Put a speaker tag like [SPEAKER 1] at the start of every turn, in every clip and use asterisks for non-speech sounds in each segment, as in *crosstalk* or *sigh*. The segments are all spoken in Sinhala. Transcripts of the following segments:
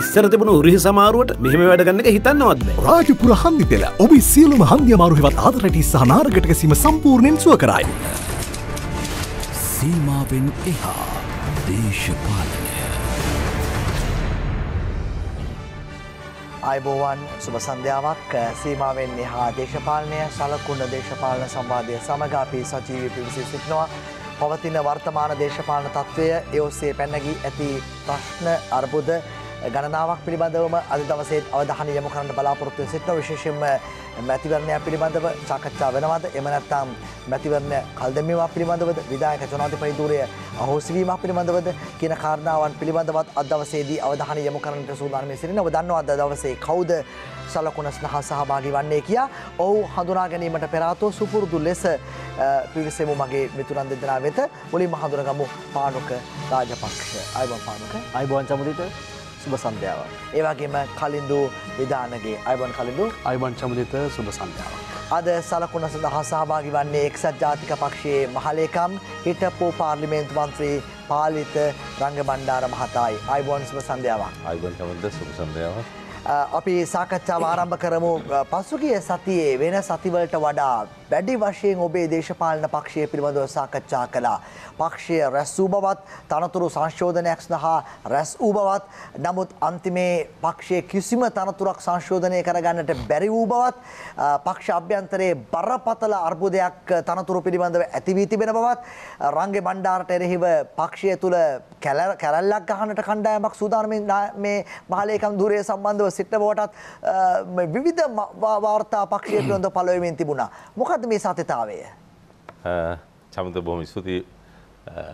[SPEAKER 1] ඉස්සර තිබුණු උරහි සමාරුවට මෙහම වැඩගන්න හිතන්නවත්ද රාජපුර හන්දි පෙළ ඔබ සියලුම හන්දිය මාරුහෙවත් ආදරටි සහනාරගටක සීම සම්පූර්ණයෙන් සුව කරයි. සීමාවෙන් එහා දේශපාලනය.
[SPEAKER 2] අයිබෝවන් සුබ සන්ධ්‍යාවක් සීමාවෙන් එහා දේශපාලනය සලකුණ දේශපාලන සම්බාධය සමඟ අපි සජීවි පිවිසි සිටනවා. පවතින වර්තමාන දේශපාලන තත්ත්වය ඒ ඔස්සේ පැනගී ඇති ප්‍රශ්න අර්බුද ගණනාවක් පිළිබඳවම අද දවසේත් අවධානය යොමු කරන්න බලාපොරොත්තු සිටින විශේෂයෙන්ම මැතිවරණය පිළිබඳව සාකච්ඡා වෙනවද එහෙම නැත්නම් මැතිවරණය කල්දැමීමක් පිළිබඳවද විධායක ජනාධිපති ධූරය අහෝසිවීමක් පිළිබඳවද කියන කාරණාවන් පිළිබඳවත් අද දවසේදී අවධානය යොමු කරන්නට සූදානම් වෙසිරින ඔබ දන්නවා අද දවසේ කවුද සලකුණ සඳහා සහභාගී වන්නේ කියා ඔහු හඳුනා ගැනීමට පෙර ආතෝ සුපුරුදු ලෙස පිවිසෙමු මගේ මිතුරන් දෙදෙනා වෙත මුලින්ම හඳුනගමු පානුක රාජපක්ෂ අයබෝන් පානුක අයබෝන් සමුදිත සුබ සන්ධ්‍යාව. ඒ වගේම කලින්දු විධානගේ අයිබන් කලින්දු අයිබන් චමුදිත සුබ සන්ධ්‍යාවක්. අද සලකුණ සඳහා සහභාගි වන්නේ එක්සත් ජාතික පක්ෂයේ මහලේකම් හිටපු පාර්ලිමේන්තු මන්ත්‍රී පාලිත රංග බණ්ඩාර මහතායි. අයිබෝන් සුබ සන්ධ්‍යාවක්.
[SPEAKER 3] අයිබන් චමුදිත සුබ සන්ධ්‍යාවක්.
[SPEAKER 2] අපි සාකච්ඡාව ආරම්භ කරමු පසුගිය සතියේ වෙන සතිවලට වඩා වැඩි වශයෙන් ඔබේ දේශපාලන පක්ෂය පිළිබඳව සාකච්ඡා කළා. පක්ෂය රැස් වූ බවත් තනතුරු සංශෝධනයක් සඳහා රැස් වූ බවත් නමුත් අන්තිමේ පක්ෂයේ කිසිම තනතුරක් සංශෝධනය කරගන්නට බැරි වූ බවත් පක්ෂ අභ්‍යන්තරයේ බරපතල අර්බුදයක් තනතුරු පිළිබඳව ඇති වී තිබෙන බවත් රංගේ බණ්ඩාරට එරෙහිව පක්ෂය තුල කැරැල්ලක් ගහන්නට කණ්ඩායමක් සූදානම් මේ මහලේකම් ධුරයේ සම්බන්ධව සිටන බවටත් විවිධ වාර්තා පක්ෂය පිළිබඳ පළවෙමින් තිබුණා. මොකද මේ සතතාවය?
[SPEAKER 3] චමත බොහොම ස්තුති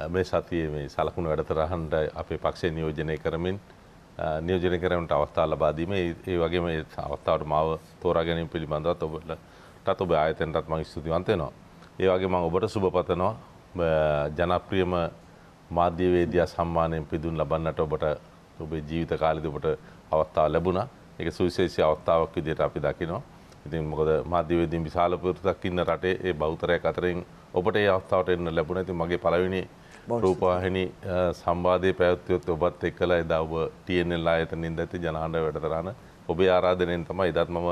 [SPEAKER 3] මේ සතියේ මේ සලකුණු වැඩතරහන්ට අපේ පක්ෂය නියෝජනය කරමින් නියෝජනය කරනට අවස්ථා ලබාදීම ඒ වගේ මේ අවස්ථාවට මාව තෝරාගැනීම පිළිබඳවත් ඔබටත් ඔබ ආයතනටත් මම ස්තුතිවන්ත වෙනවා. ඒ වගේ මම ඔබට සුබපතනවා ජනප්‍රියම මාධ්‍යවේදියා සම්මානයෙන් පිදුම් ලබන්නට ඔබට ඔබේ ජීවිත කාලෙදි ඔබට අවස්ථාව ලැබුණා. ඒක සුවිශේෂී අවස්ථාවක් විදිහට අපි දකිනවා. ඉතින් මොකද මාධ්‍යවේදීන් විශාල පුරුතක් ඉන්න රටේ ඒ බෞතරයක් අතරින් ඔබට ඒ අවස්ථාවට එන්න ලැබුණා. ඉතින් මගේ පළවෙනි රූපවාහිනි සම්වාදයේ පැවැත්වුවොත් ඔබත් එක්කලා එදා ඔබ TNL ආයතනයෙන් දැති ජනහඬ වැඩසටහන ඔබේ ආරාධනයෙන් තමයි එදත් මම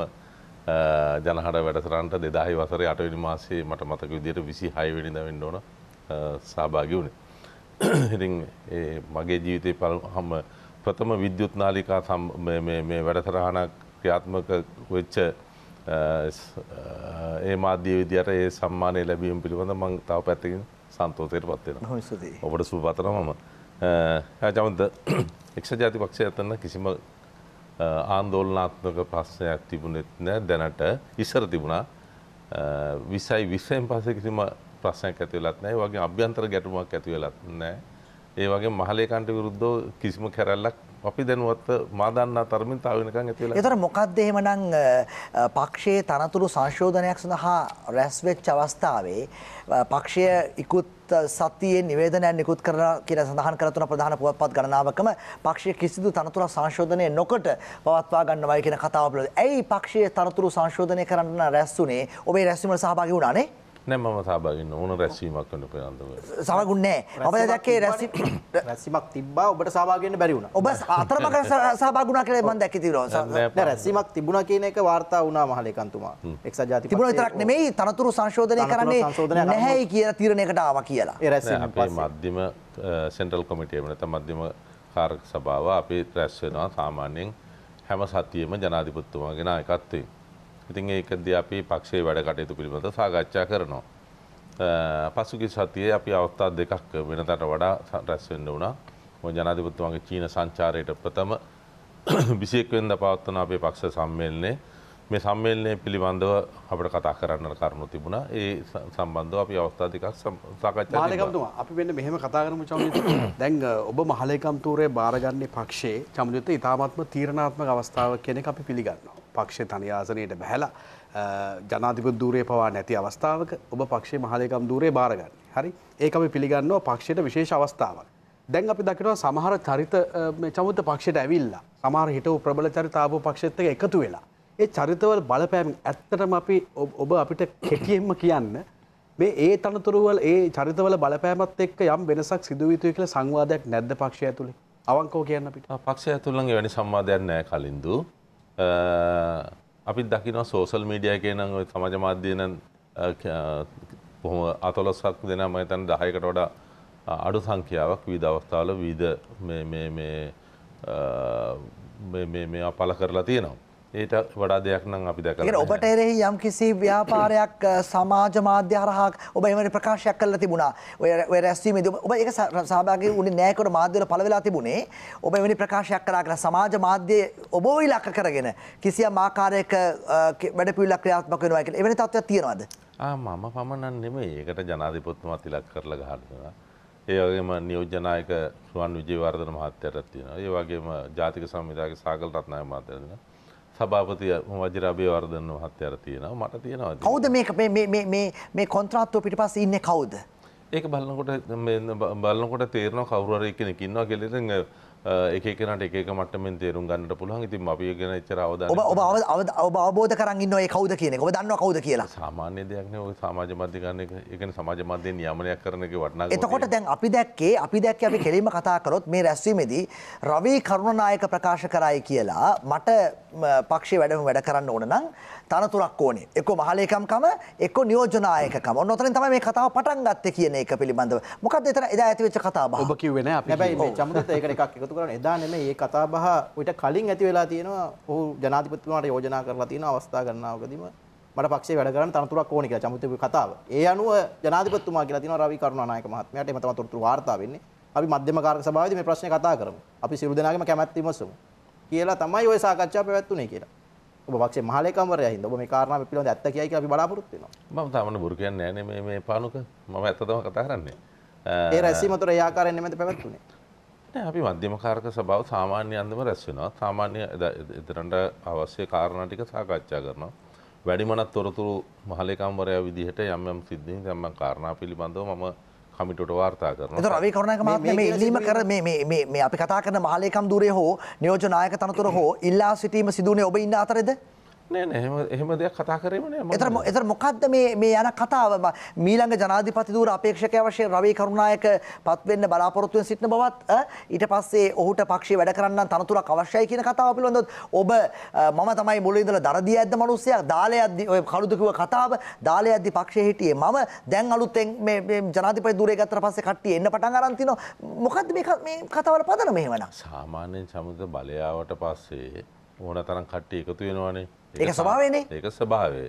[SPEAKER 3] ජනහඬ වැඩසටහනට 2000 වසරේ 8 වෙනි මාසයේ මට මතක විදිහට 26 වෙනිදා වෙන්න ඕන සහභාගී වුණේ. ඉතින් ඒ මගේ ජීවිතේ පළමුම ප්‍රථම විද්‍යුත් නාලිකා වැඩසටහනක් ක්‍රියාත්මක වෙච්ච ඒ මාධ්‍ය විදියට ඒ සම්මානය ලැබීම පිළිබඳ මං තව පැත්තකින් සන්තෝසයට පත්වෙන ඔබට සුපතන මම ජමද එක්ෂ ජාති පක්ෂය ඇතන්න කිසිම ආන්දෝලනාත්මක ප්‍රශ්නයක් තිබුණෙත් නෑ දැනට ඉස්සර තිබුණා විසයි විස්සයෙන් පස්සේ කිසිම ප්‍රශ්නයක් ඇතිවෙලත් නෑ වගේ අභ්‍යන්තර ගැටුමක් ඇතිවෙලත් නෑ ඒ වගේ මහලේකන්ට විරුද්ධව කිසිම කැරැල්ලක් අපි දැනුවත් මා දන්නා තරමින් තව වෙනකන් ඇති වෙලා. ඒතර
[SPEAKER 2] මොකද්ද එහෙමනම් පක්ෂයේ තනතුරු සංශෝධනයක් සඳහා රැස්වෙච්ච අවස්ථාවේ පක්ෂය ඉක්ුත් සතියේ නිවේදනයක් නිකුත් කරන කියලා සඳහන් කර තුන ප්‍රධාන පුවත්පත් ගණනාවකම පක්ෂය කිසිදු තනතුරු සංශෝධනය නොකොට පවත්වා ගන්නවයි කියන කතාව පිළිබඳව. ඇයි පක්ෂයේ තනතුරු සංශෝධනය කරන්න රැස්ුනේ? ඔබේ රැස්වීමට සහභාගී වුණානේ?
[SPEAKER 3] නෑ මම සහභාගින්න ඕන රැස්වීමක් වන්න ප්‍රයන්තව
[SPEAKER 2] සමකුන්නෑ ඔබ දැක්කේ රැසි
[SPEAKER 4] රැසිමක් තිබා ඔබට සභාගෙන්න්න බැරිවුණ
[SPEAKER 2] ඔබ අතරමක
[SPEAKER 4] සභාගුණ
[SPEAKER 2] කලේ මන් දැක්ක තිර රැසිමක්
[SPEAKER 4] තිබුණ කියන එක වාර්තා
[SPEAKER 2] වුණා මහලකන්තුමා එක් ජාති තිබුණ තරක් නෙමයි තනතුරු සංශෝධනය කරන්නේ සංශෝධනය නැහැයි කිය තීරණයකට ආව කියලා එ
[SPEAKER 3] මධ්‍යම සෙන්ටල් කොමිටේ වනත මධ්‍යම කාරක සභාව අපි රැස් වෙනවා සාමාන්‍යයෙන් හැම සතියම ජනාධිපත්තුමාගෙන එකත්වේ ඉතින් ඒකදී අපි පක්ෂයේ වැඩ කටයුතු පිළිබඳ සාකච්ඡා කරනවා. පසුගිය සතියේ අපි අවස්ථා දෙකක් වෙනතට වඩා රැස් වෙන්න වුණා. මොකද ජනාධිපතිතුමාගේ චීන සංචාරයට ප්‍රථම 21 *clears throat* වෙනිදා පවත්වන අපේ පක්ෂ සම්මේලනයේ මේ සම්මේලනය පිළිබඳව අපිට කතා කරන්න කරුණු තිබුණා. ඒ සම්බන්ධව අපි අවස්ථා දෙකක් සාකච්ඡා කළා. මහලේකම්තුමා
[SPEAKER 1] අපි වෙන මෙහෙම කතා කරමු චමුදිත. *coughs* දැන් ඔබ මහලේකම්තුරේ බාරගන්නේ පක්ෂයේ චමුදිත ඉතාමත්ම තීරණාත්මක අවස්ථාවක් කියන එක අපි පිළිගන්නවා. පක්ෂ තනි ආසනයට බැහැලා ජනාධිපති ධූරය පවා නැති අවස්ථාවක ඔබ පක්ෂේ මහලේකම් ධූරය බාරගන්න. හරි ඒක අපි පිළිගන්නවා පක්ෂයට විශේෂ අවස්ථාවක්. දැන් අපි දකිනවා සමහර චරිත චමුත පක්ෂයට ඇවිල්ලා. සමහර හිටව ප්‍රබල චරිත ආපු පක්ෂෙත් එක්ක එකතු වෙලා. ඒ චරිතවල බලපෑම් ඇත්තටම අපි ඔබ අපිට කෙටියෙන්ම කියන්න මේ ඒ තනතුරුවල් ඒ චරිතවල බලපෑමත් එක්ක යම් වෙනසක් සිදුව යුතුයි කියලා සංවාදයක් නැද්ද පක්ෂය ඇතුලේ?
[SPEAKER 3] අවංකව කියන්න අපිට. පක්ෂය ඇතුළේ වෙන සංවාදයක් නැහැ කලින්දු. අපි දකිනවා සෝසල් මීඩිය එකේ නම් ඔය සමාජ මාධ්‍ය නම් බොහොම අතලොස්සක් දෙනා මම හිතන්නේ 10කට වඩා අඩු සංඛ්‍යාවක් විවිධ අවස්ථාවල විවිධ මේ මේ මේ මේ මේවා පළ කරලා තියෙනවා. ඊට වඩා දෙයක් නම් අපි දැකලා නැහැ. ඔබට
[SPEAKER 2] එරෙහි යම් කිසි ව්‍යාපාරයක් සමාජ මාධ්‍ය හරහා ඔබ එහෙම ප්‍රකාශයක් කළා තිබුණා. ඔය ඔය රැස්වීමේදී ඔබ ඒක සහභාගී වුණේ නැහැ කියලා මාධ්‍ය වල පළ වෙලා තිබුණේ. ඔබ එවැනි ප්‍රකාශයක් කළා කියලා සමාජ මාධ්‍ය ඔබ ඉලක්ක කරගෙන කිසියම් ආකාරයක වැඩපිළිවෙලක් ක්‍රියාත්මක වෙනවා කියලා. එවැනි තත්ත්වයක් තියෙනවද?
[SPEAKER 3] ආ මම පමණක් නෙමෙයි. ඒකට ජනාධිපතිතුමාත් ඉලක්ක කරලා ගහනවා. ඒ වගේම නියෝජ්‍ය නායක සුවන් විජේවර්ධන මහත්තයාටත් තියෙනවා. ඒ වගේම ජාතික සංවිධායක සාගල් රත්නායක මහත්තයාට තියෙනවා. සභාපතිය වජරාබේ වර්ධන්න මහත්තයර තියෙනවා මට තියෙනවා
[SPEAKER 2] කවුද මේ මේ කොන්ත්‍රාත්තුව පිට පස්ස ඉන්න කවුද
[SPEAKER 3] ඒක බලන්නකොට බලන්නකොට තේරන කවරුවර එකෙනෙ කින්නවා කෙලෙ එකනට එක මටමෙන් තේරුම් ගන්නට පුළුවන් ඉතින් අපිය ගෙන චර අවද ඔබ
[SPEAKER 2] ඔබ අවබෝධ කරන්න ඔය කවද කියන ඔබ දන්න කවද කියලා
[SPEAKER 3] සාමාන්‍ය දෙයක්න සමාජ මධ්‍යකරන්න එකන සමාජ මධ්‍ය නියමනයක් කරන එක වටන එතකොට
[SPEAKER 2] දැන් අපි දැක්කේ අපි දැක් අපි කෙලීම කතා කරොත් මේ රැස්වීමේදී රවී කරුණනායක ප්‍රකාශ කරයි කියලා මට පක්ෂේ වැඩම වැඩ කරන්න ඕන නම් තනතුරක් ඕනේ එක්ක මහලේකම්කම එක්ක නියෝජනායකකම නොතරින් තමයි මේ කතාව පටන් ගත්තේ කියන එක පිළිබඳව මොකක්ද එතන එදා ඇතිවෙච්ච කතාව ඔබ කිව්වේ නෑ අපි හැබැයි මේ චමුදත් ඒකට
[SPEAKER 4] එකක් එකතු එකතු කරන්න එදා නෙමෙයි මේ කතා බහ ඊට කලින් ඇති වෙලා තියෙනවා ඔහු ජනාධිපතිතුමාට යෝජනා කරලා තියෙන අවස්ථා ගණනාවකදීම මට පක්ෂේ වැඩ කරන්න තනතුරක් ඕනේ කියලා චමුතිපු කතාව. ඒ අනුව ජනාධිපතිතුමා කියලා තියෙනවා රවි කරුණානායක මහත්මයාට එහෙම තමයි තොරතුරු වාර්තා වෙන්නේ. අපි මධ්‍යම කාර්ක සභාවේදී මේ ප්‍රශ්නේ කතා කරමු. අපි සියලු දෙනාගේම කැමැත්ත විමසමු. කියලා තමයි ওই සාකච්ඡාව පැවැත්ුනේ කියලා. ඔබ පක්ෂේ මහලේකම්වරයා හින්දා ඔබ මේ කාරණාව පිළිබඳව ඇත්ත කියයි කියලා අපි බලාපොරොත්තු වෙනවා.
[SPEAKER 3] මම තාමන බුරු කියන්නේ නැහැ මේ මේ පානුක. මම ඇත්ත තමයි කතා කරන්නේ. ඒ රැස්වීම උතර
[SPEAKER 4] ඒ ආකාරයෙන් නෙමෙයි පැවැත්ුනේ.
[SPEAKER 3] අපි මධ්‍යමකාරක සභාව සාමාන්‍ය අන්දම රැස් වෙනවා. සාමාන්‍ය එතරම්ට අවශ්‍ය කාරණා ටික සාකච්ඡා කරනවා. වැඩිමනත් තොරතුරු මහලේකම්වරයා විදිහට යම් යම් සිද්ධීන් යම් යම් කාරණා පිළිබඳව මම කමිටුට වාර්තා කරනවා. ඒතර රවි කරුණාක මහත්මයා මේ ඉල්ලීම
[SPEAKER 2] කර මේ මේ මේ මේ අපි කතා කරන මහලේකම් ධුරේ හෝ නියෝජනායක තනතුර හෝ *coughs* ඉල්ලා සිටීම සිදුුනේ ඔබ ඉන්න අතරේද? නෑ එහෙම දෙයක් කතා කරේම නෑ එතර එතර මොකද්ද මේ මේ යන කතාව මීළඟ ජනාධිපති ධූර අපේක්ෂකය වශයෙන් රවී කරුණායක පත් වෙන්න බලාපොරොත්තු වෙන සිටන බවත් ඊට පස්සේ ඔහුට පක්ෂේ වැඩ කරන්න තනතුරක් අවශ්‍යයි කියන කතාව පිළිබඳව ඔබ මම තමයි මුල ඉඳලා දරදී ඇද්ද මිනිස්සයා දාලයද්දි ඔය කළුද කිව්ව කතාව දාලයද්දි පක්ෂේ හිටියේ මම දැන් අලුතෙන් මේ ජනාධිපති ධූරේ ගත්තට පස්සේ කට්ටිය එන්න පටන් අරන් තිනවා මොකද්ද මේ මේ කතාවල පදනම එහෙමනම්
[SPEAKER 3] සාමාන්‍යයෙන් සමුද බලයාවට පස්සේ ඕන තරම් කට්ටිය එකතු වෙනවානේ ඒක ස්වභාවයනේ. ඒක ස්වභාවය.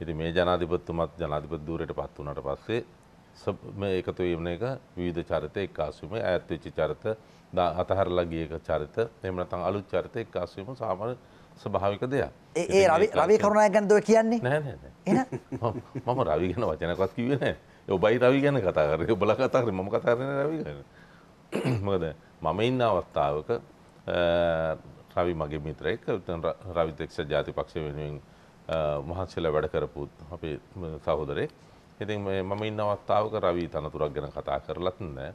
[SPEAKER 3] ඉතින් මේ ජනාධිපතිතුමත් ජනාධිපති ධූරයට පත් වුණාට පස්සේ මේ එකතු වීම එක විවිධ චරිත එක්කාසු වීම ඈත් වෙච්ච චරිත අතහැරලා ගිය චරිත එහෙම නැත්නම් අලුත් චරිත එක්කාසු වීම සාමාන්‍ය ස්වභාවික දෙයක්. ඒ ඒ රවි රවි
[SPEAKER 2] කරුණායක ගැනද ඔය කියන්නේ? නෑ
[SPEAKER 3] නෑ නෑ. එහෙනම් *laughs* මම රවි ගැන වචනයක්වත් කිව්වේ නෑ. ඔබයි රවි ගැන කතා කරන්නේ. ඔබලා කතා කරන්නේ මම කතා කරන්නේ රවි ගැන. *clears throat* මොකද මම ඉන්න අවස්ථාවක රවි මගේ මිත්‍රයෙක් රවිත එක්ෂ ජාතිපක්ෂ වෙනුවෙන් මහන්සිලා වැඩ කරපු අපේ සහෝදරේ. ඉතින් මම ඉන්න අවස්ථාවක රවී තනතුරක් ගැන කතා කරලත් නැහැ.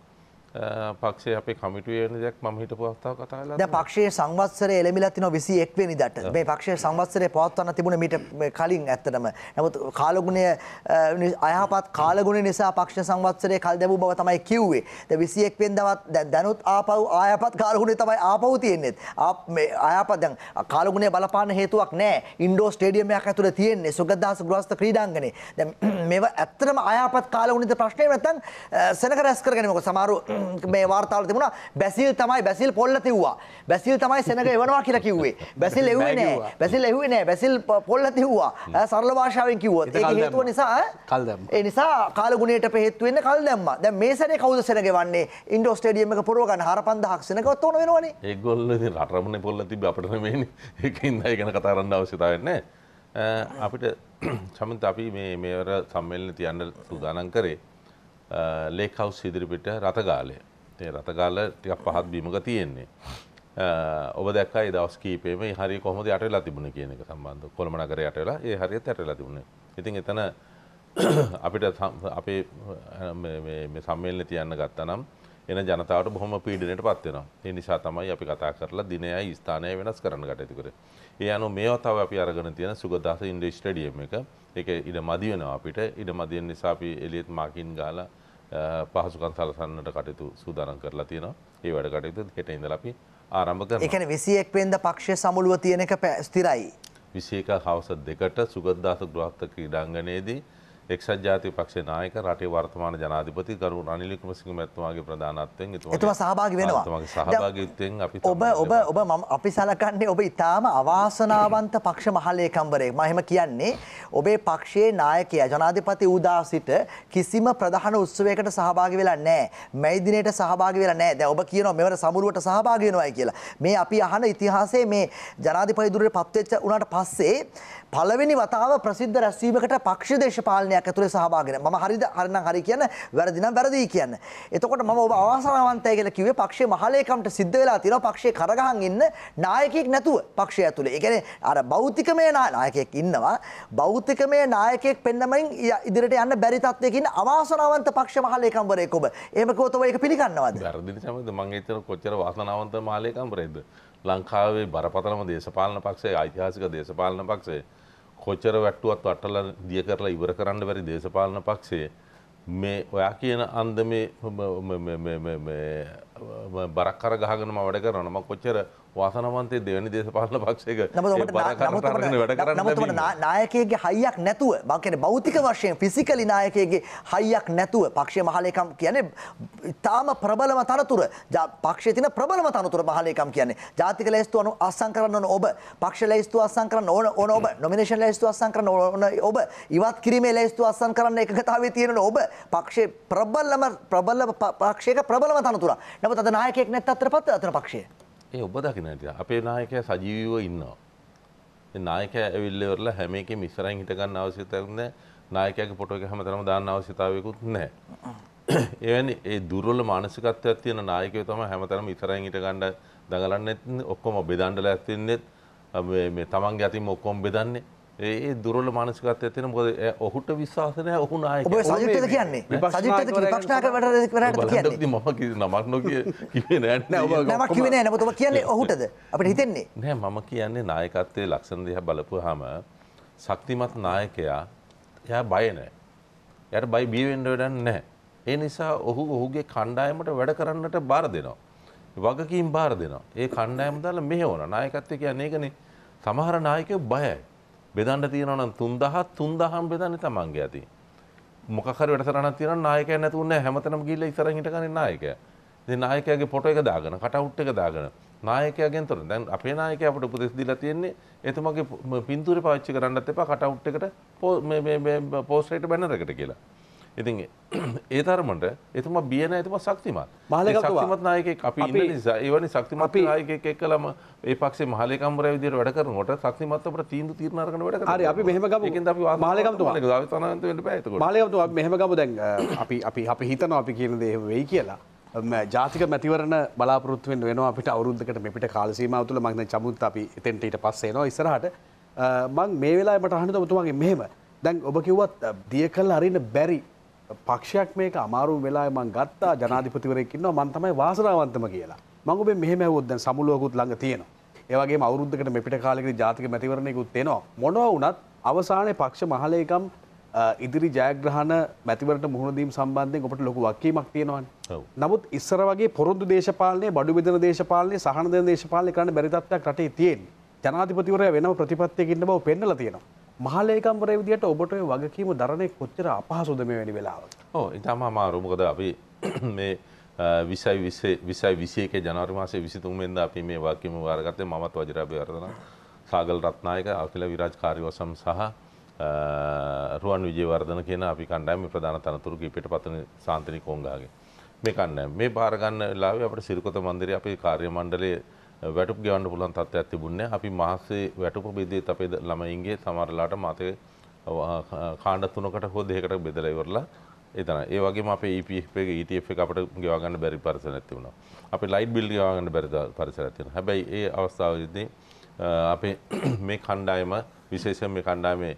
[SPEAKER 3] පක්ෂේ අපේ කමිටුවේන දෙයක් ම හිට පවස්ථාව කතාලා
[SPEAKER 2] පක්ෂයේ සංවත්සර එළමිලත්තින විසි එක්වනි දට මේ පක්ෂය සංවත්සරය පවත්වන්න තිබුණ මිට කලින් ඇත්තටම නමුත් කාලගුණය අයහපත් කාලගුණ නිසා පක්ෂ සංවත්සරය කල් දැබූ බව තමයි කිව්වේ ද විසි එක්වෙන් දවත් දැනුත් ආපව් ආයපත් කාලගුණේ තමයි ආපව් තියෙන්නේෙත් අයපත් දැන් කාලගුණේ බලපාන හේතුවක් නෑ ඉන්ඩෝ ස්ටේඩියමයක් ඇතුළ තියෙන්නේ සුගදදාස ග්‍රස්ත ක්‍රීඩාංගනේ දැ මෙව ඇත්තරම අයපත් කාලගුණිත ප්‍රශ්නය නැතන් සැනක රැස් කරගෙනමක සමාරු මේ වාර්තාවල තිබුණා බැසිල් තමයි බැසිල් පොල්ල තිව්වා. බැසිල් තමයි සෙනඟ එවනවා කියලා කිව්වේ. බැසිල් එව්වේ නෑ. බැසිල් එව්වේ නෑ. බැසිල් පොල්ල තිව්වා. සරල භාෂාවෙන් කිව්වොත්. ඒක හේතුව නිසා කල් දැම්මා. ඒ නිසා කාල ගුණයට හේතු වෙන්න කල් දැම්මා. දැන් මේ සැරේ කවුද සෙනඟ එවන්නේ? ඉන්ඩෝ ස්ටේඩියම් එක පුරව ගන්න 4500ක් සෙනඟවත් ඕන වෙනවනේ.
[SPEAKER 3] ඒගොල්ලෝ ඉතින් රටරමුණේ පොල්ල තිබ්බ අපිට නෙමෙයිනේ. ඒකින් අය ගැන කතා කරන්න අවශ්‍යතාවයක් නැහැ. අපිට *clears throat* සමන්ත අපි මේ මේවර සම්මේලන තියන්න සූදානම් කරේ ලේක් හවුස් ඉදිරිපිට රතගාලය ඒ රතගාල ටිකක් පහත් බීමක තියෙන්නේ ඔබ දැක්කා ඒ දවස් කීපෙම හරි කොහොමද යටවෙලා තිබුණේ කියන එක සම්බන්ධව කොළඹ නගරේ යටවෙලා ඒ හරියට යටවෙලා තිබුණේ ඉතින් එතන *coughs* අපිට අපේ මේ සම්මේලන තියන්න ගත්තා නම් එන ජනතාවට බොහොම පීඩනයට පත්වෙනවා ඒ නිසා තමයි අපි කතා කරලා දිනයයි ස්ථානය වෙනස් කරන්න ගටයතු කරේ ඒ අනු මේවා තව අපි අරගෙන තියෙන සුගදාස ඉන්ඩ ස්ටඩියම් එක එක ඉඩ මදි වෙනවා අපිට ඉඩ මදියෙන් නිසා අපි එලියත් මාකින් ගාලා පහසුකම් සලසන්නට කටයුතු සූදානම් කරලා තියෙනවා. ඒ වැඩ කටයුතු හෙට ඉඳලා අපි ආරම්භ කරනවා. ඒ කියන්නේ
[SPEAKER 2] 21 වෙනිදා පක්ෂය සමුළුව තියෙන එක ස්ථිරයි.
[SPEAKER 3] 21 හවස 2ට සුගතදාස ගෘහස්ත ක්‍රීඩාංගණයේදී එක්සත් ජාතික පක්ෂේ නායක රටේ වර්තමාන ජනාධිපති ගරු රනිල් වික්‍රමසිංහ මැතිතුමාගේ ප්‍රධානත්වයෙන් එතුමා සහභාගී වෙනවා. එතුමාගේ සහභාගීත්වයෙන් අපි ඔබ ඔබ
[SPEAKER 2] ඔබ මම අපි සලකන්නේ ඔබ ඊටාම අවාසනාවන්ත පක්ෂ මහලේකම්වරයෙක්. මම එහෙම කියන්නේ ඔබේ පක්ෂයේ නායකයා ජනාධිපති උදා සිට කිසිම ප්‍රධාන උත්සවයකට සහභාගී වෙලා නැහැ. මැයි දිනේට සහභාගී වෙලා නැහැ. දැන් ඔබ කියනවා මෙවර සමුරුවට සහභාගී වෙනවායි කියලා. මේ අපි අහන ඉතිහාසයේ මේ ජනාධිපති දුරේ පත්වෙච්ච උනාට පස්සේ පළවෙනි වතාව ප්‍රසිද්ධ රැස්වීමකට පක්ෂ දේශපාලනය වාහනයක් ඇතුලේ සහභාගී මම හරිද හරිනම් හරි කියන්න වැරදි නම් වැරදි කියන්න. එතකොට මම ඔබ අවාසනාවන්තය කියලා කිව්වේ පක්ෂයේ මහලේකම්ට සිද්ධ වෙලා තියෙනවා පක්ෂයේ කරගහන් ඉන්න නායකයෙක් නැතුව පක්ෂය ඇතුලේ. ඒ කියන්නේ අර භෞතිකමය නායකයෙක් ඉන්නවා. භෞතිකමය නායකයෙක් පෙන්නමින් ඉදිරියට යන්න බැරි තත්ත්වයක ඉන්න අවාසනාවන්ත පක්ෂ මහලේකම්වරයෙක් ඔබ. එහෙම කිව්වොත් ඔබ ඒක පිළිගන්නවද?
[SPEAKER 3] වැරදිද සමහරවිට මම හිතන කොච්චර වාසනාවන්ත මහලේකම්වරයෙක්ද? ලංකාවේ බරපතලම දේශපාලන පක්ෂයේ ඓතිහාසික දේශපාලන පක්ෂයේ කොච්චර වැට්ටුවත් වටල දිය කරලා ඉවර කරන්න වැරි දේශපාලන පක්ෂයේ මේ ඔයා කියන අන්දමේ බරක් කර ගහගෙනම වැඩ කරනම කොච්චර වාසනවන්තේ දෙවැනි දේශපාලන පක්ෂයක නමුත්මට
[SPEAKER 2] නායකයගේ හයියක් නැතුව මංකන බෞතික වශයෙන් ෆිසිකලි නායකයගේ හයියක් නැතුව පක්ෂය මහලයකම් කියන ඉතාම ප්‍රබලම තනතුර පක්ෂ තින ප්‍රබලම තනතුර මහලයකම් කියන්නේ ජාතික ලේස්තු අනු අස්සං කරන්න ඔබ පක්ෂ ලේස්තු අස්සං කරන්න ඕන ඕන ඔබ නොමිනේෂන් ලේස්තු අස්සං කරන්න ඕන ඔබ ඉවත් කිරීමේ ලේස්තු අස්සං කරන්න එකගතාවේ තියෙන ඔබ පක්ෂේ ප්‍රබල්ලම ප්‍රබල්ල පක්ෂයක ප්‍රබලම තනතුර නමුත් අද නායකයෙක් නැත්ත අතර පත් අතර පක්ෂය
[SPEAKER 3] ඒ ඔබ දකින ඇති අපේ නායකය සජීවීව ඉන්නවා. නායකය ඇවිල්ලවරලා හැම එකෙම ඉස්සරහින් හිට ගන්න අවශ්‍යතාවක් නැහැ. නායකයාගේ ෆොටෝ එක හැමතැනම දාන්න අවශ්‍යතාවයකුත් නැහැ. එවැනි *coughs* ඒ දුර්වල මානසිකත්වයක් තියෙන නායකයෝ තමයි හැමතැනම ඉස්සරහින් හිට ගන්න දඟලන්නේ ඔක්කොම බෙදන්නලා ඇත්තින්නේ මේ තමන්ගේ අතින් ඔක්කොම බෙදන්නේ. ඒ දුරල මානසිකත්ය තියෙන මොකද ඔහුට විශ්වාසනය ඔහු නායක ඔබ සජිත්ද කියන්නේ සජිත්ද විපක්ෂනා
[SPEAKER 2] කරවට කරාට කියන්නේ
[SPEAKER 3] මම නමක් නොකිය කිව්වේ නෑ නමක් කිව්වේ නෑ නමුත් ඔබ කියන්නේ ඔහුටද අපිට හිතෙන්නේ නෑ මම කියන්නේ නායකත්වයේ ලක්ෂණ දිහා බලපුවාම ශක්තිමත් නායකයා එයා බය නෑ එයාට බය බිය වෙන්න වැඩක් නෑ ඒ නිසා ඔහු ඔහුගේ කණ්ඩායමට වැඩ කරන්නට බාර දෙනවා වගකීම් බාර දෙනවා ඒ කණ්ඩායම දාලා මෙහෙවන නායකත්වය කියන්නේ ඒකනේ සමහර නායකයෝ බයයි බෙදන්න තියෙනවා නම් 3000 3000ම බෙදන්නේ තමන්ගේ ඇති. මොකක් හරි වැඩසටහනක් තියෙනවා නායකයා නැතුනේ හැමතැනම ගිහිල්ලා ඉස්සරහින් හිටගන්නේ නායකයා. ඉතින් නායකයාගේ ෆොටෝ එක දාගෙන කටවුට් එක දාගෙන නායකයාගෙන් තොර දැන් අපේ නායකයා අපට උපදෙස් දීලා තියෙන්නේ එතුමාගේ පින්තූරේ පාවිච්චි කරන්නත් එපා කටවුට් එකට මේ මේ මේ පෝස්ටරේට බැනර් එකට කියලා. ඉතින් ඒ තරමට එතුම බියන ඇතුම සක්තිමත් මහල ක්තිමත් නායකෙක් අපි නිසා ඒවනි සක්තිමත් නායකෙක් කලම ඒ පක්ෂේ මහලකම්ර විදිර වැඩ කරනකොට සක්තිමත්තට තීන්දු තීරණරකන වැඩ හරි අපි
[SPEAKER 1] මෙහම ගම මහලකම මාලකතු මෙහම ගම දැන් අපි අපි අපි හිතන අපි කියන දේ වෙයි කියලා ජාතික මැතිවරණ බලාපොරත්තුවෙන් වෙන අපිට අවරුද්දකට මෙපිට කාලසීමාව තුළ මක්න චමුත් අපි එතෙන්ට ඊට පස්සේ නවා ඉස්සරහට මං මේ වෙලා මට අහනත ඔබතුමාගේ මෙහෙම දැන් ඔබ කිව්වත් දිය කල් අරින්න බැරි පක්ෂයක් මේක අමාරු වෙලා මං ගත්තා ජනාධිපතිවරයෙක් ඉන්නවා මං තමයි වාසනාවන්තම කියලා. මම ඔබේ මෙහෙම ඇහුවොත් දැන් සමුළුවකුත් ළඟ තියෙනවා. ඒ වගේම අවුරුද්දකට මෙපිට කාලෙකට ජාතික මැතිවරණයකුත් තියෙනවා. මොනවා වුණත් අවසානයේ පක්ෂ මහලේකම් ඉදිරි ජයග්‍රහණ මැතිවරට මුහුණදීම් සම්බන්ධයෙන් ඔබට ලොකු වක්කීමක් තියෙනවනේ. නමුත් ඉස්සර වගේ පොරොන්දු දේශපාලනය, බඩු බෙදන දේශපාලනය, සහන දෙන දේශපාලනය කරන්න බැරි තත්ත්වයක් රටේ තියෙන්නේ. ජනාධිපතිවරයා වෙනම ප්‍රතිපත්තියකින් ඉන්න බව පෙන්නලා තියෙනවා. මහලේකම්පර විදිට ඔබට වගකීම දරණය කොච්චර අපහසුද මේ වැඩි වෙලාවට
[SPEAKER 3] ඕ ඉතාම අමාරුමකද අපි මේ විසයි විසයි විසේක ජනර්මාසය විසිතුන්ෙන්ද අපි මේ වාකිම වාරගතය මත් වජරාභවර්ධන සාගල් රත්නායක අකිල විරාජකාරයවසම් සහ රුවන් විජයවර්ධන කියන අපි කණ්ඩෑම ප්‍රධාන තනතුරු පිට පතන සාන්තනි කෝංගාගේ මේ කන්න මේ භාරගන්න ලාව අපට සිරිකොත මන්දිරය අපි කාර්ය මණ්ඩලේ වැටුප් ගෙවන්න පුළුවන් තත්ත්වයක් තිබුණේ අපි මහස්සේ වැටුප බෙදෙත් අපේ ළමයින්ගේ සමහරලාට මතේ කාණ්ඩ තුනකට හෝ දෙකකට බෙදලා ඉවරලා එතන ඒ වගේම අපේ EPF එක ETF එක අපිට ගෙවා ගන්න බැරි පරිසරයක් තිබුණා. අපේ ලයිට් බිල් ගෙවා ගන්න බැරි පරිසරයක් තිබුණා. හැබැයි ඒ අවස්ථාවේදී අපේ *coughs* මේ කණ්ඩායම විශේෂයෙන් මේ කණ්ඩායමේ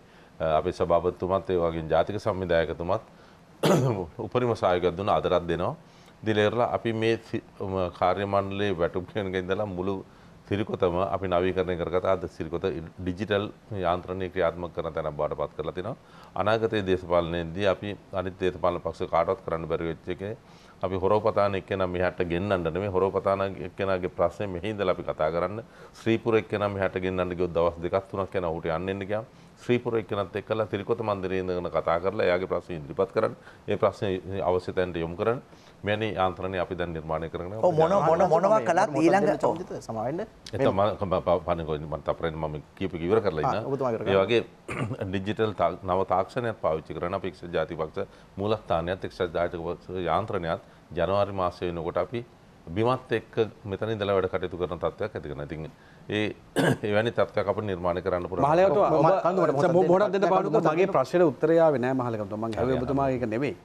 [SPEAKER 3] අපේ සභාපතිතුමත් ඒ වගේම ජාතික සංවිධායකතුමත් *coughs* උපරිම සහයෝගයක් දුන්නා අදටත් දෙනවා. දිලේරලා අපි මේ කාර්ය මණ්ඩලයේ වැටුම් කියන එක ඉඳලා මුළු සිරිකොතම අපි නවීකරණය කරගත්තා අද සිරිකොත ඩිජිටල් යාන්ත්‍රණය ක්‍රියාත්මක කරන තැනක් බවට පත් කරලා තිනවා අනාගතයේ දේශපාලනයේදී අපි අනිත් දේශපාලන පක්ෂ කාටවත් කරන්න බැරි වෙච්ච එකේ අපි හොරපතාන එක්කෙනා මෙහාට ගෙන්නන්න නෙමෙයි හොරපතාන එක්කෙනාගේ ප්‍රශ්නේ මෙහි ඉඳලා අපි කතා කරන්න ශ්‍රීපුර එක්කෙනා මෙහාට ගෙන්නන්න ගියොත් දවස් දෙකක් තුනක් යනවා ඌට යන්න එන්න ගියාම ශ්‍රීපුරයක් නත් එක්කලා තිරිකොත මන්දිරයේ ඉඳගෙන කතා කරලා එයාගේ ප්‍රශ්න ඉදිරිපත් කරන්න. ඒ ප්‍රශ්නේ අවශ්‍ය තැනට යොමු කරන්න. මෙවැනි යාන්ත්‍රණය අපි දැන් නිර්මාණය කරගෙන යනවා. මොන
[SPEAKER 2] මොන මොනවා කළත් ඊළඟ චෝදිත
[SPEAKER 4] සමාවෙන්න. එතන
[SPEAKER 3] මම පන්නේ මම තපරෙන් මම කීප ඉවර කරලා ඉන්න. ඒ වගේ ඩිජිටල් *clears throat* නව තාක්ෂණයක් පාවිච්චි කරන අපි එක්සත් ජාතික පක්ෂ මූලස්ථානයත් එක්සත් ජාතික පක්ෂ යාන්ත්‍රණයත් ජනවාරි මාසය වෙනකොට අපි බිමත් එක්ක මෙතන ඉඳලා වැඩ කටයුතු කරන තත්ත්වයක් ඇති කරනවා. ඉතින් ඒ *clears throat* එවැනි තත්ත්වයක් අපිට නිර්මාණය කරන්න පුළුවන්. මහලයට
[SPEAKER 1] මොකක්ද දෙන්න පාඩුක මගේ ප්‍රශ්නෙට උත්තරය ආවේ නෑ මහලකතුමා. මම හැවේ ඔබතුමා ඒක නෙමෙයි.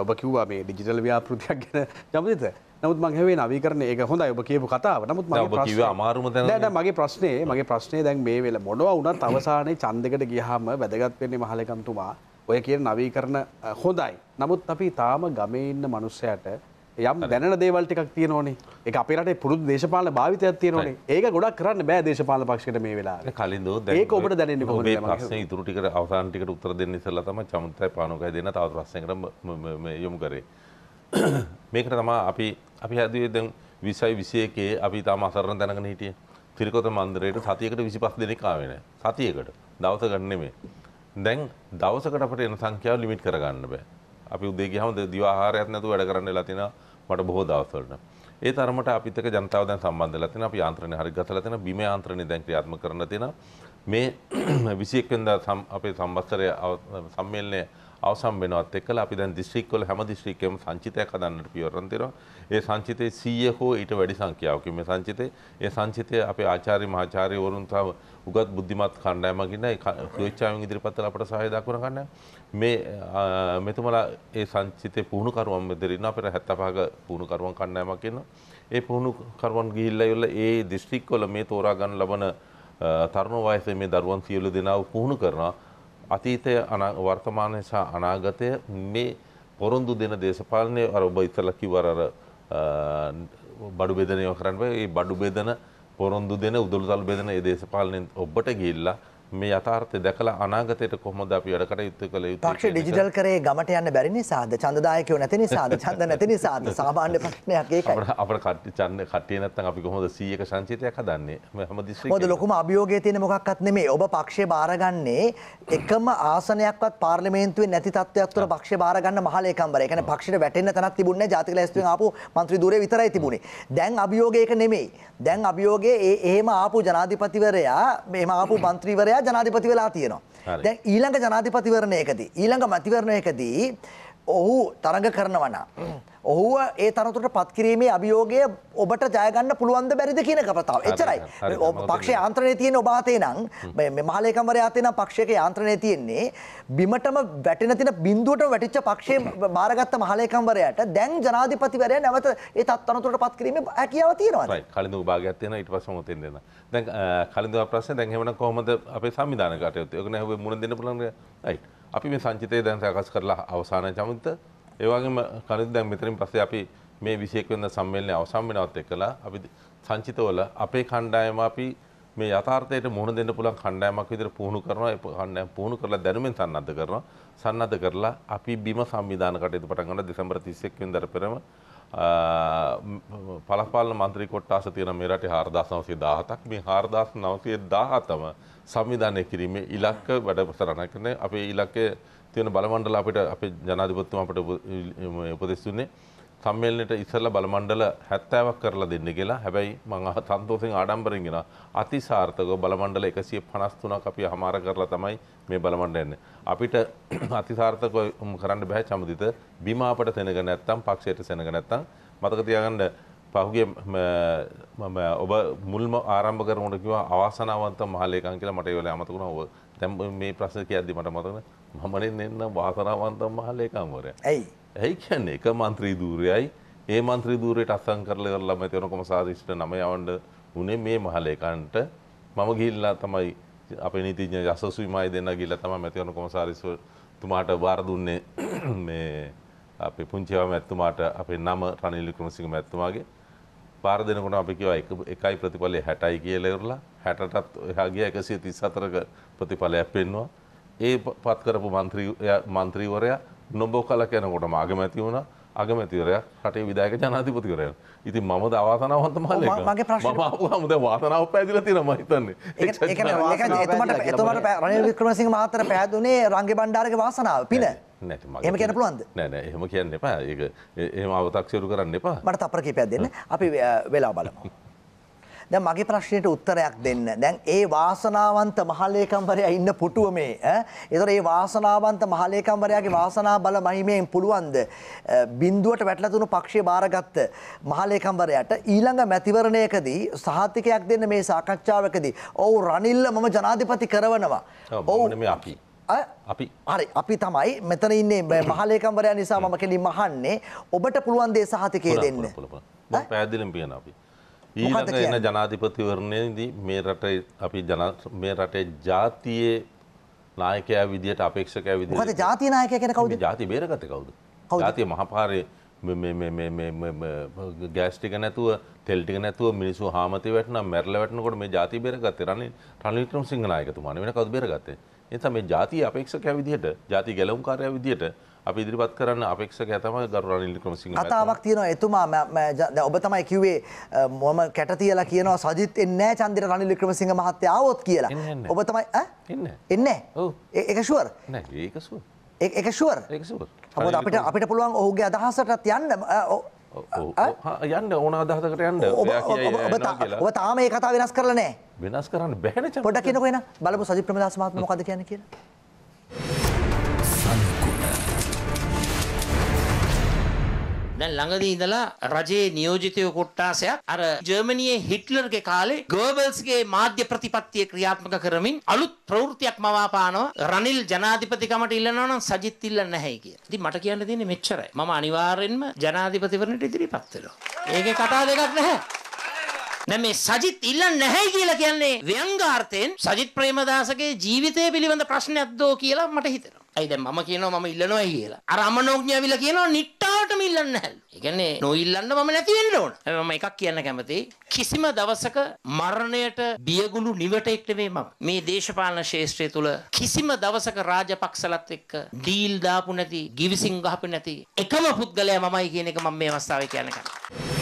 [SPEAKER 3] ඔබ කිව්වා මේ
[SPEAKER 1] ඩිජිටල් ව්‍යාපෘතියක් ගැන ජමදිත. නමුත් මං හැවේ නවීකරණය ඒක හොඳයි ඔබ කියපු කතාව. නමුත් මගේ ප්‍රශ්නේ අමාරුම තැන නෑ නෑ මගේ ප්‍රශ්නේ මගේ ප්‍රශ්නේ දැන් මේ වෙලාව මොනවා වුණත් අවසානයේ ඡන්දයකට ගියාම වැදගත් වෙන්නේ මහලකතුමා. ඔය කියන නවීකරණ හොඳයි. නමුත් අපි තාම ගමේ ඉන්න මිනිස්සයාට යම් දැන දේවල් ටිකක් තියනෝනේ එක අපිට පුරුදු දේශපාල භාවිතයක් තියනනේ ඒක ගොඩක් කරන්න බෑ දේශපාල පක්ෂකට මේ වෙලා
[SPEAKER 3] කලින් ඒක ඔබට දැන ප්‍රශ්න ඉතුරටික අවසාන්ටිකට උත්තර දෙන්න ඉසල්ල තම චමුතයි පානුකයි දෙන්න තව ප්‍රශ්නකට යොමු කරේ *clears throat* මේකට තමා අපි අපි හැදුවේ දැන් විසයි විසයකේ අපි තාම අසරණ දැනගෙන හිටිය තිරිකොත මන්දරයට සතියකට විසි පස් දෙනෙකාවෙන සතියකට දවස ගන්නෙමේ දැන් දවසකට අපට එන සංඛ්‍යාව ලිමිට් කරගන්න බෑ අපි උදේ ගියාම දිවාහාරයක් නැතුව වැඩ කරන්න වෙලා තිනවා මට බොහෝ දවස්වලට. ඒ තරමට අපිතක ජනතාව දැන් සම්බන්ධ වෙලා තියෙනවා අපි යාන්ත්‍රණය හරි ගතලා තියෙනවා බිම යාන්ත්‍රණය දැන් ක්‍රියාත්මක කරන්න තියෙනවා මේ 21 *clears throat* වෙනිදා අපේ සම්බස්තරය සම්මේලනය අවසන් වෙනවත් එක්කලා අපි දැන් දිස්ත්‍රික් වල හැම දිස්ත්‍රික්කෙම සංචිතයක් හදන්නට පියවරන් තියෙනවා ඒ සංචිතේ 100 හෝ ඊට වැඩි සංඛ්‍යාවකින් මේ සංචිතේ ඒ සංචිතය අපේ ආචාර්ය මහාචාර්ය වරුන් තව උගත් බුද්ධිමත් කණ්ඩායමකින් ඒ ස්වේච්ඡාවෙන් ඉදිරිපත් කළ අපට සහාය දක්වන කණ්ඩායම මේ මෙතුමලා ඒ සංචිතය පුහුණුකරුවන් මෙදරන්න අපට හැත්තපාග පුහුණුකරුවන් කන්නෑමක් කියන්න. ඒ පුහුණුකරුවන් ගිල්ල යොල්ල ඒ දිස්ට්‍රික්කොල මේ තෝරාගන්න ලබන තරුණ වයසේ මේ දරුවන් සියලු දෙනාව පුහුණු කරනවා. අතීතය වර්තමානය සහ අනාගතය මේ පොරොන්දු දෙන දේශපාලනය අර ඔබ ඉතලකි වරර බඩු බෙදනය කරන්න ඒ බඩු බෙදන පොරොන්දු දෙන උදුළුදල් බෙදන ඒ දේශපාලනයෙන් ඔබට ගිල්ලා මේ යථාර්ථය දැකලා අනාගතයට කොහොමද අපි වැඩ කටයුතු කළ යුත්තේ පක්ෂ ඩිජිටල්
[SPEAKER 2] කරේ ගමට යන්න බැරි නිසාද ඡන්දදායකයෝ නැති නිසාද ඡන්ද නැති නිසාද සාමාන්‍ය ප්‍රශ්නයක් ඒකයි අපිට
[SPEAKER 3] අපිට කට්ටි ඡන්ද කට්ටිය නැත්තම් අපි කොහොමද 100ක සංචිතයක් හදන්නේ හැම දිස්ත්‍රික්කෙම මොකද ලොකුම
[SPEAKER 2] අභියෝගය තියෙන මොකක්වත් නෙමෙයි ඔබ පක්ෂේ බාරගන්නේ එකම ආසනයක්වත් පාර්ලිමේන්තුවේ නැති තත්ත්වයක් තුළ පක්ෂේ බාරගන්න මහලේකම්බරය. ඒ කියන්නේ පක්ෂයට වැටෙන්න තැනක් තිබුණේ නැහැ ජාතික ලැයිස්තුවෙන් ආපු മന്ത്രി ධූරය විතරයි තිබුණේ. දැන් අභියෝගය ඒක නෙමෙයි. දැන් අභියෝගය ඒ එහෙම ආපු ජනාධිපතිවරයා එහෙම ආපු മന്ത്രിවරයා ජනාධිපති වෙලා තියෙනවා. දැන් ඊළඟ ජනාධිපතිවරණයකදී ඊළඟ මැතිවරණයකදී ඔහු තරඟ කරනවනා. ඔහුව ඒ තරතුට පත්කිරීමේ අභියෝගය ඔබට ජයගන්න පුළුවන්ද බැරිද කියන කතාව එචරයි පක්ෂ ආන්ත්‍රණය තියෙන ඔබාතේ නම් මහලේකමර අතේනම් පක්ෂයක යන්ත්‍රණය තියෙන්නේ බිමටම වැටෙන තින බින්දුවට වැටිච්ච පක්ෂය භාරගත්ත මහලේකම්වරයට දැන් ජනාධිපතිවරය නැවත ඒ තත්තරතුට පත්කිරීම හැකියාව තියෙනවා
[SPEAKER 3] කලින් භාගයක් තියෙන ඊට පස්සේ මොතෙන් දෙන්න දැන් කලින් දවස් ප්‍රශ්නේ දැන් එහෙමනම් කොහොමද අපේ සංවිධානය කටයුතු ඒක නැහුවේ මුණ දෙන්න පුළුවන් රයිට් අපි මේ සංචිතය දැන් සකස් කරලා අවසාන චමිත ඒ වගේම කනිත් දැන් මෙතනින් පස්සේ අපි මේ 21 වෙනිදා සම්මේලනය අවසන් වෙනවත් එක්කලා අපි සංචිතවල අපේ කණ්ඩායම අපි මේ යථාර්ථයට මුහුණ දෙන්න පුළුවන් කණ්ඩායමක් විදිහට පුහුණු කරනවා ඒ කණ්ඩායම පුහුණු කරලා දැනුමින් සන්නද්ධ කරනවා සන්නද්ධ කරලා අපි බිම සංවිධාන කටයුතු පටන් ගන්නවා දෙසැම්බර් 31 වෙනිදා පෙරම පලපාලන මන්ත්‍රී කොට්ටාස තියෙන මේ රටේ 4917ක් මේ 4917ම සංවිධානය කිරීමේ ඉලක්ක වැඩසටහනක් කරන අපේ ඉලක්කය තියෙන බලමණ්ඩල අපිට අපේ ජනාධිපතිතුමා අපට උපදෙස් දුන්නේ සම්මේලනයට ඉස්සෙල්ලා බලමණ්ඩල 70ක් කරලා දෙන්න කියලා. හැබැයි මම සන්තෝෂෙන් ආඩම්බරෙන් ගෙනා අතිසාර්ථකව බලමණ්ඩල 153ක් අපි හමාර කරලා තමයි මේ බලමණ්ඩල යන්නේ. අපිට *clears throat* අතිසාර්ථකව කරන්න බෑ චමුදිත. බිම අපට සෙනග නැත්තම් පක්ෂයට සෙනග නැත්තම් මතක තියාගන්න පහුගේ මම ඔබ මුල්ම ආරම්භ කරනට කිව අවාසනාවන්ත මහලේකන් කියලා මට වෙලා අමතකුණ ඔබ තැම් මේ ප්‍රශ්න කියද්දි මට මතන මමනෙන් එන්න වාසනාවන්ත මහලේකම්වරය ඇයි ඇයි කියන්නේ එක මන්ත්‍රී දූරයයි ඒ මන්ත්‍රී දූරයට අසං කරල කරලා මැතිවනකොම සාධිෂ්ට නමයවන්ඩ උනේ මේ මහලේකන්ට මම ගිල්ලා තමයි අප නීතිඥ යසසුයි මයි දෙන්න ගිල්ල තම මැතිවන කොමසාරිස්ව තුමාට බාර දුන්නේ මේ අපි පුංචිව මැත්තුමාට අපේ නම රනිල්ලි ක්‍රමසික මැත්තුමාගේ පාර දෙනකොට අපි කියවා එක එකයි ප්‍රතිඵලය 60යි කියලා ඉවරලා 60ටත් එහා ගියා 134ක ප්‍රතිඵලයක් පෙන්නවා. ඒ පත් කරපු മന്ത്രി മന്ത്രിවරයා නොබෝ කලක යනකොටම අගමැති වුණා. අගමැතිවරයා රටේ විධායක ජනාධිපතිවරයා. ඉතින් මම ද අවාසනාවන්ත මහලෙක්. මගේ ප්‍රශ්නේ මම ආපුවාම දැන් වාසනාව පැහැදිලා තියෙනවා මම හිතන්නේ. ඒක ඒක එතකොට එතකොට රනිල්
[SPEAKER 2] වික්‍රමසිංහ මහත්තයා පැහැදුනේ රංගේ බණ්ඩාරගේ වාසනාව පින. නැති එම කියන පුළුවන්ද
[SPEAKER 3] නෑ එහෙම කියන්න එපා ඒ
[SPEAKER 2] එහම අවතක්ෂරු කරන්න එපා මට අපර කිපයක් දෙන්න අපි වෙලා බලමු. දැ මගේ ප්‍රශ්නයට උත්තරයක් දෙන්න දැන් ඒ වාසනාවන්ත මහලේකම්වරය ඉන්න පුටුව මේ එතොර ඒ වාසනාවන්ත මහලේකම්වරයාගේ වාසනා බල මහිමයෙන් පුළුවන්ද බින්දුවට වැටලතුුණු පක්ෂය භාරගත්ත මහලේකම්වරයට ඊළඟ මැතිවරණයකදී සාහතිකයක් දෙන්න මේ සාකච්ඡාවකදී ඔවු රනිල්ල මම ජනාධිපති කරවනවා
[SPEAKER 3] ඔවුන මේ අපි අපි
[SPEAKER 2] හරි අපි තමයි මෙතන ඉන්නේ *coughs* මහලේකම්වරයා නිසා මම කෙලින්ම අහන්නේ ඔබට පුළුවන් දේ සහතිකය දෙන්න.
[SPEAKER 3] මම පැහැදිලිවම කියන අපි. ඊළඟ එන ජනාධිපතිවරණයේදී මේ රටේ අපි මේ රටේ ජාතියේ නායකයා විදියට අපේක්ෂකයා විදියට. මොකද ජාතිය නායකයා කියන්නේ කවුද? ජාති බේරගත්තේ කවුද? ජාතිය මහපාරේ ගෑස්ටික නැතුව තෙල්ටික නැතුව මිනිසු හාමති වැටන මැරල වැටනකොට මේ ජාති බේරගත්තේ රනිල් රනිල් වික්‍රමසිංහ නායකතුමානේ වෙන කවුද බේරගත්තේ? එතම මේ ජාතිය අපේක්ෂකයා විදිහට ජාති ගැලවුම්කාරයා විදිහට අපි ඉදිරිපත් කරන්න අපේක්ෂක ඇතම ගරුරා නිල් ක්‍රමසිංහ කතාවක්
[SPEAKER 2] තියෙනවා එතුමා ඔබ තමයි කිව්වේ මම කැට තියලා කියනවා සජිත් එන්නේ නැහැ චන්දිර රනිල් වික්‍රමසිංහ මහත්තයා ආවොත් කියලා. ඔබ තමයි ඈ එන්නේ එන්නේ ඒක ෂුවර්
[SPEAKER 3] නෑ ඒක ෂුවර්
[SPEAKER 2] ඒක ෂුවර් ඒක ෂුවර් අපිට අපිට පුළුවන් ඔහුගේ අදහසටත් යන්න යන්න ඕන අදහතකට යන්න ඔබ තාම ඒ කතා වෙනස් කරලනෑ
[SPEAKER 3] වෙනස් කරන්න බැහන
[SPEAKER 2] පොඩ කියනවෙන බලපු සජි ප්‍රමදස්මාත්මකද කියන කියලා
[SPEAKER 4] දැන් ළඟදී ඉඳලා රජයේ නියෝජිතයෝ කොට්ටාසයක් අර ජර්මනියේ හිට්ලර්ගේ කාලේ ගෝබල්ස්ගේ මාධ්‍ය ප්‍රතිපත්තිය ක්‍රියාත්මක කරමින් අලුත් ප්‍රවෘත්තියක් මවාපානවා රනිල් ජනාධිපතිකමට ඉල්ලනවා නම් සජිත් ඉල්ලන්නේ නැහැ කිය. ඉතින් මට කියන්න තියෙන්නේ මෙච්චරයි. මම අනිවාර්යෙන්ම ජනාධිපතිවරණයට ඉදිරිපත් වෙනවා. ඒකේ කතා දෙකක් නැහැ. දැන් මේ සජිත් ඉල්ලන්නේ නැහැ කියලා කියන්නේ ව්‍යංගාර්ථයෙන් සජිත් ප්‍රේමදාසගේ ජීවිතය පිළිබඳ ප්‍රශ්නයක්දෝ කියලා මට හිතෙනවා. ඇයි දැන් මම කියනවා මම ඉල්ලනවා කියලා. අර අමනෝඥය ඇවිල්ලා කියනවා නිට්ටාවටම ඉල්ලන්න හැල්. ඒ කියන්නේ නොඉල්ලන්න මම නැති වෙන්න ඕන. හැබැයි මම එකක් කියන්න කැමතියි. කිසිම දවසක මරණයට බියගුළු නිවටෙක් නෙවෙයි මම. මේ දේශපාලන ශාස්ත්‍රය තුල කිසිම දවසක රාජපක්ෂලත් එක්ක ඩීල් දාපු නැති, ගිවිසිම් ගහපු නැති එකම පුද්ගලයා මමයි කියන එක මම මේ අවස්ථාවේ කියන්න
[SPEAKER 2] කැමතියි.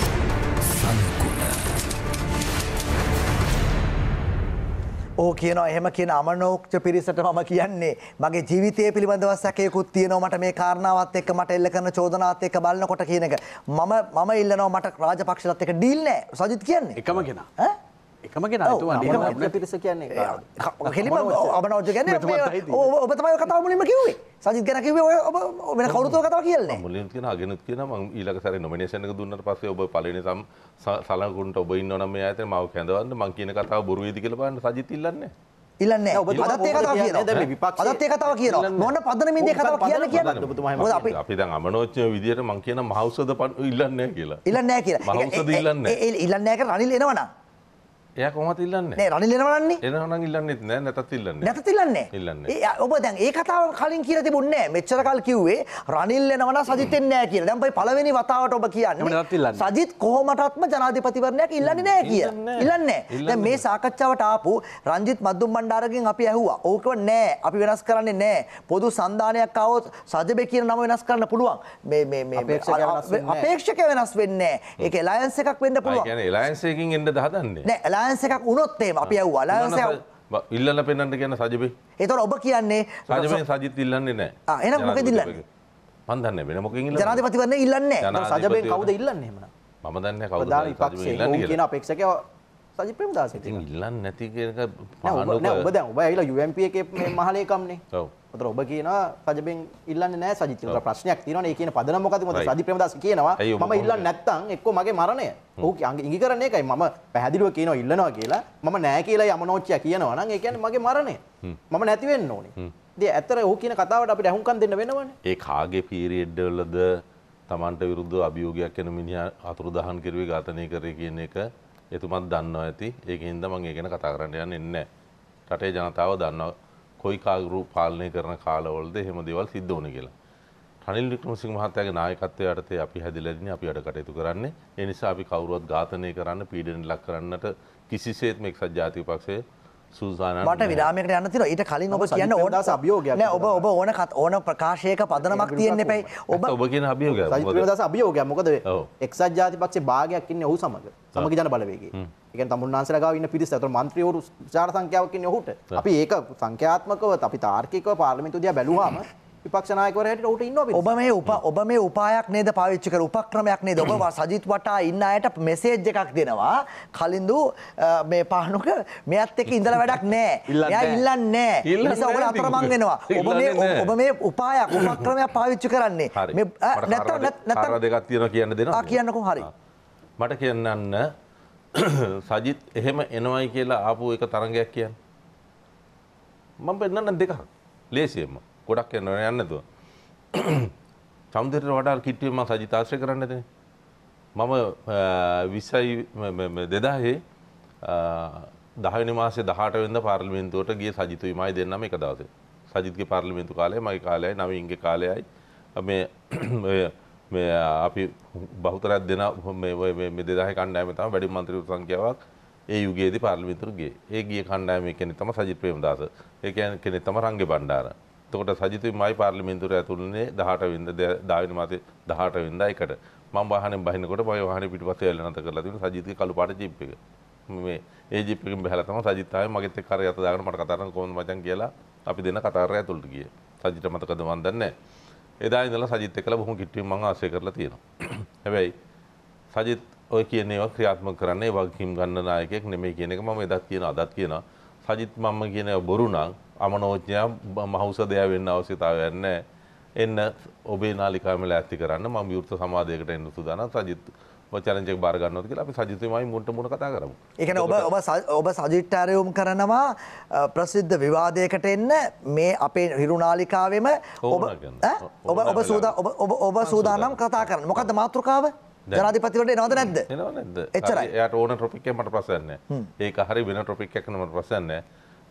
[SPEAKER 2] ඕ කියනවා එහෙම කියන අමනෝක්්‍ර පිරිසට මම කියන්නේ මගේ ජීවිතය පිළිබඳව සැකයකුත් තියනවා මට මේ කාරණාවත් එක්ක මට එල්ල කරන චෝදනාත් එක්ක බලනකොට කියන එක මම මම ඉල්ලනවා මට රාජපක්ෂලත් එක ඩීල් නෑ සජිත් කියන්නේ එකම කෙනා ඈ එකමගෙන පිරිස කියන්නේ
[SPEAKER 1] හෙලිම අබනෝජ ගැන ඔබ
[SPEAKER 2] තමයි කතාව මුලින්ම කිව්වේ සජිත් ගැන කිව්වේ ඔය ඔබ වෙන කවුරුතෝ කතාව කියන්නේ
[SPEAKER 3] මුලින් කියන අගෙනුත් කියන මම ඊළඟ සැරේ නොමිනේෂන් එක දුන්නාට පස්සේ ඔබ පළවෙනි සම් සලකුණට ඔබ ඉන්නවනම් මේ ආයතනේ මාව කැඳවන්න මං කියන කතාව බොරු වේද කියලා බලන්න සජිත් ඉල්ලන්නේ
[SPEAKER 2] ඉල්ලන්න අදත් ඒ කතාව කියනවා අදත් ඒ කතාව කියනවා මොන පදනමින්ද ඒ කතාව කියන්නේ කියන්නේ අපි
[SPEAKER 3] අපි දැන් අමනෝච්ච විදියට මං කියන මහෞෂධ ඉල්ලන්නේ නැහැ කියලා ඉල්ලන්නේ නැහැ කියලා ඒක ඉල්ලන්නේ නැහැ
[SPEAKER 2] ඉල්ලන්නේ නැහැ කියලා රනිල් එනවනම්
[SPEAKER 3] එය කොම ඉල්ලන්නේ රනි ලෙනවන්නේ එනවනම් ඉල්ලන්නෙත් නෑ නැතත් ඉල්ලන්නේ නැතත් ඉල්ලන්නේ ඉල්ලන්නේ
[SPEAKER 2] ඔබ දැන් ඒ කතාව කලින් කියලා තිබුණේ නෑ මෙච්චර කල් කිව්වේ රනිල් එනවනම් සජිත් එන්නේ නෑ කියලා. දැන් බයි පළවෙනි වතාවට ඔබ කියන්නේ සජිත් කොහොමටත්ම ජනාධිපතිවරණයක් ඉල්ලන්නේ නෑ කියලා. ඉල්ලන්නේ නෑ. දැන් මේ සාකච්ඡාවට ආපු රංජිත් මද්දුම් බණ්ඩාරගෙන් අපි ඇහුවා. ඕකව නෑ. අපි වෙනස් කරන්නේ නෑ. පොදු සන්දානයක් આવොත් සජබේ කියන නම වෙනස් කරන්න පුළුවන්. මේ මේ මේ අපේක්ෂක වෙනස් වෙන්නේ නෑ. ඒක එලයන්ස් එකක් වෙන්න පුළුවන්.
[SPEAKER 3] ඒ කියන්නේ එලයන්ස් එකකින් එන්න හදන්නේ.
[SPEAKER 2] නෑ ලෑන්ස එකක් උනොත්තේම අපි ඇව්වා
[SPEAKER 3] ලෑන්ස ඉල්ලන්න පෙන්න්නට කියන්න සජපි
[SPEAKER 2] එතොට ඔබ කියන්නේ සජපෙන්
[SPEAKER 3] සජිත් ඉල්ලන්නේ නෑ එන මොක ඉල්ලන්න පන්දන්න වෙන මොක ජනාධපතිවරන්නේ
[SPEAKER 2] ඉල්ලන්නේ
[SPEAKER 4] සජපෙන් කවුද ඉල්ලන්නේ
[SPEAKER 3] මම දන්න කවද කියන
[SPEAKER 4] අපේක්ෂක සජිප්‍රම
[SPEAKER 3] දාස ඉල්ලන්න නැති ඔබ
[SPEAKER 4] ඔබ ඇලා යුම්පිය එක මහලයකම්නේ ඔව මොතර ඔබ කියනවා රජබෙන් ඉල්ලන්නේ නැහැ සජිත් කියලා ප්‍රශ්නයක් තියෙනවනේ ඒ කියන පදනම මොකද්ද මොකද සජිත් ප්‍රේමදාස කියනවා මම ඉල්ලන්නේ නැත්තම් එක්කෝ මගේ මරණය ඔහු ඉඟි කරන එකයි මම පැහැදිලිව කියනවා ඉල්ලනවා කියලා මම නැහැ කියලා යමනෝච්චියා කියනවා නම් ඒ කියන්නේ මගේ මරණය මම නැති වෙන්න ඕනේ ඉතින් ඇත්තට ඔහු කියන කතාවට අපිට අහුම්කම් දෙන්න වෙනවනේ
[SPEAKER 3] ඒ කාගේ පීරියඩ් වලද Tamanට විරුද්ධව අභියෝගයක් එන මිනිහා අතුරුදහන් කිරුවේ ඝාතනය කරේ කියන එක එතුමත් දන්නවා ඇති ඒකින්ද මම ඒ ගැන කතා කරන්න යන්නේ නැහැ රටේ ජනතාව දන්නවා කොයි කාගරු පාලනය කරන කාලවලද එහෙම දේවල් සිද්ධ වුණ කියලා. රනිල් වික්‍රමසිංහ මහත්තයාගේ නායකත්වය යටතේ අපි හැදිලා ඉන්නේ අපි වැඩ කටයුතු කරන්නේ. ඒ නිසා අපි කවුරුවත් ඝාතනය කරන්න, පීඩනයට ලක් කරන්නට කිසිසේත්ම එක්සත් ජාතික පක්ෂයේ මට
[SPEAKER 2] විරාමයකට යන්න තින ඊට කලින් ඔබ කියන්න ඕන අභියෝගයක් නෑ ඔබ ඔබ ඕන කත් ඕන ප්‍රකාශයක පදනමක් තියෙන්න එපයි
[SPEAKER 3] ඔබ ඔබ කියන අභියෝගය දස
[SPEAKER 4] අභියෝගයක් මොකද එක්සත් ජාතිපක්ෂේ භාගයක් ඉන්නේ ඔහු සමග සමග ජන බලවේගයේ ඒ කියන්නේ තමුන්නාන්සලා ගාව ඉන්න පිරිස අතර മന്ത്രിවරු විචාර සංඛ්‍යාවක් ඉන්නේ ඔහුට අපි ඒක සංඛ්‍යාත්මකව අපි තාර්කිකව
[SPEAKER 2] පාර්ලිමේන්තුව දිහා බැලුවාම විපක්ෂනායකවර හැටියට ඌට ඉන්නවා පිළිස. ඔබ මේ උප ඔබ මේ උපායක් නේද පාවිච්චි කරලා උපක්‍රමයක් නේද ඔබ *clears throat* සජිත් වටා ඉන්න අයට මෙසේජ් එකක් දෙනවා කලින්දු මේ පානුක මෙයත් එක්ක ඉඳලා වැඩක් නැහැ. එයා ඉල්ලන්නේ නැහැ. ඒ නිසා ඔබලා අතරමං වෙනවා. ඔබ මේ ඔබ මේ උපායක් උපක්‍රමයක් පාවිච්චි කරන්නේ. මේ නැත්තම්
[SPEAKER 3] නැත්තම් දෙකක් තියෙනවා කියන්න දෙනවා. ආ කියන්නකෝ හරි. මට කියන්නන්න *clears throat* සජිත් එහෙම එනවයි කියලා ආපු එක තරගයක් කියන්න. මම පෙන්න්න දෙකක් ලේසියෙන්ම ගොඩක් යන්න ඕනේ යන්න නැතුව. සමුද්‍රයට වඩා කිට්ටුවෙන් මම සජිත ආශ්‍රය කරන්නද මම 20 2000 දහවෙනි මාසේ 18 වෙනිදා පාර්ලිමේන්තුවට ගිය සජිතුයි මයි දෙන්නම එක දවසේ. සජිත්ගේ පාර්ලිමේන්තු කාලය මගේ කාලයයි නවීන්ගේ කාලයයි මේ මේ අපි බහුතරයක් දෙන මේ මේ 2000 කණ්ඩායම තමයි වැඩි മന്ത്രിවරු සංඛ්‍යාවක් ඒ යුගයේදී පාර්ලිමේන්තුවට ගියේ. ඒ ගිය කණ්ඩායමේ කෙනෙක් තමයි සජිත් ප්‍රේමදාස. ඒ කියන්නේ කෙනෙක් තමයි රංගේ බණ්ඩාර. තෝට සජිතුයි මයි පාර්ලිමින්තුර ඇතුළන්නේ දහට වින්ද දාවින මතේ දහට වින්දා එකට මම වාහනේ බහිනකොට මම වාහනේ පිටිපස්සේ ඇවිල්ලා නැත කරලා තිබුණා සජිතගේ කළු පාට ජීප් එක. මේ ඒ ජීප් එකෙන් බහලා තමයි සජිත් ආවේ මගෙත් එක්ක හරියට දාගෙන මට කතා කරන්න කොහොමද මචං කියලා අපි දෙන කතාරය ඇතුළට ගියේ. සජිත මතකද මන් දන්නේ නැහැ. එදා ඉඳලා සජිත් එක්කලා බොහොම කිට්ටුවෙන් මම ආශ්‍රය කරලා තියෙනවා. *clears throat* හැබැයි සජිත් ඔය කියන ඒවා ක්‍රියාත්මක කරන්නේ වගකීම් ගන්න නායකයෙක් නෙමෙයි කියන එක මම එදත් කියනවා අදත් කියනවා. සජිත් මම කියන බොරු නම් අමනෝඥයා මහෞසදයා වෙන්න අවශ්‍යතාවයන්න එන්න ඔබේ නාලිකාමල ඇති කරන්න ම යුෘත සමාධයකට එන්න සුදාන සජිත් චලජ බාරගන්නොත් කියලා අපි සජිතමයි මුට මුණ කතා කරමු. එකන ඔබ ඔබ
[SPEAKER 2] ඔබ සජිට්ටාරයුම් කරනවා ප්‍රසිද්ධ විවාදයකට එන්න මේ අපේ හිරුනාලිකාවෙම ඔබ ඔබ ඔබ සූද ඔබ සූදානම් කතා කරන්න මොකද මාතෘකාව ජනාධිපතිවට නවද නැද්ද එච්චරයි
[SPEAKER 3] යට ඕන ටොපික්කේ මට ප්‍රසන්න ඒක හරි වෙන ටොපික් එකනමට ප්‍රසන්නේ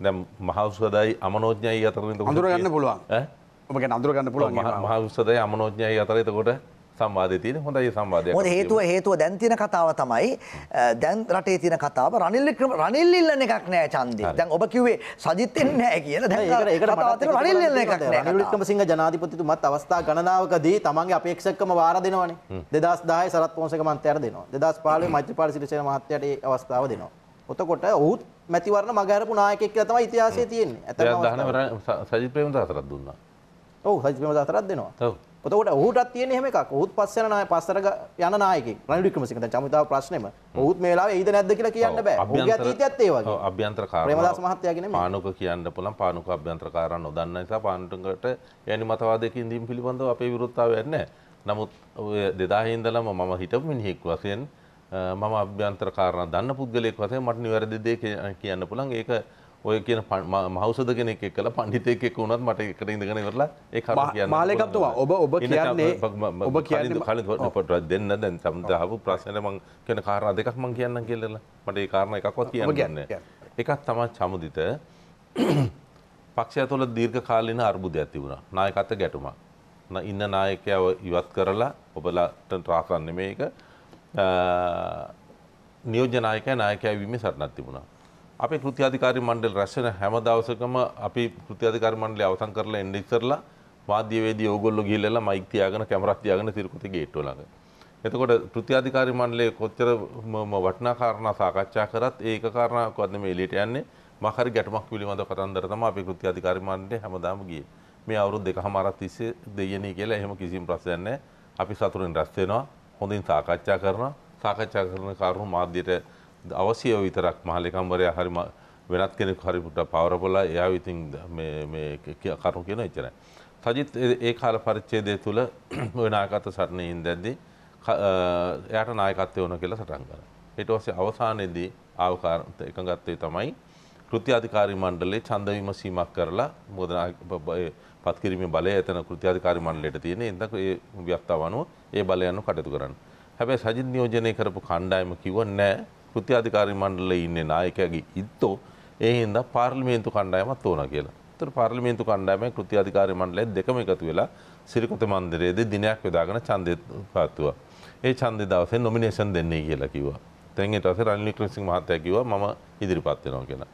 [SPEAKER 3] දැම් මහවසදයි අමනෝඥයි අතර අඳුරගන්න පුළුවන් ඔමට අඳුරගන්න පුළුව මහවසදයි අමනෝඥයි අතරතකොට සම්වාධය තියෙන හොඳයි සම්වාධය හේතුව
[SPEAKER 2] හේතුව දැන්තින කතාව තමයි දැන් රටේ තින කතාව රනිල්ලික්‍රම රනිල්ලිල්ලන එකක් නෑ චන්දය දැන් ඔබ කිවේ සජිත්තෙන් නෑ කියන ලික්ම
[SPEAKER 4] සිංහ ජනාධිපතිතුමත් අවස්ථා ගණනාවකදී තමන්ගේ අපේක්ෂක්කම වාර දෙනවනේ දෙදස් දාය සරත් පෝසකමන්තයර දෙනවා දෙදස් පාලේ *coughs* මච්ච පාල සිරිසය මහත්තයට අවස්ථාව දෙනවා ඔතකොට ඔහුත් මැතිවරණ මගහැරපු නායකයෙක් කියලා තමයි ඉතිහාසයේ තියෙන්නේ. ඇත්තම දහනවරණ සජිත් ප්‍රේමදාස හතරක් දුන්නා. ඔව් සජිත් ප්‍රේමදාස හතරක් දෙනවා. ඔව්. ඔතකොට ඔහුටත් තියෙන එහෙම එකක්. ඔහුත් පස්ස යන නාය පස්සට යන නායකයෙක්. රනිල් වික්‍රමසිංහ දැන් චමිතාව ප්‍රශ්නෙම. ඔහුත් මේ වෙලාවේ එයිද නැද්ද කියලා කියන්න බෑ. ඔහුගේ අතීතයත් ඒ වගේ. ඔව්
[SPEAKER 3] අභ්‍යන්තර කාරණා. ප්‍රේමදාස මහත්තයාගේ නෙමෙයි. පානුක කියන්න පුළුවන්. පානුක අභ්‍යන්තර කාරණා නොදන්න නිසා පානුකට යනි මතවාදයක ඉඳීම් පිළිබඳව අපේ විරුද්ධතාවයක් නැහැ. නමුත් 2000 ඉඳලම මම හිටපු මිනිහෙක් වශයෙන් මම අභ්‍යන්තර කාරණා දන්න පුද්ගලයෙක් වශයෙන් මට නිවැරදි දේ කියන්න පුළුවන්. ඒක ඔය කියන මහෞෂධ කෙනෙක් එක්කලා පඬිතෙක් එක්ක වුණත් මට එකට ඉඳගෙන ඉවරලා ඒ කාරණා කියන්න. මාලේකප්තුමා
[SPEAKER 1] ඔබ ඔබ කියන්නේ ඔබ කියන්නේ කලින්
[SPEAKER 3] පොඩ්ඩක් දෙන්න දැන් සම්දාහපු ප්‍රශ්නේ මම කියන කාරණා දෙකක් මම කියන්නම් කියලා. මට ඒ කාරණා එකක්වත් කියන්න බෑ. එකක් තමයි චමුදිත පක්ෂය තුළ දීර්ඝ කාලීන අර්බුදයක් තිබුණා. නායකත්ව ගැටුමක්. ඉන්න නායකයව ඉවත් කරලා ඔබලාට රාකන්නේ මේක නියෝජ්‍ය නායකයා නායකයා වීමේ සටනක් තිබුණා. අපේ කෘත්‍යාධිකාරී මණ්ඩල රැස්වෙන හැම දවසකම අපි කෘත්‍යාධිකාරී මණ්ඩලය අවසන් කරලා එන්න ඉස්සරලා වාද්‍යවේදී ඕගොල්ලෝ ගිහිල්ලා මයික් තියාගෙන කැමරාක් තියාගෙන තිරකුතේ ගේට්ටුව ළඟ. එතකොට කෘත්‍යාධිකාරී මණ්ඩලයේ කොච්චර වටිනා කාරණා සාකච්ඡා කරත් ඒක කාරණාවක්වත් නෙමෙයි එළියට යන්නේ. මහරි ගැටමක් පිළිබඳව කතන්දර තමයි අපි කෘත්‍යාධිකාරී මණ්ඩලය හැමදාම ගියේ. මේ අවුරුදු දෙකමාරක් තිස්සේ දෙයනේ කියලා එහෙම කිසිම ප්‍රශ්නයක් නැහැ. අපි සතුටින් රැස් වෙනවා. හොඳින් සාකච්ඡා කරනවා සාකච්ඡා කරන කරුණු මාධ්‍යයට අවශ්‍ය විතරක් මහලකම්වරයා හරි වෙනත් කෙනෙක් හරිපුට පවරපොලා එයා විතින් කරු කියන එච්චරයි. සජිත් ඒ කාල පරිච්ඡේදය තුළ *clears throat* නායකත්ව සරණයෙන් දැද්දී එයට නායකත්වය ඕන කියලා සටන් කරා. ඊට පස්සේ අවසානයේදී ආව එකඟත්වයේ තමයි කෘතියාධිකාරි මණ්ඩලේ ඡන්ද විමසීමක් කරලා මොකද පත් කිරීමේ බලය එතන කෘතියාධිකාරි මණ්ඩලයට තියෙන ඉඳන් ඒ ව්‍යක්තාව අනුව ඒ බලය අනුව කටයුතු කරන්න. හැබැයි සජිත් නියෝජනය කරපු කණ්ඩායම කිව්ව නෑ කෘතියාධිකාරි මණ්ඩලේ ඉන්නේ නායකයාගේ ඉත්තෝ ඒ හින්දා පාර්ලිමේන්තු කණ්ඩායමක් ඕන කියලා. ඒතර පාර්ලිමේන්තු කණ්ඩායමයි කෘතියාධිකාරි මණ්ඩලය දෙකම එකතු වෙලා සිරිකොත මන්දිරයේදී දිනයක් යොදාගෙන ඡන්දය පාත්තුවා. ඒ ඡන්දේ දවසේ නොමිනේෂන් දෙන්නේ කියලා කිව්වා. දැන් ඊට පස්සේ රනිල් වික්‍රමසිංහ මහත්තයා කිව්වා මම ඉදිරිපත් වෙනවා කියලා.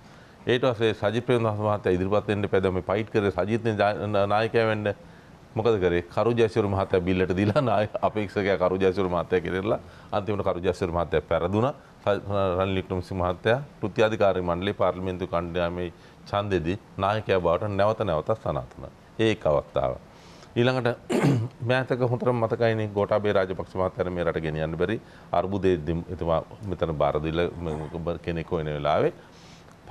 [SPEAKER 3] ඒට අසේ සජි ප්‍රේමදාස මහත්තයා ඉදිරිපත් වෙන්න එපා දැන් මේ ෆයිට් කරේ සජිත් නායකයා වෙන්න මොකද කරේ කරු ජයසූර මහත්තයා බිල්ලට දීලා නායක අපේක්ෂකයා කරු ජයසූර මහත්තයා කෙරෙලා අන්තිමට කරු ජයසූර මහත්තයා පැරදුනා රනිල් වික්‍රමසිංහ මහත්තයා කෘත්‍යාධිකාරී මණ්ඩලයේ පාර්ලිමේන්තු කණ්ඩායමේ ඡන්දෙදී නායකයා බවට නැවත නැවතත් සනාතන ඒක අවස්ථාවක්. ඊළඟට *clears throat* මෑතක හොතරම් මතකයින ගොටාබේ රාජපක්ෂ මහත්තයා මේ රට ගෙනියන්න බැරි අර්බුදයේ එතුමා මෙතන බාර දීලා කෙනෙක් වෙන වෙලාවේ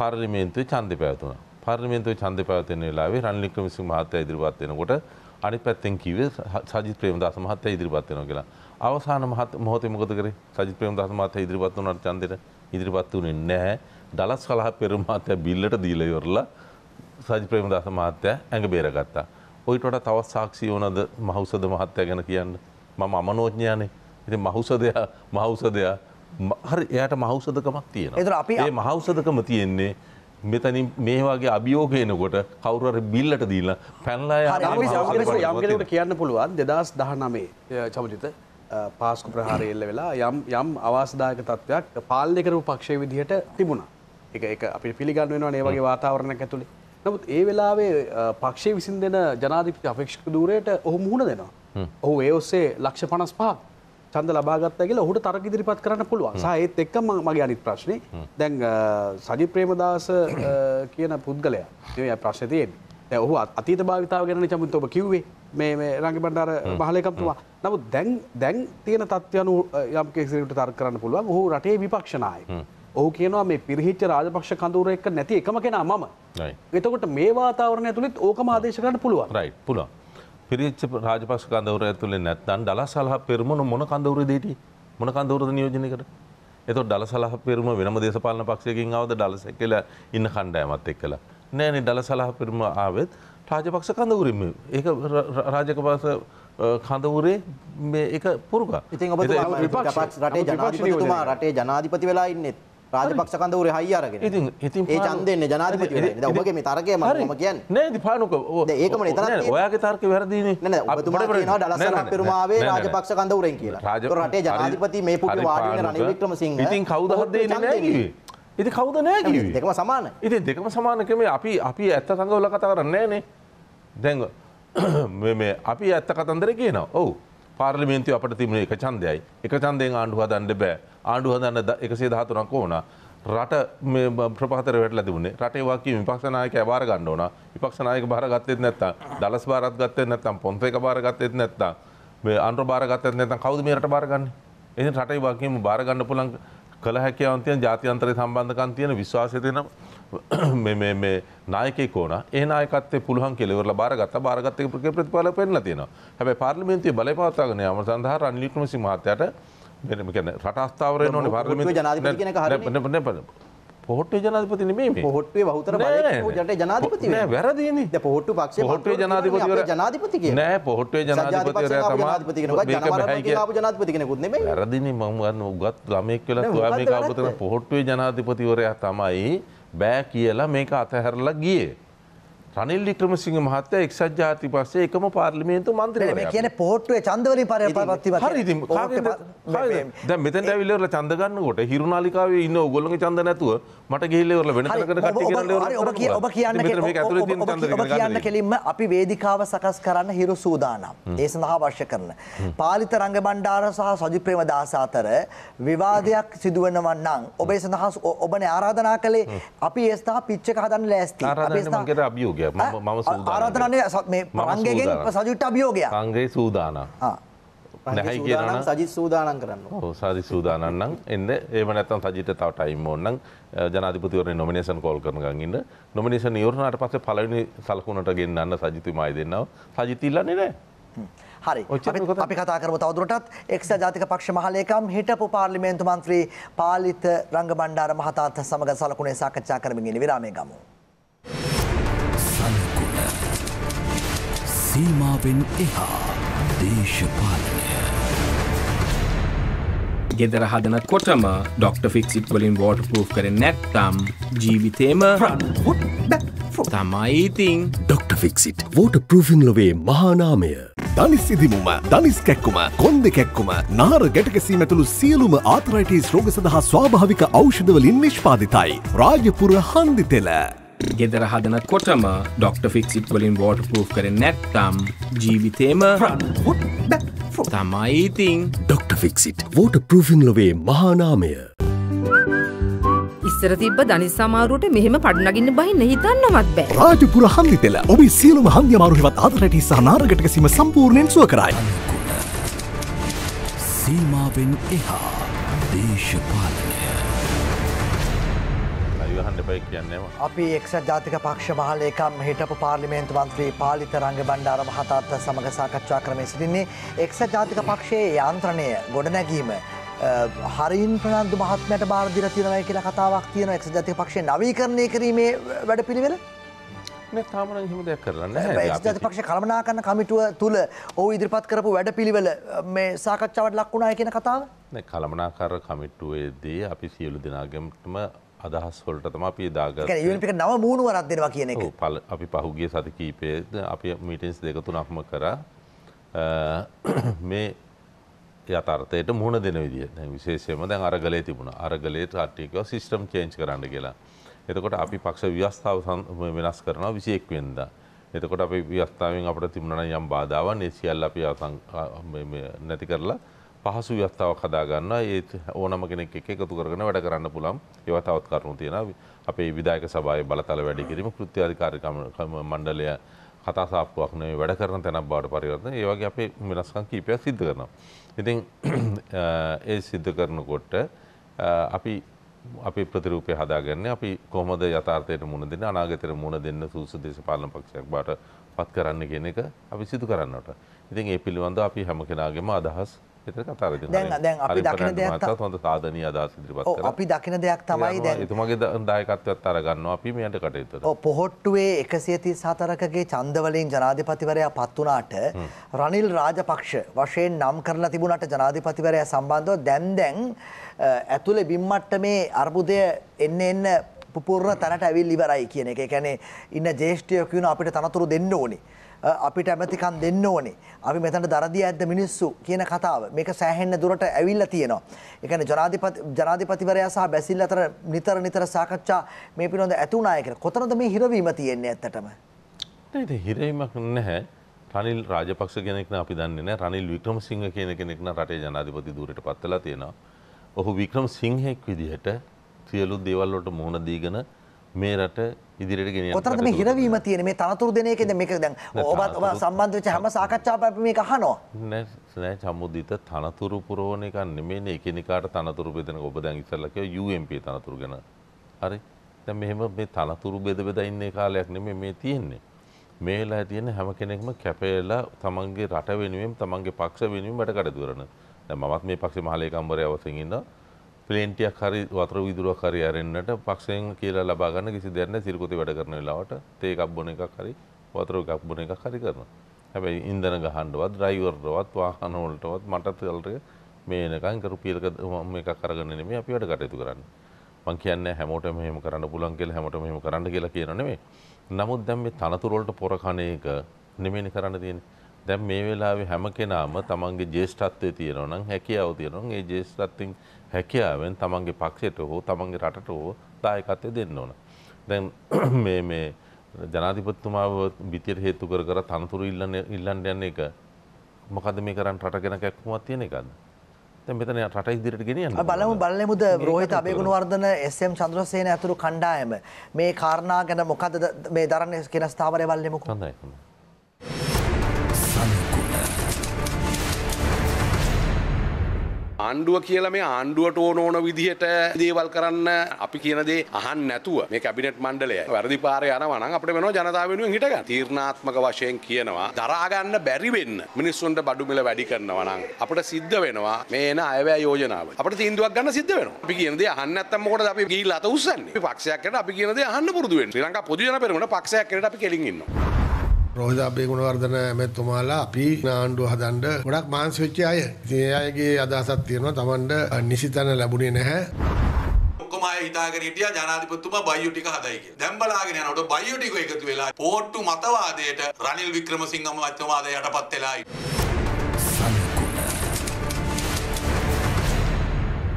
[SPEAKER 3] පාර්ලිමේන්තුවේ ඡන්දය පැවතුණා. පාර්ලිමේන්තුවේ ඡන්දය පැවතෙන වෙලාවේ රනිල් වික්‍රමසිංහ මහත්තයා ඉදිරිපත් වෙනකොට අනිත් පැත්තෙන් කිව්වේ සජිත් ප්‍රේමදාස මහත්තයා ඉදිරිපත් වෙනවා කියලා. අවසාන මොහොතේ මොකද කරේ? සජිත් ප්‍රේමදාස මහත්තයා ඉදිරිපත් වුණාට ඡන්දෙට ඉදිරිපත් වුණේ නැහැ. දලස් කලහ පෙර මහත්තයා බිල්ලට දීලා ඉවරලා සජිත් ප්‍රේමදාස මහත්තයා ඇඟ බේරගත්තා. ඔයිට වඩා තවත් සාක්ෂි ඕනද මහෞෂධ මහත්තයා ගැන කියන්න. මම අමනෝඥයානේ. ඉතින් මහෞෂධයා මහෞෂධයා හරි එයට මහෞසදකමක් තියෙන එතර අපේ මහෞසදකම තියෙන්නේ මෙතනින් මේවාගේ අභියෝගයනකොට කවුරර බිල්ලට දීල පැන්ලා යම්ගලට
[SPEAKER 1] කියන්න පුළුවන් දෙදස් දහනමේ චමචිත පාස්කු ප්‍රහාර එල්ල වෙලා යම් යම් අවාසදායක තත්ත්වයක් පාලනය කරපු පක්ෂය විදිහට තිබුණා එක එක අපි පිළිගන්න වෙනවා ඒවගේ වාතාවරණයක් ඇතුළේ නමුත් ඒ වෙලාවේ පක්ෂය විසින් දෙන ජනාධිපති අපේක්ෂක දූරයට ඔහු මුහුණ දෙනවා ඔහු ඒ ඔස්සේ ලක්ෂ පනස් පහක් චන්ද ලබාගත්ත කියලා ඔහුට තර්ක ඉදිරිපත් කරන්න පුළුවන්. සහ ඒත් එක්කම මගේ අනිත් ප්‍රශ්නේ දැන් සජිත් ප්‍රේමදාස කියන පුද්ගලයා මේ ප්‍රශ්නේ තියෙන්නේ. දැන් ඔහු අතීත භාවිතාව ගැන චමුත් ඔබ කිව්වේ මේ මේ රංග බණ්ඩාර මහලේකම්තුමා. නමුත් දැන් දැන් තියෙන තත්ත්වය අනුව යම් කෙනෙකුට තර්ක කරන්න පුළුවන්. ඔහු රටේ විපක්ෂ නායකයෙක්. ඔහු කියනවා මේ පිරිහිච්ච රාජපක්ෂ කඳුර එක්ක නැති එකම කෙනා මම. එතකොට මේ වාතාවරණය තුලින් ඕකම ආදේශ කරන්න
[SPEAKER 3] පුළුවන්. රයිට් පුළුවන්. පිරිච්ච රාජපක්ෂ කඳවුර ඇතුලේ නැත්නම් ඩලසලහ පෙරමුණ මොන කඳවුරේද හිටියේ? මොන කඳවුරද නියෝජනයකට? එතකොට ඩලසලහ පෙරමුණ වෙනම දේශපාලන පක්ෂයකින් ආවද ඩලසෙකල ඉන්න කණ්ඩායමත් එක්කලා. නෑනේ ඩලසලහ පෙරමුණ ආවෙත් රාජපක්ෂ කඳවුරින්ම. ඒක රාජකපක්ෂ කඳවුරේ මේ එක පුරුග. ඉතින් ඔබතුමා රටේ ජනාධිපතිතුමා
[SPEAKER 4] රටේ ජනාධිපති වෙලා ඉන්නෙත් රාජපක්ෂ කඳවුරේ හයිය අරගෙන. ඉතින් ඉතින් ඒ ඡන්ද දෙන්නේ ජනාධිපතිවරයනේ. දැන් ඔබගේ මේ තර්කය මම මම කියන්නේ. නෑ ඉතින් පානුක දැන් ඒකම නේතරත් ඔයාගේ තර්කය වැරදිනේ. නෑ නෑ ඔබතුමා කියනවා ඩලස්සන පෙරුමාවේ රාජපක්ෂ කඳවුරෙන් කියලා. ඒක රටේ ජනාධිපති මේ පුටි වාඩි වෙන රනිල් වික්‍රමසිංහ. ඉතින් කවුද හද දෙන්නේ නෑ කිව්වේ. ඉතින් කවුද
[SPEAKER 3] නෑ කිව්වේ. දෙකම සමාන. ඉතින් දෙකම සමාන ක්‍රමේ අපි අපි ඇත්ත සංගවල කතා කරන්නේ නෑනේ. දැන් *clears throat* මේ මේ අපි ඇත්ත කතන්දර කියනවා. ඔව්. පාර්ලිමේන්තිව අපට තිබුණේ එක ඡන්දයයි. එක ඡන්දයෙන් ආණ්ඩුව හදන්න බෑ. ආණ්ඩුව හදන්න 113ක් ඕන. රට මේ ප්‍රපහතර වැටලා තිබුණේ. රටේ වාක්‍ය විපක්ෂ නායකයා බාර ගන්න ඕන. විපක්ෂ නායක බාර ගත්තේත් නැත්තම්, දලස් බාරත් ගත්තේ නැත්තම්, පොන්සේක බාර ගත්තේත් නැත්තම්, මේ ආණ්ඩුව බාර ගත්තේත් නැත්තම් කවුද මේ රට බාර ගන්නේ? එහෙනම් රටේ වාක්‍යෙම බාර ගන්න පුළුවන් කළ හැකියාවන් තියෙන ජාත්‍යන්තරේ සම්බන්ධකම් තියෙන විශ්වාසය තියෙන *coughs* නායකෝන ඒනාකත පුළහන් කෙලවර බාරගත් බාරගත්තක ප්‍රතිඵල පෙන්ල තියෙනවා හැබ පාර්ලිමේන්තිය බලපවත්තාගන ම සඳහා රන්ලික්ම සිමහතයට රටස්ථාවර නොන පාර්ලිමේ ජනාධ පොට්ටේ
[SPEAKER 4] ජනාධපති නෙමේ පොට්ටේ වහතර ජට ජනාධපති වැරදින පොට්ට පක්ෂ පොට්ටේ ජනාධපති ජනාධපති නෑ පොට්ටේ ජනාධපති ජනාධපතිකන
[SPEAKER 3] වැරදින මම ගන්න උගත් ළමෙක් වෙලා තුවාමේ කාපතන පොහොට්ටේ ජනාධිපතිවරයා තමයි බෑ කියලා මේක අතහැරලා ගියේ. රනිල් වික්‍රමසිංහ මහත්තයා එක්සත් ජාතික පක්ෂයේ එකම පාර්ලිමේන්තු මන්ත්‍රීවරයා. මේ කියන්නේ
[SPEAKER 2] පෝට්ටුවේ චන්දවලින් පරිපත්තිවත්. හරි ඉතින්
[SPEAKER 3] දැන් මෙතෙන්ට ඇවිල්ලා ඉවරලා චන්ද ගන්නකොට හිරුනාලිකාවේ ඉන්න ඕගොල්ලෝගේ චන්ද නැතුව මට ගිහිල්ලා ඉවරලා වෙන තැනකට කට්ටි කරන්න ඉවරලා. ඔබ කිය ඔබ කියන්න මේක ඇතුලේ තියෙන චන්ද ඔබ කියන්න
[SPEAKER 2] කෙලින්ම අපි වේදිකාව සකස් කරන්න හිරු සූදානම්. ඒ සඳහා අවශ්‍ය කරන. පාලිත රංග බණ්ඩාර සහ සජිත් ප්‍රේමදාස අතර විවාදයක් සිදුවෙනවා නම් ඔබ ඒ සඳහා ඔබනේ ආරාධනා කළේ අපි ඒ සඳහා පිච් එක හදන්න ලෑස්ති. අපි ඒ සඳහා
[SPEAKER 3] අභියෝගය මම ආරාධනය
[SPEAKER 2] මේ පරන්ගෙන් සජිට් අභියෝගය
[SPEAKER 3] සංගේ සූදාන නැහැයි කියන
[SPEAKER 4] සජිත් සූදානන් කරන්න
[SPEAKER 3] සාධි සූදානන්නම් එන්න ඒම නැතම් සජිට තවටයිම් ඔන්නන් ජනාධිපතිවරය නොමිනේෂන් කෝල් කරනගන්න නොමිනේෂන් යවරණට පස පලනි සල්කුණට ගෙන්න්න සජිතු මයි දෙන්නව සජිතිල්ලන්නේ නෑ
[SPEAKER 2] හරි අපි කතා කරම තවදුරටත් එක්ස ජාතික පක්ෂ මහලේකම් හිටපු පාර්ලිමේන්තු මන්ත්‍රී පාලිත රංග බණ්ඩාර මහතාත් සමඟ සලකුණේ සාකච්ඡා කරමින් ඉනි විරාමය ගමු.
[SPEAKER 1] සීමාවෙන් එහා දේශපාලනය. ගෙදර හදන කොටම ඩොක්ට ෆික්සිට් වලින් වෝට පූ් කර නැත්තම් ජීවිතේම තමයිඉතිං ඩොක්ට ෆික්සිට් වෝට පෘෆින් ලොවේ මහානාමය. දනිස් ඉදිමුම දනිස් කැක්කුම කොන්ද කැක්කුම නාර ගැටකැසී ඇතුළු සියලුම ආතරයිටස් රෝග සඳහා ස්වාභාවික අෞෂධවලින් නිෂ්පාදිතයි. රාජපුර හන්දිතෙල. ගෙදර හදන කොටම ඩොක්ට ෆික්සිට් වලින් වෝට පූ් කර නැත්තම් ජීවිතේම තමයිඉතිං ඩොක්ට ෆික්සිට් වෝට පෘෆින් ලොවේ මහානාමය
[SPEAKER 4] ඉස්සර තිබ දනි සමාරුවට මෙහෙම පඩනගින්න බහින්න හිතන්නවත් බෑ
[SPEAKER 1] රාජපුර හන්දි තෙල ඔබ සියලුම හන්දි මාරුහෙවත් අදරටි සහ නාරගටක සීම සම්පූර්ණයෙන් සුව කරයි.
[SPEAKER 3] සීමාවෙන් එහා දේශපාලන එපයි කියන්නවා.
[SPEAKER 2] අපි එක්සත් ජාතික පක්ෂ මහලේකම් හිටපු පාර්ලිමේන්තු මන්ත්‍රී පාලිත රංග බණ්ඩාර මහතාත් සමඟ සාකච්ඡා ක්‍රමේ සිටින්නේ එක්සත් ජාතික පක්ෂයේ යාන්ත්‍රණය ගොඩනැගීම හරින් ප්‍රනන්දු මහත්මයට බාරදිර තිරවය කියලා කතාවක් තියෙන එක්ස ජාතික පක්ෂය නවීකරණය කිරීමේ වැඩ පිළිවෙල
[SPEAKER 3] තාමන හිම දෙයක් කරන්න ජති පක්ෂ
[SPEAKER 2] කළමනා කන්න කමිටුව තුළ ඔහු ඉදිරිපත් කරපු වැඩ පිළිවෙල මේ සාකච්ඡාවට ලක්වුණා කියන කතාව
[SPEAKER 3] කළමනාකාර කමිට්ටුවේදී අපි සියලු දෙනාගමටම අදහස් හොලට තම අපි දාග ික
[SPEAKER 2] නව මූුවරත් දෙවා
[SPEAKER 3] කියන එක පල අපි පහුගිය සති කීපේද අපි මීටින්ස් දෙකතු නක්ම කර මේ යතර්තයට මුහුණ දෙන විදිිය විශේෂයම දැන් අරගලේ තිබුණ අරගලේට අට්ටිකව සිිස්ටම් චේන්ච් කරන්න කියලා එතකොට අපි පක්ෂ ව්‍යස්ථාව වෙනස් කරනවා විසියෙක් වෙන්ද එතකොට අපි ව්‍යස්ථාවෙන් අපට තිබුණන යම් බාධාවන් ඒ සියල්ල අපි නැති කරලා පහසු ව්‍යවස්ථාවක් හදා ගන්නවා. ඒ ඕනම කෙනෙක් එක්ක එකතු කරගෙන වැඩ කරන්න පුළුවන්. ඒවා තවත් කරුණු තියෙනවා. අපේ විධායක සභාවේ බලතල වැඩි කිරීම, කෘත්‍යාධිකාරී මණ්ඩලය කතා සාප්පුවක් නෙවෙයි වැඩ කරන තැනක් බවට පරිවර්තන. ඒ වගේ අපේ වෙනස්කම් කීපයක් සිද්ධ කරනවා. ඉතින් ඒ සිද්ධ කරනකොට අපි අපි ප්‍රතිරූපය හදාගන්නේ අපි කොහොමද යථාර්ථයට මුණ දෙන්න අනාගතයට මුණ දෙන්න සූසු දේශපාලන පක්ෂයක් බවට පත් කරන්න කියන එක අපි සිදු කරන්නට. ඉතින් ඒ පිළිබඳව අපි හැම කෙනාගේම අදහස් දැන් අපි දකින දෙයක් හොඳ සාධනය අදහස් ඉදිරිපත් අපි
[SPEAKER 2] දකින දෙයක් තමයි දැන්
[SPEAKER 3] එතුමගේ දායකත්වයක් අරගන්න අපි මෙයට කටයුතු
[SPEAKER 2] පොහොට්ටුවේ එකසියති සාතරකගේ චන්දවලින් ජනාධිපතිවරයා පත්වනාට රනිල් රාජපක්ෂ වශයෙන් නම් කරලා තිබුණට ජනාධිපතිවරයා සම්බන්ධව දැන් දැන් ඇතුළ බිම්මට්ට මේ අර්බුදය එන්න එන්න පුපුරණ තැනට ඇවිල් ඉවරයි කියන එක එකැනේ ඉන්න ජේෂ්ඨයකවන අපිට තනතුරු දෙන්න ඕනේ අපිට ඇමතිකන් දෙන්න ඕනේ. අපි මෙතන දරදී ඇද්ද මිනිස්සු කියන කතාව මේක සෑහෙන්න දුරට ඇවිල්ලා තියෙනවා. ඒ කියන්නේ ජනාධිපති ජනාධිපතිවරයා සහ බැසිල් අතර නිතර නිතර සාකච්ඡා මේ පිළිබඳ ඇති වුණා කියලා. කොතනද මේ හිරවීම තියෙන්නේ ඇත්තටම?
[SPEAKER 3] නෑ හිරවීමක් නැහැ. රනිල් රාජපක්ෂ කෙනෙක්න අපි දන්නේ නෑ රනිල් වික්‍රම සිංහ කියන කෙනෙක්න රටේ ජනාධිපති දූරට පත්වලා තියෙනවා. ඔහු වික්‍රම සිංහෙක් විදිහට සියලු දේවල්වලට මුහුණ දීගෙන මේ රට ඉදිරියට ගෙන කොතරද මේ
[SPEAKER 2] හිරවීම තියෙන මේ තනතුරු දෙන එකද මේක දැන් ඔබත් ඔබ සම්බන්ධ වෙච්ච හැම සාකච්ඡාවක් අපි මේක අහනවා
[SPEAKER 3] නෑ නෑ සම්මුදිත තනතුරු පුරවන එක නෙමෙයිනේ එකිනෙකාට තනතුරු බෙදෙන ඔබ දැන් ඉස්සෙල්ලා කිව්වා UMP තනතුරු ගැන හරි දැන් මෙහෙම මේ තනතුරු බෙද බෙද ඉන්නේ කාලයක් නෙමෙයි මේ තියෙන්නේ මේ වෙලාවේ තියෙන හැම කෙනෙක්ම කැපෙලා තමන්ගේ රට වෙනුවෙන් තමන්ගේ පක්ෂ වෙනුවෙන් වැඩ කටයුතු කරන දැන් මමත් මේ පක්ෂේ මහලේකම්වරයා වශයෙන් ඉන්නවා පලේන්ටියක් හරි වතර විදුරක් හරි අරෙන්න්නට පක්ෂයෙන් කියලා ලබාගන්න කිසි දෙරන්න සිරකුති වැඩ කරන වෙලාවට තේ එකක්බොන එකක් හරි වතර එකක්බොන එකක් හරි කරන හැබැයි ඉන්දන ගහන්ඩුවත් රයිවර්රවත් වාහනවලටවත් මටත් කල්ට මේනකං කරු පියල්ක එක කරගන්න මේ අපි වැඩ කටයුතු කරන්න මං කියන්න හැමෝට මෙහම කරන්න පුලන් කියල හැමට මෙහම කරන්න කියලා කියනනේ නමුත් දැම් මේ තනතුරොල්ට පොරකණයක නෙමනි කරන්න තියෙන දැම් මේ වෙලාවේ හැම කෙනාම තමන්ගේ ජේෂ්ටත්වය තියෙනවනම් හැකියාව තියෙනවා ඒ ජේෂ්ටත්තින් හැකියාවෙන් තමන්ගේ පක්ෂයට හෝ තමන්ගේ රටට හෝ දායකත්වය දෙන්න ඕන. දැන් *clears throat* මේ මේ ජනාධිපතිතුමාව බිතියට හේතු කර කර තනතුරු ඉල්ලන්න ඉල්ලන්න යන එක මොකද මේ කරන්න රටගෙන කැක්කුමක් තියෙන එකද? දැන් මෙතන රට ඉදිරියට ගෙනියන්න. බලමු
[SPEAKER 2] බලමුද රෝහිත අබේගුණවර්ධන එස්.එම්. චන්ද්‍රසේන ඇතුළු කණ්ඩායම මේ කාරණා ගැන මොකද මේ දරන්නේ කියන ස්ථාවරය වල්ලෙමුකෝ. හොඳයි.
[SPEAKER 1] ආණ්ඩුව කියලා මේ ආණ්ඩුවට ඕන ඕන විදිහට දේවල් කරන්න අපි කියන දේ අහන්න නැතුව මේ කැබිනට් මණ්ඩලය වැරදි පාරේ යනවා නම් අපිට වෙනවා ජනතාව වෙනුවෙන් හිටගන්න. තීර්ණාත්මක වශයෙන් කියනවා දරා ගන්න බැරි වෙන්න මිනිස්සුන්ට බඩු මිල වැඩි කරනවා නම් අපිට සිද්ධ වෙනවා මේ එන අයවැය යෝජනාව. අපිට තීන්දුවක් ගන්න සිද්ධ වෙනවා. අපි කියන දේ අහන්න නැත්තම් මොකටද අපි ගිහිල්ලා අත උස්සන්නේ? අපි පක්ෂයක් කරලා අපි කියන දේ අහන්න පුරුදු වෙන්න. ශ්‍රී ලංකා පොදු ජන පෙරමුණ පක්ෂයක් කරලා අපි කෙලින් ඉන්නවා.
[SPEAKER 3] රෝහිත අබේගුණවර්ධන
[SPEAKER 1] ඇමැතුමාලා අපි ආණ්ඩුව හදන්න ගොඩක් මාන්සි වෙච්ච අය. ඉතින් ඒ අයගේ අදහසක් තියෙනවා Tamanට නිසි තැන ලැබුණේ නැහැ. ඔක්කොම අය හිතාගෙන හිටියා ජනාධිපතිතුමා
[SPEAKER 3] බයියෝ ටික හදයි කියලා. දැන් බලාගෙන යනකොට බයියෝ ටික එකතු වෙලා පෝට්ටු මතවාදයට රනිල් වික්‍රමසිංහ මහත්මයා යටපත් වෙලායි.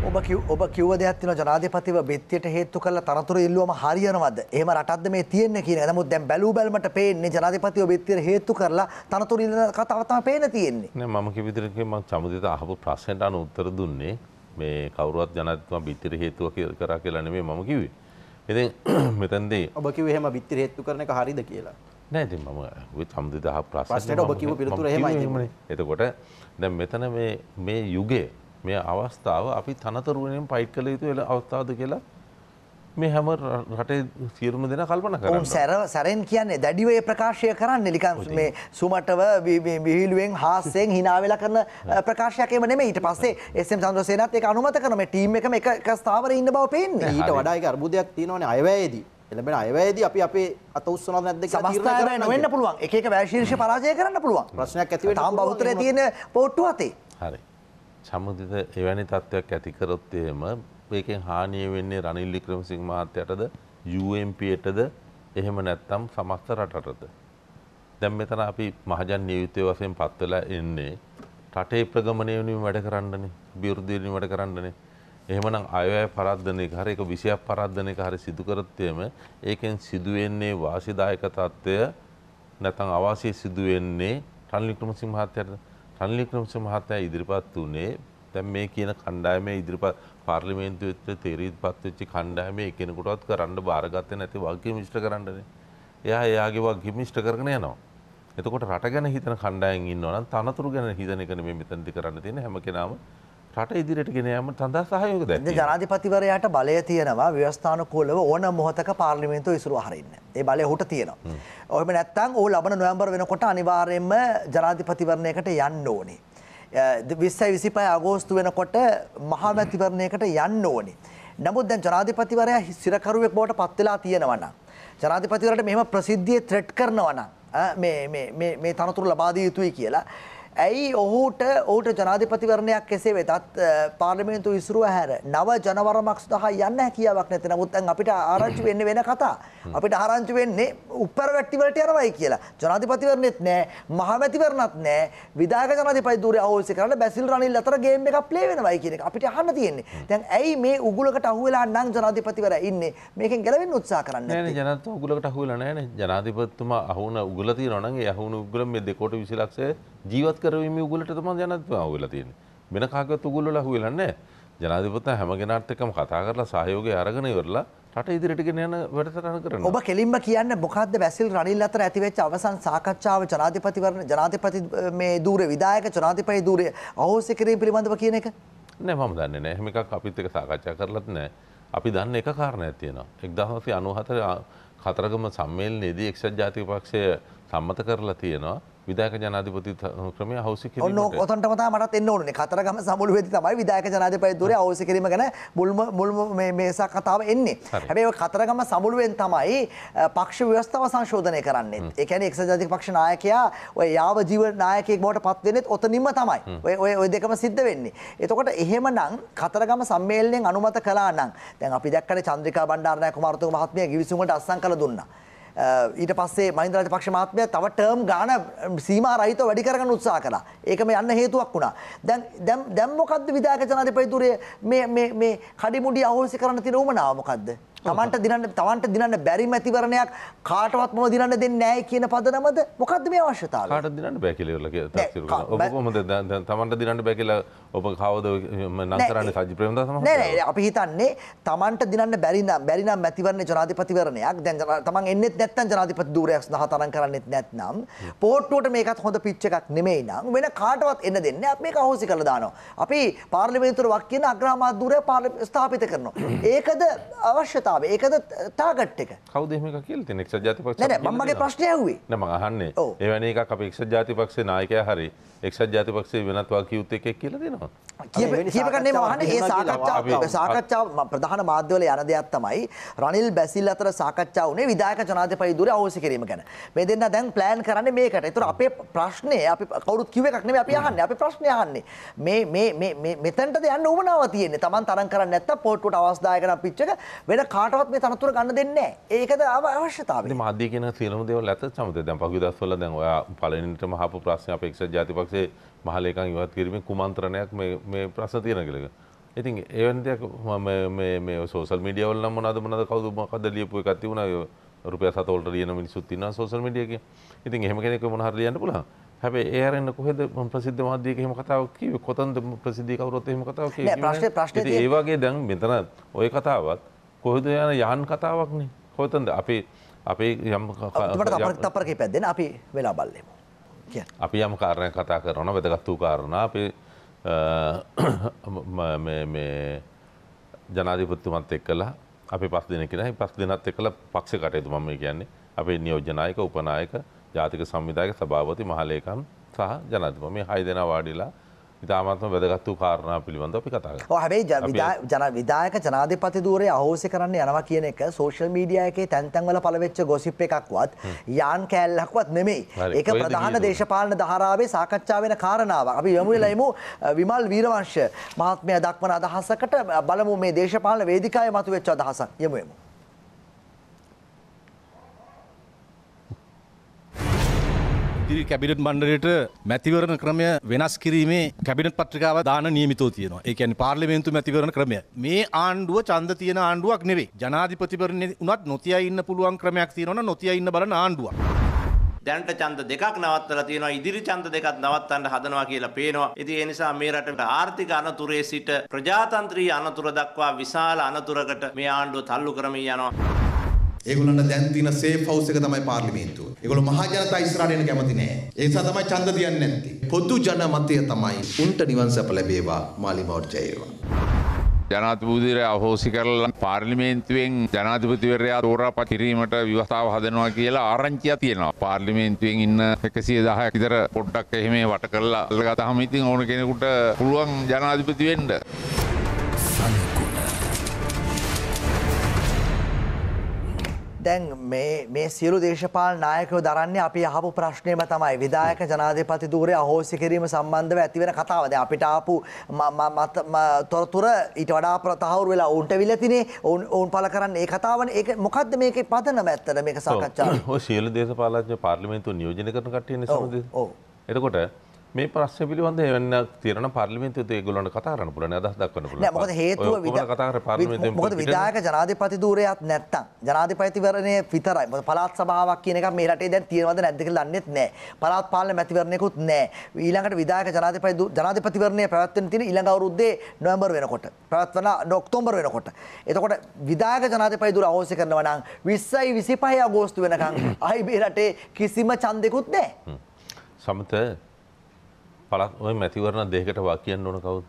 [SPEAKER 2] ඔබ ඔබ කිව දෙයක්ත්තින ජනාධපතිව බෙත්තියට හේත්තු කල තරතුර ඉල්ලුවම හරියනවද එහම රටත්ද මේ තියන්න කියන නමුත් දැම් බැලූ බැල්මට පේන්නේ ජනාධපතිව බෙත්තිර හේතු කරලා තනතුර ඉල්ල කතාවතම පේන තියෙන්නේ
[SPEAKER 3] මම කිවිදිරකම චමුදත අහපු ප්‍රශ්නට අන උත්තර දුන්නේ මේ කවරුවත් ජනත්ම බිත්තිර හේතුව කරා කියලනේ මම කිවේ එති මෙතන්දේ
[SPEAKER 4] ඔබ කිව එහෙම බිත්තිර හේත්තු කරන එක හරිද කියලා
[SPEAKER 3] නැති මම චම්දි දහ ප්‍රශ්නට ඔබ කිව පිළිතුර හෙමයි එතකොට දැ මෙතන මේ යුගේ මේ අවස්ථාව අපි තනතරුවෙන් පයිට් කළ යුතු වෙල අවස්ථාවද කියලා මේ හැම රටේ සියරුම දෙන කල්පන කර
[SPEAKER 2] සැර සැරෙන් කියන්නේ දැඩිවේ ප්‍රකාශය කරන්න නිලිකන් මේ සුමටව විහිලුවෙන් හාස්සයෙන් හිනාවෙලා කරන ප්‍රකාශයකම නෙම ඊට පස්සේ එසම් සන්දසේනත් එක අනුමත කරන ටීම් එක එක ස්ථාවර ඉන්න බව පේන්න ඊට වඩායි අර්බුදයක් තියෙනවන
[SPEAKER 4] අයවැයේදී එළඹෙන අයවැයේදී අපි අපේ අත උස්සනවද නැද්ද කියලා තීරණය කරන්න වෙන්න
[SPEAKER 2] පුළුවන් එක එක වැය ශීර්ෂ පරාජය කරන්න පුළුවන් ප්‍රශ්නයක් ඇති වෙන්න තාම බහුතරය තියෙන පොට්ටු අතේ
[SPEAKER 3] හරි සමුදිත එවැනි තත්ත්වයක් ඇතිකරොත්තයම ඒකෙන් හානිය වෙන්නේ රනිල් වික්‍රමසිංහ මහත්තයටද UMPටද එහෙම නැත්තම් සමස්ත රටටද. දැම් මෙතන අපි මහජන් නියයුතය වසයෙන් පත්වෙලා එන්නේ රටේ ප්‍රගමණයවනීම වැඩ කරන්නන බිරුද්ධීරණි වැඩ කරන්නනේ එහෙමනම් අයවැය පරද්ධනය හර එක විෂයක් පරද්ධනය හරි සිදුකරත්වයම ඒකෙන් සිදුවෙන්නේ වාසිදායක තත්ත්වය නැතන් අවාසය සිදුවෙන්නේ රන්ලික්‍රම සිංහත්යයට රනිලික්‍රමස මහත්තයා ඉදිරිපත් වනේ දැන් මේ කියන කණ්ඩායමේ ඉදිරිපත් පාර්ලිමේන්තු වෙත තේරීපත් වෙච්ච කණ්ඩායමේ එකිනෙකටවත් කරන්න බාරගත්තේ නැති වගකීම් ඉෂ්ට කරන්නනේ. එයා එයාගේ වගකීම් ඉෂ්ට කරගෙන යනවා. එතකොට රට ගැන හිතන කණ්ඩායම් ඉන්නවා නම් තනතුරු ගැන හිතන එක නෙමෙයි මෙතනදී කරන්න තියෙන්නේ හැම කෙනාම රට ඉදිරිට ගෙන යාම සඳහා සහයෝග දැක්වීම.
[SPEAKER 2] ජනාධිපතිවරයාට බලය තියෙනවා ව්‍යවස්ථානුකූලව ඕන මොහොතක පාර්ලිමේන්තුව ඉසුරු හරින්න. ඒ බලය ඔහුට තියෙනවා. ඔහෙම නැත්තම් ඔහු ලබන නොවැම්බර් වෙනකොට අනිවාර්යයෙන්ම ජනාධිපතිවරණයකට යන්න ඕනේ. 20 25 අගෝස්තු වෙනකොට මහාමැතිවරණයකට යන්න ඕනේ. නමුත් දැන් ජනාධිපතිවරයා සිරකරුවෙක් බවට පත් වෙලා තියෙනවා නම් ජනාධිපතිවරට මෙහෙම ප්‍රසිද්ධියේ ත්‍රෙට් කරනවා නම් මේ තනතුරු ලබාදිය යුතුයි කියලා ඇයි ඔහුට ඔහුට ජනාධිපතිවරණයක් කෙසේ වෙතත් පාර්ලිමේන්තු ඉසුරුව හැර නව ජනවරමක් සඳහා යන්න හැකියාවක් නැති නමුත් දැන් අපිට ආරංචි වෙන්නේ වෙන කතා. අපිට ආරංචි වෙන්නේ උප්පර වැට්ටිවලට යනවයි කියලා. ජනාධිපතිවරණෙත් නැහැ, මහමැතිවරණත් නැහැ. විධායක ජනාධිපති ධූරය අවශ්‍ය කරලා බැසිල් රනිල් අතර ගේම් එකක් ප්ලේ වෙනවයි කියන එක අපිට අහන්න තියෙන්නේ. දැන් ඇයි මේ උගුලකට අහුවෙලා නම් ජනාධිපතිවරයා ඉන්නේ? මේකෙන් ගැලවෙන්න උත්සාහ කරන්නේ නැහැ. නෑ
[SPEAKER 3] ජනාධිපති උගුලකට අහුවෙලා නැහැ නේ. ජනාධිපතිතුමා අහුණ උගුල තියනවා නම් ඒ අහුණ උගුල මේ දෙකොට 20 ලක්ෂය ජීවත් කරවීම උගලට තම ජනත්ව අහුවෙලා තියෙන වෙන කාකත් උගුල්ල අහුවෙලා නැහැ ජනාධිපතිතුමා හැම කෙනාට එක්කම කතා කරලා සහයෝගය අරගෙන ඉවරලා රට ඉදිරිටගෙන යන වැඩසටහන කරනවා. ඔබ
[SPEAKER 2] කෙලින්ම කියන්න මොකද්ද වැසිල් රනිල් අතර ඇතිවෙච්ච අවසන් සාකච්ඡාව ජනාධිපතිවරණ ජනාධිපති මේ ධූරය විධායක ජනාධිපති ධූරය අහෝසි කිරීම පිළිබඳව කියන එක?
[SPEAKER 3] නෑ මම දන්නේ නෑ. එහෙම එකක් අපිත් එක්ක සාකච්ඡා කරලත් නෑ. අපි දන්න එක කාරණයක් තියෙනවා. 1994 කතරගම සම්මේලනයේදී එක්සත් ජාතික පක්ෂය සම්මත කරලා තියෙනවා. විදායක ජනාධිපති ක්‍රමය හවස ඔන්න ඔතන්ට
[SPEAKER 2] මතා මට එන්න ඕනේ කතරගම සමුළු වෙති තමයි විදායක ජනාධිපති දුරේ අවශ්‍ය කිරීම ගැන මුල්ම මුල්ම මේසා කතාව එන්නේ. හැබැයි ඔය කතරගම සමුළුවෙන් තමයි පක්ෂ ව්‍යවස්ථාව සංශෝධනය කරන්නේ. ඒ කියන්නේ එක්සත් ජාතික පක්ෂ නායකයා ඔය යාව ජීව නායකයෙක් බවට පත් වෙන්නේ ඔතනින්ම තමයි. ඔය ඔය ඔය දෙකම සිද්ධ වෙන්නේ. එතකොට එහෙමනම් කතරගම සම්මේලනයෙන් අනුමත කළා නම් දැන් අපි දැක්කනේ චන්ද්‍රිකා බණ්ඩාරනායක කුමාරතුංග මහත්මිය ගිවිසුමකට අත්සන් කළ දුන්නා. ඊට පස්සේ මහින්ද රාජපක්ෂ මහත්මයා තව ටර්ම් ගාන සීමා රහිතව වැඩි කරගන්න උත්සාහ කළා. ඒකම යන්න හේතුවක් වුණා. දැන් දැන් දැන් මොකද්ද විධායක ජනාධිපතිතුරේ මේ මේ මේ කඩිමුඩි අහෝසි කරන්න තියෙන උමනාව මොකද්ද? තමන්ට දිනන්න තවන්ට දිනන්න බැරි මැතිවරණයක් කාටවත් මොම දිනන්න දෙන්නේ නැහැ කියන පදනමද මොකද්ද මේ අවශ්‍යතාවය? කාටද දිනන්න
[SPEAKER 3] බෑ කියලා ඉවරලා කියලා ඔබ කොහොමද තමන්ට දිනන්න බෑ කියලා ඔබ කවද නම් කරන්නේ සජි ප්‍රේමදාස මහත්තයා? නෑ
[SPEAKER 2] නෑ අපි හිතන්නේ තමන්ට දිනන්න බැරි නම් බැරි නම් මැතිවරණ ජනාධිපතිවරණයක් දැන් තමන් එන්නෙත් නැත්නම් ජනාධිපති ධූරයක් සඳහා තරම් කරන්නෙත් නැත්නම් පෝට්ටුවට මේකත් හොඳ පිච් එකක් නෙමෙයි නම් වෙන කාටවත් එන්න දෙන්නේ නැහැ අපි මේක අහෝසි කරලා දානවා. අපි පාර්ලිමේන්තුවට වක් කියන අග්‍රාමාත්‍ය ධූරය ස්ථාපිත කරනවා. *clears throat* ඒකද අවශ්‍යතාවය අවස්ථාව ඒකද තාගට් එක
[SPEAKER 3] කවදම කියල නික්ෂ ජාතිපක් මගේ ප්‍රශ්නය වුවේ නම අහන්නේ එවැනි එකක් අප එක්ෂ ජාතිපක්ෂේ නායකය හරි එක්ෂ ජාතිපක්ෂේ වෙනත්වා කිවුත් එකක් කියල දෙනවා
[SPEAKER 2] සාකච්ඡාව ප්‍රධාන මාධ්‍යවල යන දෙයක් තමයි රනිල් බැසිල් අතර සාකච්ඡා වනේ විදායක ජනාධපයි දුර අවස කිරීම ගැන මේ දෙන්න දැන් ප්ලෑන් කරන්න මේකට තුර අපේ ප්‍රශ්නය අපි කවුරුත් කිව එකක්නේ අපි අහන්න අපි ප්‍රශ්නය අහන්නේ මේ මෙතැන්ට යන්න උමනාව තියන්නේ තමන් තරන් කරන්න ඇත්ත පොට්ටුට අවස්දායකන පිච්චක වෙන කා කාටවත් මේ තනතුර ගන්න දෙන්නේ නැහැ. ඒකද අවශ්‍යතාවය. ඉතින්
[SPEAKER 3] මාධ්‍ය කියන සියලුම දේවල් ඇත්ත සමතේ දැන් පහුගිය දවස්වල දැන් ඔයා පළවෙනිටම අහපු ප්‍රශ්නේ අපේ එක්සත් ජාතිපක්ෂයේ මහලේකම් ඉවත් කිරීමේ කුමන්ත්‍රණයක් මේ මේ ප්‍රශ්න තියෙන කියලා. ඉතින් එවැනි දෙයක් මේ මේ සෝෂල් මීඩියා වල නම් මොනවද මොනවද කවුද මොකද ලියපු එකක් තිබුණා රුපියල් 7 ලියන මිනිස්සුත් ඉන්නවා සෝෂල් මීඩියා එකේ. ඉතින් එහෙම කෙනෙක් මොන හරි ලියන්න පුළුවන්. හැබැයි ඒ අරන්න කොහෙද ප්‍රසිද්ධ මාධ්‍යයක එහෙම කතාවක් කිව්වේ? කොතනද ප්‍රසිද්ධ කවුරුත් එහෙම කතාවක් කිව්වේ? ඒ වගේ දැන් මෙතන ওই කතාවත් කොහොද යන යාන් කතාවක්නේ කොතන්ද අපේ අපේ යම්
[SPEAKER 2] තපරකි පැත්දෙන අපි වෙලා බල්ලෙමු.
[SPEAKER 3] අපි යම් කාරණය කතා කරන වැදගත් වූ කාරණ අපේ ජනාධිපත්තුමත් එක් කලා අපි පස් දෙන කෙනයි පස් දෙනත් එක් කළ පක්ෂ කටයුතු මම කියන්නේ අපේ නියෝජනායක උපනායක ජාතික සංවිධායක සභාපති මහලේකම් සහ ජනාධිපති මේ හය දෙනා වාඩිලා ඉතාමත්ම වැදගත්තු කාරණා පිළිබඳ අපි
[SPEAKER 2] කතා හැබයි ජන විදායක ජනාධිපති දූරේ අහෝසි කරන්න යනවා කියන එක සෝෂල් මීඩිය එකේ තැන්තැන්වල පලවෙච්ච ගොසිප් එකක්වත් යාන් කෑල්ලක්වත් නෙමෙයි ඒක ප්‍රධාන දේශපාලන ධාරාවේ සාකච්ඡා වෙන කාරණාව අපි යමුලයිමු විමල් වීරවංශ මහත්මය දක්වන අදහසකට බලමු මේ දේශපාලන වේදිකාය මතුවෙච්ච අදහසක් යමුයමු.
[SPEAKER 3] ඉදිරි කැබිනට්
[SPEAKER 1] මණ්ඩලයට මැතිවරණ ක්‍රමය වෙනස් කිරීමේ කැබිනට් පත්‍රිකාව දාන නියමිතව තියෙනවා. ඒ කියන්නේ පාර්ලිමේන්තු මැතිවරණ ක්‍රමය. මේ ආණ්ඩුව ඡන්ද තියෙන ආණ්ඩුවක් නෙවෙයි. ජනාධිපතිවරණේ උනත් නොතියා ඉන්න පුළුවන් ක්‍රමයක් තියෙනවනම් නොතියා ඉන්න බලන ආණ්ඩුවක්.
[SPEAKER 4] දැනට ඡන්ද දෙකක් නවත්තලා තියෙනවා. ඉදිරි ඡන්ද දෙකක් නවත්තන්න හදනවා කියලා පේනවා. ඉතින් ඒ නිසා මේ රටේ ආර්ථික අනතුරේ සිට ප්‍රජාතන්ත්‍රී අනතුර දක්වා විශාල අනතුරකට මේ ආණ්ඩුව තල්ලු කරමින් යනවා. ඒගොල්ලන්ට දැන් තියෙන සේෆ් හවුස් එක තමයි පාර්ලිමේන්තුව. ඒගොල්ලෝ මහ ජනතා ඉස්සරහට එන්න කැමති නෑ. ඒ නිසා තමයි ඡන්ද තියන්නේ නැත්තේ. පොදු ජනමතය තමයි උන්ට නිවන් සැප ලැබේවා මාලිමවට ජය වේවා.
[SPEAKER 3] ජනාතිපතිරය අහෝසි කරලා පාර්ලිමේන්තුවෙන් ජනාතිපතිවරයා තෝරා පතිරීමට විවස්ථාව හදනවා කියලා ආරංචිය තියෙනවා පාර්ලිමේන්තුවෙන් ඉන්න එකසිය දහයක් ඉතර පොඩ්ඩක් එහෙම වට කරලා අල්ලගතහම ඉතින් ඕන කෙනෙකුට පුළුවන් ජනාධිපති වෙන්න.
[SPEAKER 2] දැන් මේ සියලු දේශපාල නායකව දරන්නේ අපි අහපු ප්‍රශ්නයම තමයි විදායක ජනාධිපති දූරය අහෝසි කිරීම සම්බන්ධව ඇතිවෙන කතාවද අපිට ආපු තොරතුර ඊට වඩා ප්‍රතහවුරු වෙලා ඔවුන්ට විලතිනේ ඔවුන් ඔවුන් පල කරන්න ඒ කතාවන ඒ මොකක්ද මේක පදනම ඇත්තට මේක සාකච්ඡා
[SPEAKER 3] සියලු දේශපාලඥ පාර්ලිමේන්තු නියෝජන කරන කටයන සමද එතකොට මේ ප්‍රශ්න පිළිබඳ එවන්න තියෙන පර්ලිමේන්තුවේ ඒගොල්ලන්ට කතා කරන්න පුළුවන් අදහස් දක්වන්න පුළුවන්. නෑ මොකද හේතුව විදා මොකද විධායක
[SPEAKER 2] ජනාධිපති ධූරයත් නැත්තම් ජනාධිපතිවරණය විතරයි. මොකද පළාත් සභාවක් කියන එකක් මේ රටේ දැන් තියෙනවද නැද්ද කියලා දන්නේත් නෑ. පළාත් පාලන මැතිවරණයකුත් නෑ. ඊළඟට විධායක ජනාධිපති ජනාධිපතිවරණය පැවැත්වෙන තියෙන ඊළඟ අවුරුද්දේ නොවැම්බර් වෙනකොට. පැවැත්වන ඔක්තෝබර් වෙනකොට. එතකොට විධායක ජනාධිපති ධූර අවශ්‍ය කරනවා නම් 20යි 25 අගෝස්තු වෙනකන් *coughs* අයි මේ රටේ කිසිම ඡන්දෙකුත් නෑ.
[SPEAKER 3] සමත පළත් ඔය මැතිවරණ දෙයකට වාකියන්න ඕන කවුද?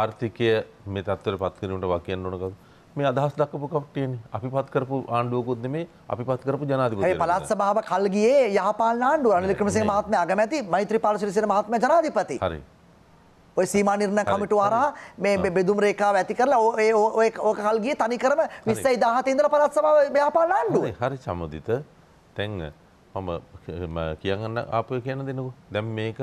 [SPEAKER 3] ආර්ථිකය මේ තත්ත්වයට පත් කිරීමට වාකියන්න ඕන කවුද? මේ අදහස් දක්වපු කට්ටියනේ. අපිපත් කරපු ආණ්ඩුවකුත් නෙමේ, අපිපත් කරපු ජනාධිපතිවරයා. ඒ පළාත්
[SPEAKER 2] සභාව කල් ගියේ යහපාලන ආණ්ඩුව. අනිල් වික්‍රමසිංහ මහත්මයා අගමැති, මෛත්‍රීපාල සිරිසේන මහත්මයා ජනාධිපති. හරි. ඔය සීමා නිර්ණය කමිටුව හරහා මේ බෙදුම් රේඛාව ඇති කරලා ඔය ඔය ඕක කල් ගියේ තනිකරම 20017 ඉඳලා පළාත් සභාව යහපාලන ආණ්ඩුවේ.
[SPEAKER 3] හරි සම්මුදිත. දැන් මම කියන්න ආපුව කියන දෙනකෝ. දැන් මේක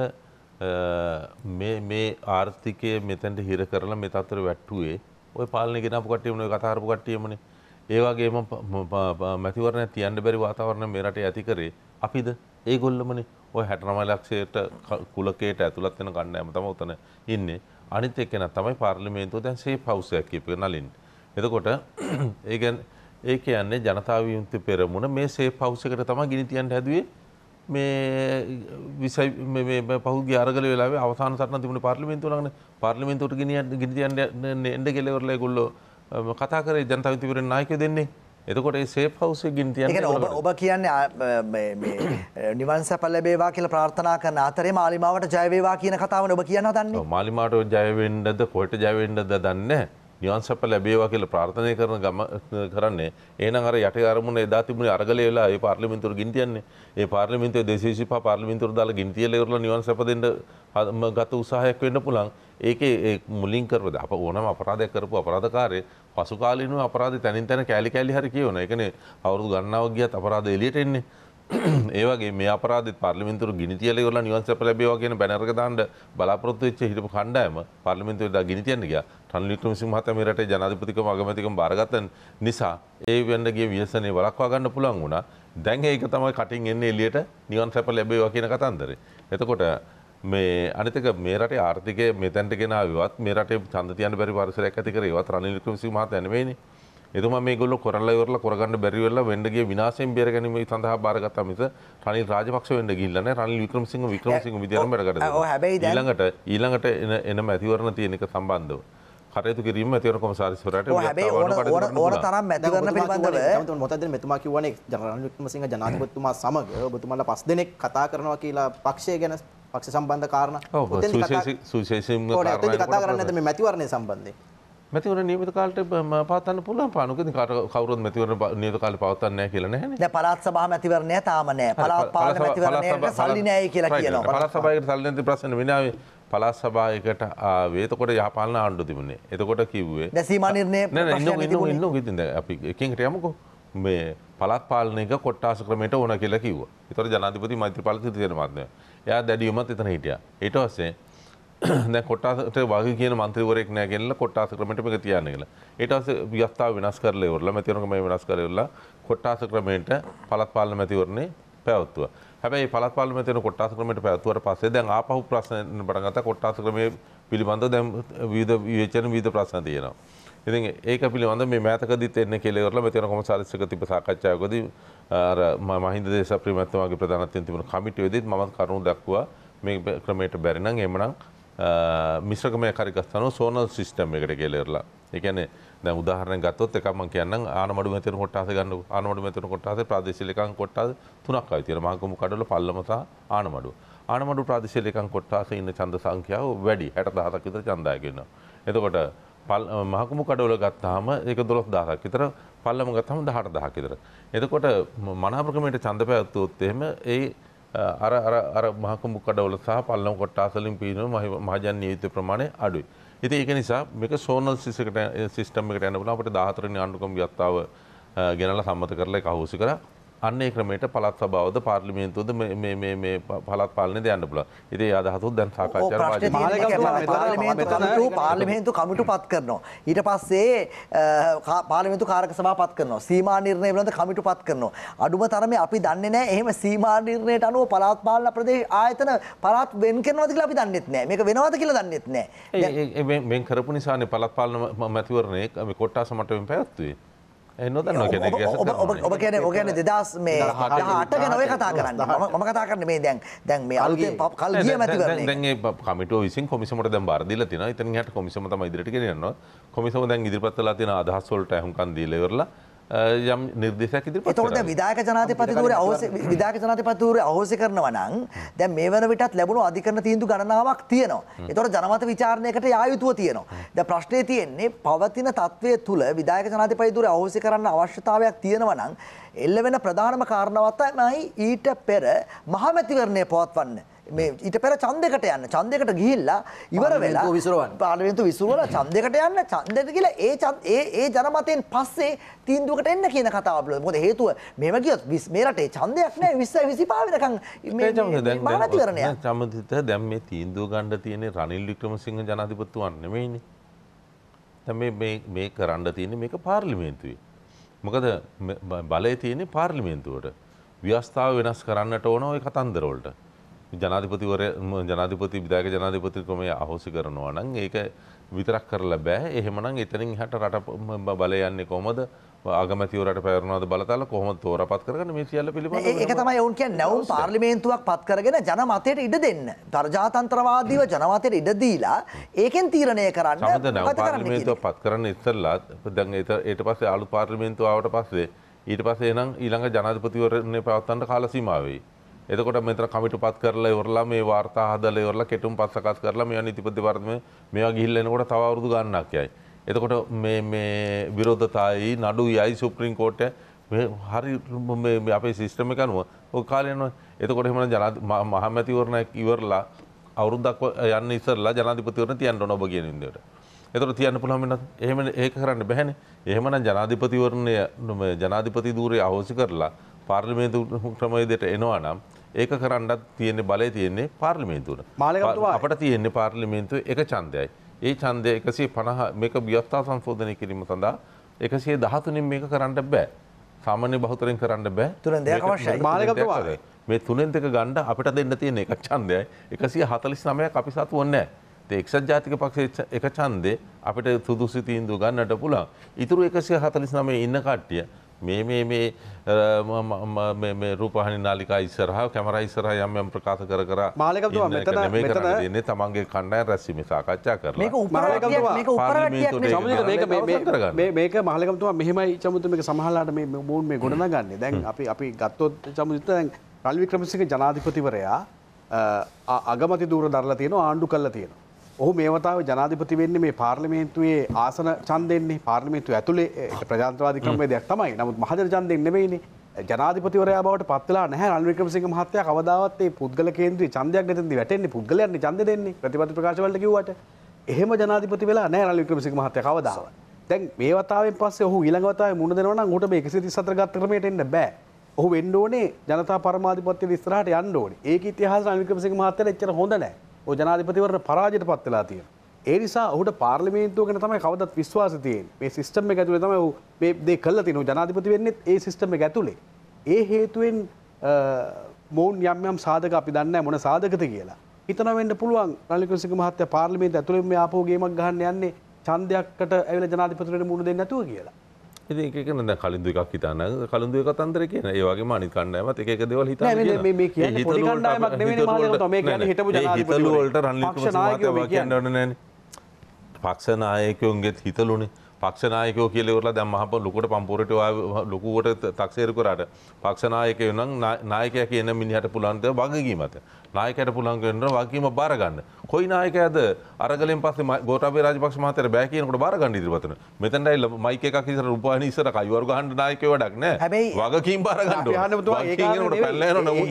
[SPEAKER 3] මේ මේ ආර්ථිකය මෙතැන්ට හිර කරලා මෙ අතර වැට්ටුවේ ඔය පාලන ගෙනපු කටියම කතාරපු කට්ටියමන ඒවාගේම මැතිවරණ තියන්ට බැරි වාතාවරණ මෙරට ඇතිකරේ අපිද ඒ ගොල්ලමන ඔය හැටනමලක්ෂයට කුලකේට ඇතුළත් වෙන ගන්න ඇම තම උතන ඉන්නේ අනිත එක්කෙන තමයි පාර්ලිමේන්තුව දැන් සේ පවසයක් කිපය නලින්. එතකොට *clears throat* ඒගැන් ඒ කියන්නේ ජනතාව යුන්ති පෙරමුණ මේ සේ පවසකට තම ගිනිතියන් හැදුවේ මේ පහුගේ අරගල වෙලා අවසාන සටන තිබුණ පාර්ලිමෙන්තු ලන පාර්ලිමෙන්තුට ගෙන ගිනිතියන්න එඩ කෙලවරලය ගොල්ලො කතා කරේ ජනතවිතිවරෙන් නායක දෙන්නේ එතකොට සේ පවස ගින්තිය
[SPEAKER 2] ඔබ කියන්න *coughs* නිවන් සැපල්ලබේවා කියල ප්‍රාර්ථනා කන අතරේ මාලිමාවට ජයවේවා කියන කතාවන ඔබ කියන දන්න
[SPEAKER 3] මාලිමාට ජයවෙන්ඩද කොට ජයවෙන්ඩද දන්න. නිවන් සැප ලැබේවා කියලා ප්‍රාර්ථනය කරන ගම කරන්නේ එහෙනම් අර යටි අරමුණ එදා තිබුණේ අරගලේ වෙලා ඒ පාර්ලිමේන්තුවට ගිනි තියන්නේ ඒ පාර්ලිමේන්තුවේ 225 පාර්ලිමේන්තුවට දාලා ගිනි තියලා ඉවරලා නිවන් සැප දෙන්න ගත උත්සාහයක් වෙන්න පුළුවන් ඒකේ ඒ මුලින් කරපු අප ඕනම අපරාධයක් කරපු අපරාධකාරය පසු කාලීනව අපරාධ තැනින් තැන කෑලි කෑලි හරි කියවන ඒ කියන්නේ අවුරුදු ගණනාවක් ගියත් අපරාධ එළියට එන්නේ *clears throat* ඒවගේ මේ අපරාධ පර්ලිමිතුර ගිනිතියල ගොල නිවන්ස පැබේවා කියන බැනරක දාන්ඩ බලාපොරොත්තු වෙච්ච හිටපු කණ්ඩායම පර්ලිමිතුර දා ගිනිතියන්න ගියා ටන් වික්‍රමසිංහ මහතා මේ රටේ ජනාධිපතිකම අගමැතිකම බාරගත නිසා ඒ වෙන්න ගිය ව්‍යසනේ වළක්වා ගන්න පුළුවන් වුණා. දැන් ඒක තමයි කටින් එන්නේ එළියට නිවන් සැප ලැබේවා කියන කතන්දරේ. එතකොට මේ අනිතක මේ රටේ ආර්ථිකය මෙතැන්ට ගෙනාවවත් මේ රටේ ඡන්ද තියන්න බැරි පරිසරයක් ඇති කරේ ඒවත් රනිල් වික්‍රමසිංහ මහතා නෙවෙයිනේ. එතුමා මේගොල්ලෝ කරලා ඉවරලා කරගන්න බැරි වෙලා වෙන්න ගිය විනාශයෙන් බේර ගැනීම සඳහා බාරගත්තා මිස රනිල් රාජපක්ෂ වෙන්න ගිහිල්ලා නැහැ. රනිල් වික්‍රමසිංහ වික්‍රමසිංහ විදියටම වැඩ කරනවා. ඊළඟට ඊළඟට එන එන මැතිවරණ තියෙන එක සම්බන්ධව කටයුතු කිරීම ඇතිවන කොමසාරිස්වරට හැබැයි
[SPEAKER 2] ඕන ඕන ඕන තරම් ඇති කරන පිළිබඳව
[SPEAKER 4] මොකද මෙතුමා කිව්වනේ ජනරාල් වික්‍රමසිංහ ජනාධිපතිතුමා සමග ඔබතුමාලා පස් දෙනෙක් කතා කරනවා කියලා පක්ෂය ගැන පක්ෂ සම්බන්ධ කාරණා
[SPEAKER 3] සුවිශේෂීම් කතා කරන්නේ නැත්නම්
[SPEAKER 4] මේ මැතිවරණය සම්බන්ධයෙන්
[SPEAKER 3] මැතිවර නියමත කාලට පවත්න්න පුළුවන් පානුකද කට කවරුත් මැතිවර නියත කාල පවත්න්න කියලන
[SPEAKER 2] පලත් සබහ මැතිවරණය තාමනෑ පලත් පාල මැතිවරණයට සල්ලි නෑ
[SPEAKER 3] කියලා කියනවා පලත් සබයි සල්ලනති ප්‍රශ්න විනාව පලා සභායකට ආවේතකොට යහපාලන ආණ්ඩු තිබුණේ එතකොට කිව්වේ දැසීම නිර්ණය ඉන්න ඉන්න අපි එකින්ට යමකෝ මේ පලත් පාලනක කොට්ටාස ක්‍රමයට ඕන කියලා කිව්ව තොර ජනාතිපති මෛත්‍ර පලත තේරමත්ය එයා දැඩියුමත් එතන හිටිය ඒට වස්සේ *clears throat* දැ කොටාට වගේ කිය මන්ත්‍රවරෙක් නෑ කියල්ල කොට්ටාස ක්‍රමට එක තියන්න කියලා ඒටස ්‍යස්ථාව වෙනස් කරල ඔරල මැතිරනක මේ වෙනස් කරලා කොට්ටාස ක්‍රමයට පලත් පාලන මැතිවරණේ පැවත්තුව හැබැයි පළත් පාර්ලිමේන්තුවන කොට්ටාස ක්‍රමයට පැවැත්වුවට පස්සේ දැන් ආපහු ප්‍රශ්න පටන් ගත්තා කොට්ටාස ක්‍රමයේ පිළිබඳව දැන් විවිධ විවේචන විවිධ ප්‍රශ්න තියෙනවා. ඉතින් ඒක පිළිබඳව මේ මෑතකදීත් එන්න කියලා කරලා මෙතන කොමසාරිස් එක තිබ්බ සාකච්ඡාවකදී අර මහින්ද දේශ ප්‍රතිමත්තුමාගේ ප්‍රධානත්වයෙන් තිබුණු කමිටුවේදීත් මම කරුණු දක්වුවා මේ ක්‍රමයට බැරි නම් එමනම් මිශ්‍රකමය කරගස්තනෝ සෝනල් සිස්ටම් එකට කියලා කරලා. ඒ කියන්නේ දැන් උදාහරණයක් ගත්තොත් එකක් මම කියන්නම් ආනමඩු මෙතන කොටස ගන්න ආනමඩු මෙතන කොටස ප්‍රාදේශීය ලේකම් කොටස තුනක් ආයි තියෙනවා මහකමු කඩවල පල්ලම සහ ආනමඩු ආනමඩු ප්‍රාදේශීය ලේකම් කොටසේ ඉන්න ඡන්ද සංඛ්‍යාව වැඩි 60000ක් විතර ඡන්දයක ඉන්නවා එතකොට මහකුමු කඩවල ගත්තාම ඒක 12000ක් විතර පල්ලම ගත්තාම 18000ක් විතර එතකොට මනාපකමේට ඡන්ද පැවැත්වුවොත් එහෙම ඒ අර අර අර මහකුමු කඩවල සහ පල්ලම කොටස වලින් පීනන මහජන් නියුත් ප්‍රමාණය අඩුයි ඉති ඒක නිසා මේක සෝනල් සිසකට සිිටම් එකට යන්න පුල අපට දාහතරණ අන්ඩුකම් ගත්තාව ගෙනල සම්මත කරලා කහෝසි කරා අන්නේ ක්‍රමයට පළත් සභාවද පාර්ලිමේන්තුවද මේ පළත් පාලනයද යන්න පුළුවන්. ඉතින් ඒ අදහසත් දැන් සාකච්ඡා
[SPEAKER 2] පාර්ලිමේන්තු කමිටු පත් කරනවා. ඊට පස්සේ පාර්ලිමේන්තු කාරක සභාව පත් කරනවා. සීමා නිර්ණය වෙනඳ කමිටු පත් කරනවා. අඩුම තරමේ අපි දන්නේ නැහැ එහෙම සීමා නිර්ණයට අනුව පළාත් පාලන ප්‍රදේශ ආයතන පළාත් වෙන් කරනවද කියලා අපි දන්නෙත් නැහැ. මේක වෙනවද කියලා දන්නෙත්
[SPEAKER 3] නැහැ. ඒ වෙන් කරපු නිසානේ පළාත් පාලන මැතිවරණයේ කොට්ටාස මට්ටමින් පැවැත්වුවේ. නොදන්න eh, ඔබ
[SPEAKER 2] කියන ඔ කියන දෙදස් මේ හට ගැනවේ කතා කරන්න ම කතා කරන්න මේ දැන් දැන් මේ අල්ගේ ප කල් ඇ
[SPEAKER 3] කමිට විසි කොමිසමට දැ බාරදිල තින ඉතන හට කොමිසම ඉදිරිට කියන්න කොමිසම දැන් ඉදිරිපත්තලා තින අදහස්වලට හුකන් දීලවෙරලා යම් නිර්දේශයක් ඉදිරිපත් කරනවා. එතකොට විධායක ජනාධිපතිතුමා අවශ්‍ය
[SPEAKER 2] විධායක ජනාධිපතිතුමා අවශ්‍ය කරනවා නම් දැන් මේ වන විටත් ලැබුණු අධිකරණ තීන්දුව ගණනාවක් තියෙනවා. එතකොට ජනමත විචාරණයකට යා යුතුව තියෙනවා. දැන් ප්‍රශ්නේ තියෙන්නේ පවතින තත්ත්වයේ තුල විධායක ජනාධිපතිතුමා අවශ්‍ය කරන්න අවශ්‍යතාවයක් තියෙනවා නම් එල්ල වෙන ප්‍රධානම කාරණාව තමයි ඊට පෙර මහමැතිවරණය පවත්වන්නේ මේ ඊට පෙර ඡන්දයකට යන්න ඡන්දයකට ගිහිල්ලා ඉවර වෙලා විසුරවන්න පාර්ලිමේන්තු විසුරවලා ඡන්දයකට යන්න ඡන්දයට කියලා ඒ ඒ ඒ ජනමතයෙන් පස්සේ තීන්දුවකට එන්න කියන කතාව බලමු මොකද හේතුව මෙව ගියොත් මේ රටේ ඡන්දයක් නැහැ 20 25 වෙනකන් මේ මානතිකරණය
[SPEAKER 3] සම්මුතිත දැන් මේ තීන්දුව ගන්න තියෙන රනිල් වික්‍රමසිංහ ජනාධිපතිතුමන් නෙමෙයිනේ දැන් මේ මේ කරන්න තියෙන්නේ මේක පාර්ලිමේන්තුවේ මොකද බලය තියෙන්නේ පාර්ලිමේන්තුවට ව්‍යවස්ථාව වෙනස් කරන්නට ඕන ඔය කතන්දරවලට ජනාධිපතිවර ජනාධිපති විදායක ජනාධිපතිකමය අහෝසි කරනවා නම් ඒක විතරක් කරලා බෑ එහෙමනම් එතනින් එහාට රට බලය යන්නේ කොහොමද අගමැතිවරට පැවරනවාද බලතල කොහොමද තෝරපත් කරගෙන මේ සියල්ල පිළිබඳව ඒක
[SPEAKER 2] තමයි ඔවුන් කියන්නේ නැවුම් පාර්ලිමේන්තුවක් පත් කරගෙන ජනමතයට ඉඩ දෙන්න ප්‍රජාතන්ත්‍රවාදීව ජනමතයට ඉඩ දීලා ඒකෙන් තීරණය කරන්න සමහර නැවුම් පාර්ලිමේන්තුවක්
[SPEAKER 3] පත් කරන්න ඉස්සෙල්ලා දැන් ඊට පස්සේ අලුත් පාර්ලිමේන්තුව ආවට පස්සේ ඊට පස්සේ එනම් ඊළඟ ජනාධිපතිවරණය පවත්වන්න කාල සීමාව වෙයි එතකොට මෙතන කමිටු පත් කරලා ඉවරලා මේ වාර්තා හදලා ඉවරලා කෙටුම් පත් සකස් කරලා මේවා නීතිපති දෙපාර්තමේ මේවා ගිහිල්ලා එනකොට තව අවුරුදු ගණනක් යයි. එතකොට මේ මේ විරෝධතායි නඩුයි සුප්‍රීම කෝර්ටේ මේ හරි මේ අපේ සිස්ටම් එක අනුව ඔය කාලේ යනවා. එතකොට එහෙමනම් ජනා මහමැතිවරණ ඉවරලා අවුරුද්දක් යන්න ඉස්සරලා ජනාධිපතිවරණ තියන්න ඕන ඔබ කියන විදිහට. එතකොට තියන්න පුළුවන් වෙනත් එහෙම ඒක කරන්න බැහැනේ. එහෙමනම් ජනාධිපතිවරණය ජනාධිපති ධූරය අහෝසි කරලා පාර්ලිමේතු ක්‍රමයදට එනවා නම් ඒක කරන්නත් තියෙන බලය තියෙන්නේ පාර්ලිමේන්තුවට මාලකතුවා අපට තියෙන්නේ පාර්ලිමේන්තුව එක චන්දයයි. ඒ චන්දය එකසේ පණහ මේක බියවස්ථා සංශෝධනය කිරීම සඳහා එකසේ දහතුනින් මේක කරන්න බෑ. සාමාන්‍ය බහතරෙන් කරන්න බෑ තුරන් දෙයක් අවශ්‍යයි මාලකතුවා මේ තුනෙන් දෙක ගණ්ඩ අපට දෙන්න තියෙන එක චන්දයයි එකසිය හතලිස් නමයක් අපි සතු වන්නෑ. එක්සත් ජාතික පක්ෂ එක චන්දේ අපිට සුදුසි තීන්දුව ගන්නට පුළුවන්. ඉතුරු එකසිය හතලිස් නමේ ඉන්න කට්ටිය මේ මේ මේ රූපහනි නාලිකා ඉස්සරහා කැමරා ඉස්සරහා යම් යම් ප්‍රකාශ කර කර මාලකතුමා මෙතන මෙතන ඉන්නේ තමන්ගේ කණ්ඩායම් රැස්වීමේ සාකච්ඡා කරලා මේක උපරාජ්‍යයක් මේක උපරාජ්‍යයක් නේ මේක
[SPEAKER 1] මේ මේක මාලකතුමා මෙහෙමයි චමුතු මේක සමහරලාට මේ මූන් මේ ගොඩනගන්නේ දැන් අපි අපි ගත්තොත් චමුතු දැන් රල් වික්‍රමසිංහ ජනාධිපතිවරයා අගමැති දූර දරලා තියෙනවා ආණ්ඩු කළා තියෙනවා ඔහු මේවතාව ජනාධිපති වෙන්නේ මේ පාර්ලිමේන්තුවේ ආසන චන්දෙන්නේ පාර්ලිමේන්තුව ඇතුළේ ප්‍රජාන්ත්‍රවාදී ක්‍රමවේදයක් තමයි. නමුත් මහජන චන්දෙන් නෙවෙයිනේ. ජනාධිපතිවරයා බවට පත්වෙලා නැහැ රනිල් වික්‍රමසිංහ මහත්තයා කවදාවත් මේ පුද්ගල කේන්ද්‍රයේ ඡන්දයක් නැතෙන්දි වැටෙන්නේ පුද්ගලයන් ඡන්ද දෙන්නේ ප්‍රතිපත්ති ප්‍රකාශවලට කිව්වට. එහෙම ජනාධිපති වෙලා නැහැ රනිල් වික්‍රමසිංහ මහත්තයා කවදාවත්. දැන් මේ වතාවෙන් පස්සේ ඔහු ඊළඟ වතාවේ මුණ දෙනවා නම් ඌට මේ 134 ගත ක්‍රමයට එන්න බෑ. ඔහු වෙන්න ඕනේ ජනතා පරමාධිපත්‍යයේ ඉස්සරහට යන්න ඕනේ. ඒක ඉතිහාස රනිල් වික්‍රමසිංහ මහත්තයාට එච්චර හොඳ නැහැ. ඔය ජනාධිපතිවරණ පරාජයට පත් වෙලා තියෙනවා. ඒ නිසා ඔහුට පාර්ලිමේන්තුව ගැන තමයි කවදත් විශ්වාස තියෙන්නේ. මේ සිස්ටම් එක ඇතුලේ තමයි ඔහු මේ දේ කළා තියෙනවා. ජනාධිපති වෙන්නෙත් ඒ සිස්ටම් එක ඇතුලේ. ඒ හේතුවෙන් මොවුන් යම් යම් සාධක අපි දන්නේ මොන සාධකද කියලා. හිතනවා වෙන්න පුළුවන් රනිල්කුසික මහත්තයා පාර්ලිමේන්තුව ඇතුලේ මේ ආපහු ගේමක් ගහන්න යන්නේ ඡන්දයක්කට ඇවිල්ලා ජනාධිපතිවරණයට මුහුණ දෙන්නේ නැතුව කියලා.
[SPEAKER 3] ඉතින් ඒක නේ දැන් කලින් දුකක් හිතන්න කලින් දුක කතන්දර කියන. ඒ වගේම අනිත් කණ්ඩායමත් එක එක දේවල් හිතන්න කියන. මේ මේ කියන්නේ පොඩි කණ්ඩායමක් නෙවෙයි මහදේව
[SPEAKER 4] මේ කියන්නේ හිටපු ජනාධිපතිවරු. හිතළු වලට රන්ලිත් මහත්තයා කියන්න
[SPEAKER 3] ඕනේ නෑනේ. පක්ෂ නායකයෝන්ගෙත් හිතළුනේ. පක්ෂ නායකයෝ කියලා ඉවරලා දැන් මහපො ලොකුට පම්පෝරට ලොකුවට තක්සේරු කරාට පක්ෂ නායකයෝ නම් නායකයා කියන මිනිහට පුළුවන් ද වගකීමත. නායකට පුළන්ගෙන්ට වගේම බාරගන්න. කොයි නායකඇද අරගලින් පස ගෝටබේ රජපක්ෂ මහතර බැකනකට බාරගන්න ඉදිරිපතන මෙතැන්ටයි මයික කිසර රපන ඉසර කයිවර ගන්න නායක වැඩක් නෑ හැබයි වගකින් බාරගන්න ගන්න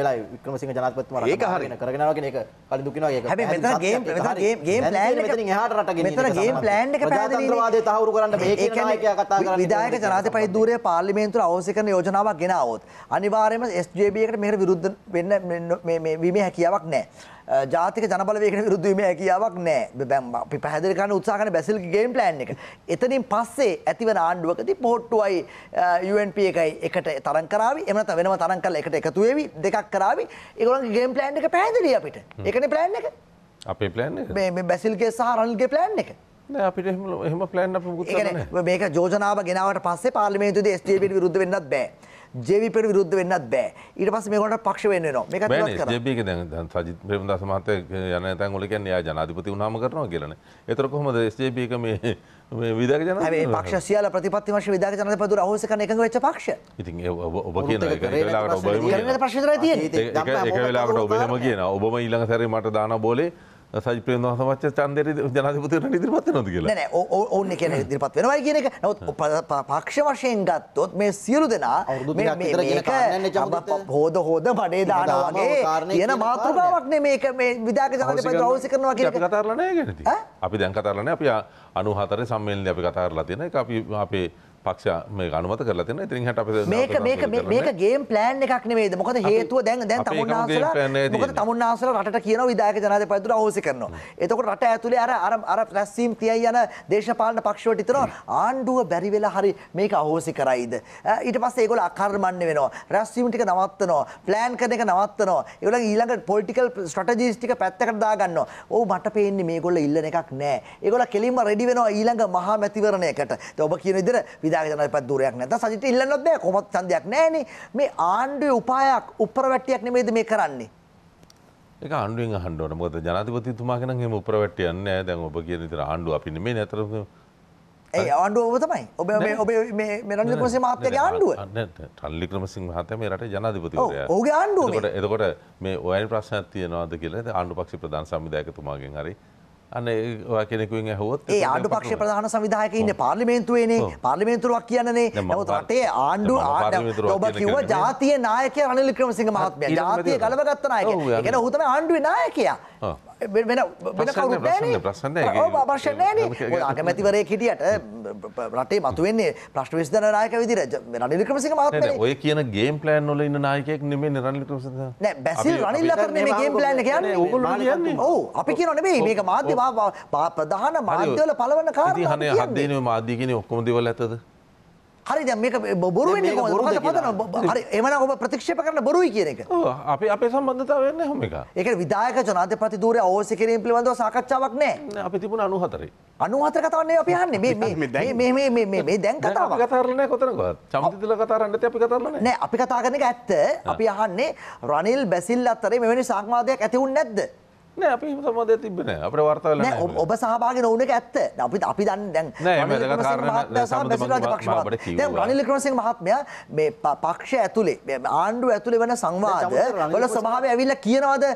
[SPEAKER 4] වෙලා වික්‍රමසිංහ ජනත්පත්ම ඒක හරි කරගෙන යනවා කියන එක කලින් දුකිනවා ඒක හැබැයි මෙතන ගේම් මෙතන ගේම් ගේම් ප්ලෑන් එක මෙතන එහාට රට ගෙනියන මෙතන ගේම් ප්ලෑන් එක ප්‍රජාතන්ත්‍රවාදය
[SPEAKER 2] තහවුරු කරන්න මේ කියන නායකයා කතා කරන්නේ විධායක ජනාධිපති ධූරය පාර්ලිමේන්තුවට අවශ්‍ය කරන යෝජනාවක් ගෙනාවොත් අනිවාර්ය අනිවාර්යයෙන්ම SJB එකට මෙහෙර විරුද්ධ වෙන්න මේ මේ වීමේ හැකියාවක් නැහැ. ජාතික ජනබලවේගයට විරුද්ධ වීමේ හැකියාවක් නැහැ. දැන් අපි පැහැදිලි කරන්න උත්සාහ කරන බැසිල්ගේ ගේම් ප්ලෑන් එක. එතනින් පස්සේ ඇතිවන ආණ්ඩුවකදී පොට්ටුවයි UNP එකයි එකට තරම් කරાવી. එහෙම නැත්නම් වෙනම තරම් කරලා එකට එකතු වෙවි. දෙකක් කරાવી. ඒගොල්ලන්ගේ ගේම් ප්ලෑන් එක පැහැදිලි අපිට. ඒකනේ ප්ලෑන් එක. අපේ ප්ලෑන් එක. මේ මේ බැසිල්ගේ සහ රනිල්ගේ ප්ලෑන් එක. අපිට එහම ප්ලෑන් අප මේක ජෝජනාව ගෙනාවට පස්සේ පාලිමේතුද ස්ටේපිට විරුද්ධ වෙන්නත් බෑ ජේවිපට විරුද්ධ වෙන්නත් බෑ ඊට පස්සේ මේකට පක්ෂ වෙන්න වෙනවා මේක ඉවත් කරා
[SPEAKER 3] ජේපී එක දැන් දැන් සජිත් ප්‍රේමදාස මහත්තයා යන තැන් වල කියන්නේ එයා ජනාධිපති වුණාම කරනවා කියලානේ ඒතර කොහොමද එස්ජේපී එක මේ මේ විධායක ජනාධිපති මේ පක්ෂ
[SPEAKER 2] සියල්ල ප්‍රතිපත්ති වශයෙන් විධායක ජනාධිපතිතුර අහෝස කරන එකඟ වෙච්ච පක්ෂ
[SPEAKER 3] ඉතින් ඔබ කියන එක වෙලාවකට ඔබ එහෙම කියන
[SPEAKER 2] එක වෙලාවකට ඔබ
[SPEAKER 3] එහෙම කියන ඔබම ඊළඟ සැරේ මට දාන බෝලේ සජපය වහමච චන්දර ජනාධපතිරට ඉදිරිපත් නොද කියලා
[SPEAKER 2] නෑ ඕන්න කියන ඉදිරිපත් වෙනවා කියන එක නොත් පක්ෂ වශයෙන් ගත්තොත් මේ සියලු දෙනා හෝද හෝද බඩේ දානවාගේ කියන මාතෘකාවක්න මේක මේ විදාක ජනත දවස කරනවා කිය කතරලනය ගැනති
[SPEAKER 3] අපි දැන් කතරලන අප අනුහතර සම්මේල්ල අපි කතාරලා තියෙන අපි අපේ පක්ෂ මේ ගනුමත කරලා තියෙන ඉතින් හට අපේ මේක මේක මේක
[SPEAKER 2] ගේම් ප්ලෑන් එකක් නෙමෙයිද මොකද හේතුව දැන් දැන් තමුන්නාසලා මොකද තමුන්නාසලා රටට කියන විධායක ජනාධිපතිතුර අවශ්‍ය කරනවා එතකොට රට ඇතුලේ අර අර අර රැස්වීම් තියයි යන දේශපාලන පක්ෂවලට හිතනවා ආණ්ඩුව බැරි වෙලා හරි මේක අවශ්‍ය කරයිද ඊට පස්සේ ඒගොල්ලෝ අකර්මණ්‍ය වෙනවා රැස්වීම් ටික නවත්තනවා ප්ලෑන් කරන එක නවත්තනවා ඒගොල්ලෝ ඊළඟ පොලිටිකල් ස්ට්‍රැටජිස් ටික පැත්තකට දාගන්නවා ඔව් මට පේන්නේ මේගොල්ලෝ ඉල්ලන එකක් නෑ ඒගොල්ලෝ කෙලින්ම රෙඩි වෙනවා ඊළඟ මහා මැතිවරණයකට ඔබ කියන විදිහට සංවිධායක ජනාධිපති ධූරයක් නැත්නම් සජිත් ඉල්ලන්නත් බෑ කොහොමත් ඡන්දයක් නැහැනේ මේ ආණ්ඩුවේ උපායක් උපරවැට්ටියක් නෙමෙයිද මේ කරන්නේ
[SPEAKER 3] ඒක ආණ්ඩුවෙන් අහන්න ඕන මොකද ජනාධිපතිතුමා කෙනා එහෙම උපරවැට්ටියක් නැහැ දැන් ඔබ කියන විතර ආණ්ඩුව අපි නෙමෙයි නතර
[SPEAKER 2] ඒ ආණ්ඩුව ඔබ තමයි ඔබ ඔබ මේ රනිල් වික්‍රමසිංහ මහත්තයාගේ ආණ්ඩුව
[SPEAKER 3] රනිල් වික්‍රමසිංහ මහත්තයා මේ රටේ ජනාධිපතිවරයා ඔහුගේ ආණ්ඩුව එතකොට එතකොට මේ ඔයනි ප්‍රශ්නයක් තියනවාද කියලා ආණ්ඩු පක්ෂ ප්‍රධාන සංවිධායකතුමාගෙන් හරි අන කෙනෙකුෙන් හොත් ඒ අඩු පක්ෂ
[SPEAKER 2] ප්‍රධාන සවිධායක ඉන්න පාර්ලිමේන්තුවේනේ පාර්ලිමේන්තුරුවක් කියන්නනේ නමුත් රටේ ආණ්ඩු ආඩ ඔබ කිව ජාතිය නායකය රනිල් ක්‍රමසිංහ මහත්මය ජාතිය ගලවගත්තනායක ගැන හතම ආණ්ඩුවේ නායකයා වෙන
[SPEAKER 3] ප්‍රශ්නයන අගමැතිවරය හිටියට
[SPEAKER 2] රටේ මතුවන්නේ ප්‍රශ්ට විස්ධන නායක විදිර රනිලි ක්‍රමසික මත
[SPEAKER 3] ඔය කියන ගේ පලෑන් නොල ඉන්න නායකෙක් නෙමේ නිරනිලි ක්‍රමසි බැසි රනිල්ල
[SPEAKER 2] කරන ගේ පලෑන කියන්න ඕ අපි කියන නෙමේ මේක මාධ්‍යවා ප්‍රධාන මාධ්‍යවල පලවන කාර හනේ හදන
[SPEAKER 3] මාධ්‍යගෙන ඔක්කොමදිවල ඇතද
[SPEAKER 2] හරි දැන් මේක බොරු වෙන්නේ කොහොමද? මොකද පදන හරි එහෙමනම් ඔබ ප්‍රතික්ෂේප කරන්න බොරුයි කියන එක. ඔව් අපි අපේ සම්බන්ධතාවය නැහැ ඔහොම එක. ඒ කියන්නේ විධායක ජනාධිපති ධූරය ඕවර්සි කිරීම පිළිබඳව සාකච්ඡාවක් නැහැ. අපි තිබුණ 94. 94 කතාවක් නේ අපි අහන්නේ. මේ මේ මේ මේ මේ මේ මේ දැන් කතාවක්. අපි කතා කරලා නැහැ කොතනකවත්. චම්තිතිල කතා කරන්නේ නැති අපි කතා කරලා නැහැ. නෑ අපි කතා කරන එක ඇත්ත. අපි අහන්නේ රනිල් බැසිල් අතරේ මෙවැනි සංවාදයක් ඇති වුනේ නැද්ද? නෑ අපි සමද තිබන අප වර්තල ඔබ සහභාග නොවනක ඇත්ත අපි අපි දන්න දැන් රනිලිකරසින් මහත්මය මේ පක්ෂ ඇතුළේ ආණ්ඩු ඇතුළේ වන සංවාද වල සභාව ඇවිල්ල කියනවාද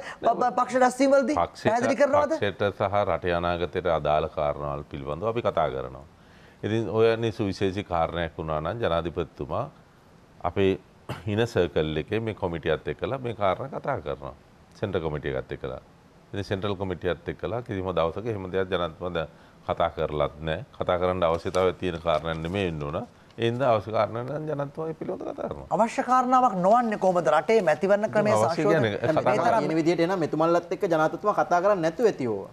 [SPEAKER 2] පක්ෂ රැස්වීමවලද පැදිි කරනවාද
[SPEAKER 3] ට සහ රට අනාගතයට අදාළ කාරණවල් පිල්බඳව අපි කතා කරනවා. ඉතින් ඔයන්නේ සුවිශේෂි කාරණයක් වුණානන් ජනාධිපත්තුමා අපේ හින සර්කල් එකේ මේ කොමිටියත් එක්කලා මේ කාරණ කතා කරනවා සෙන්ට කොමිටිය ගත්ත කලා සෙන්ටල් කොමිටියත් එක්කලා කිසිම දවසක හෙම දෙයක් ජනත්මද කතා කරලත් නෑ කතා කරන්න අවශ්‍යතාව තියෙන කාරණන්න මේ ඉන්නුනා ඒන්ද අවශ්‍යකාරණ ජනත්වය පිළිබඳ කතා කරනවා.
[SPEAKER 2] අවශ්‍ය කාරණාවක් නොවන්නේ කොහොමද රටේ
[SPEAKER 4] මැතිවරණ ක්‍රමයේ සංශෝධනය? මේ විදිහට එන මෙතුමන්ලත් එක්ක ජනාධිපතිතුමා කතා කරන්නේ නැතුව ඇතිවෝ.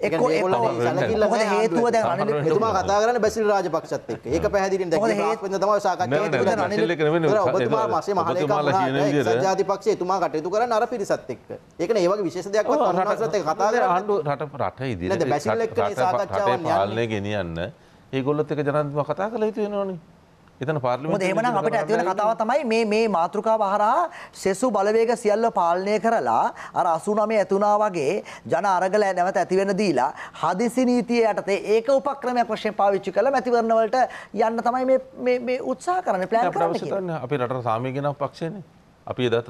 [SPEAKER 5] *laughs* එක්කෝ ඒගොල්ලෝ හේතුව දැන් අනිල් මෙතුමා කතා
[SPEAKER 4] කරන්නේ බැසිල් රාජපක්ෂත් එක්ක. ඒක පැහැදිලිවම දැක්කේ රාජපක්ෂ තමයි සාකච්ඡා කරන්නේ. දැන් අනිල් එක නෙමෙයි. ඔබතුමා මාසේ මහලේකම් ජාතිපක්ෂයේ එතුමා කටයුතු කරන්නේ අර පිරිසත් එක්ක. ඒකනේ ඒ වගේ විශේෂ දෙයක්වත් අනුරාධපුරත් එක්ක කතා කරන්නේ.
[SPEAKER 3] රට රට ඉදිරියට රට පාලනය ගෙනියන්න ඒගොල්ලොත් එක ජනත්ම කතා
[SPEAKER 2] කළ යුතු වෙනවානේ
[SPEAKER 3] එතන පාර්ලිමේන්තුවේ එහෙමනම් අපිට ඇති වෙන කතාව
[SPEAKER 2] තමයි මේ මේ මාතෘකාව හරහා සෙසු බලවේග සියල්ල පාලනය කරලා අර 89 ඇතුණා වගේ ජන අරගල නැවත ඇති වෙන දීලා හදිසි නීතිය යටතේ ඒක උපක්‍රමයක් වශයෙන් පාවිච්චි කරලා මැතිවරණ වලට යන්න තමයි මේ මේ මේ උත්සාහ කරන්නේ ප්ලෑන් කරන්නේ කියලා.
[SPEAKER 3] අපේ රටට සාමය ගෙනව පක්ෂයනේ. අපි එදත්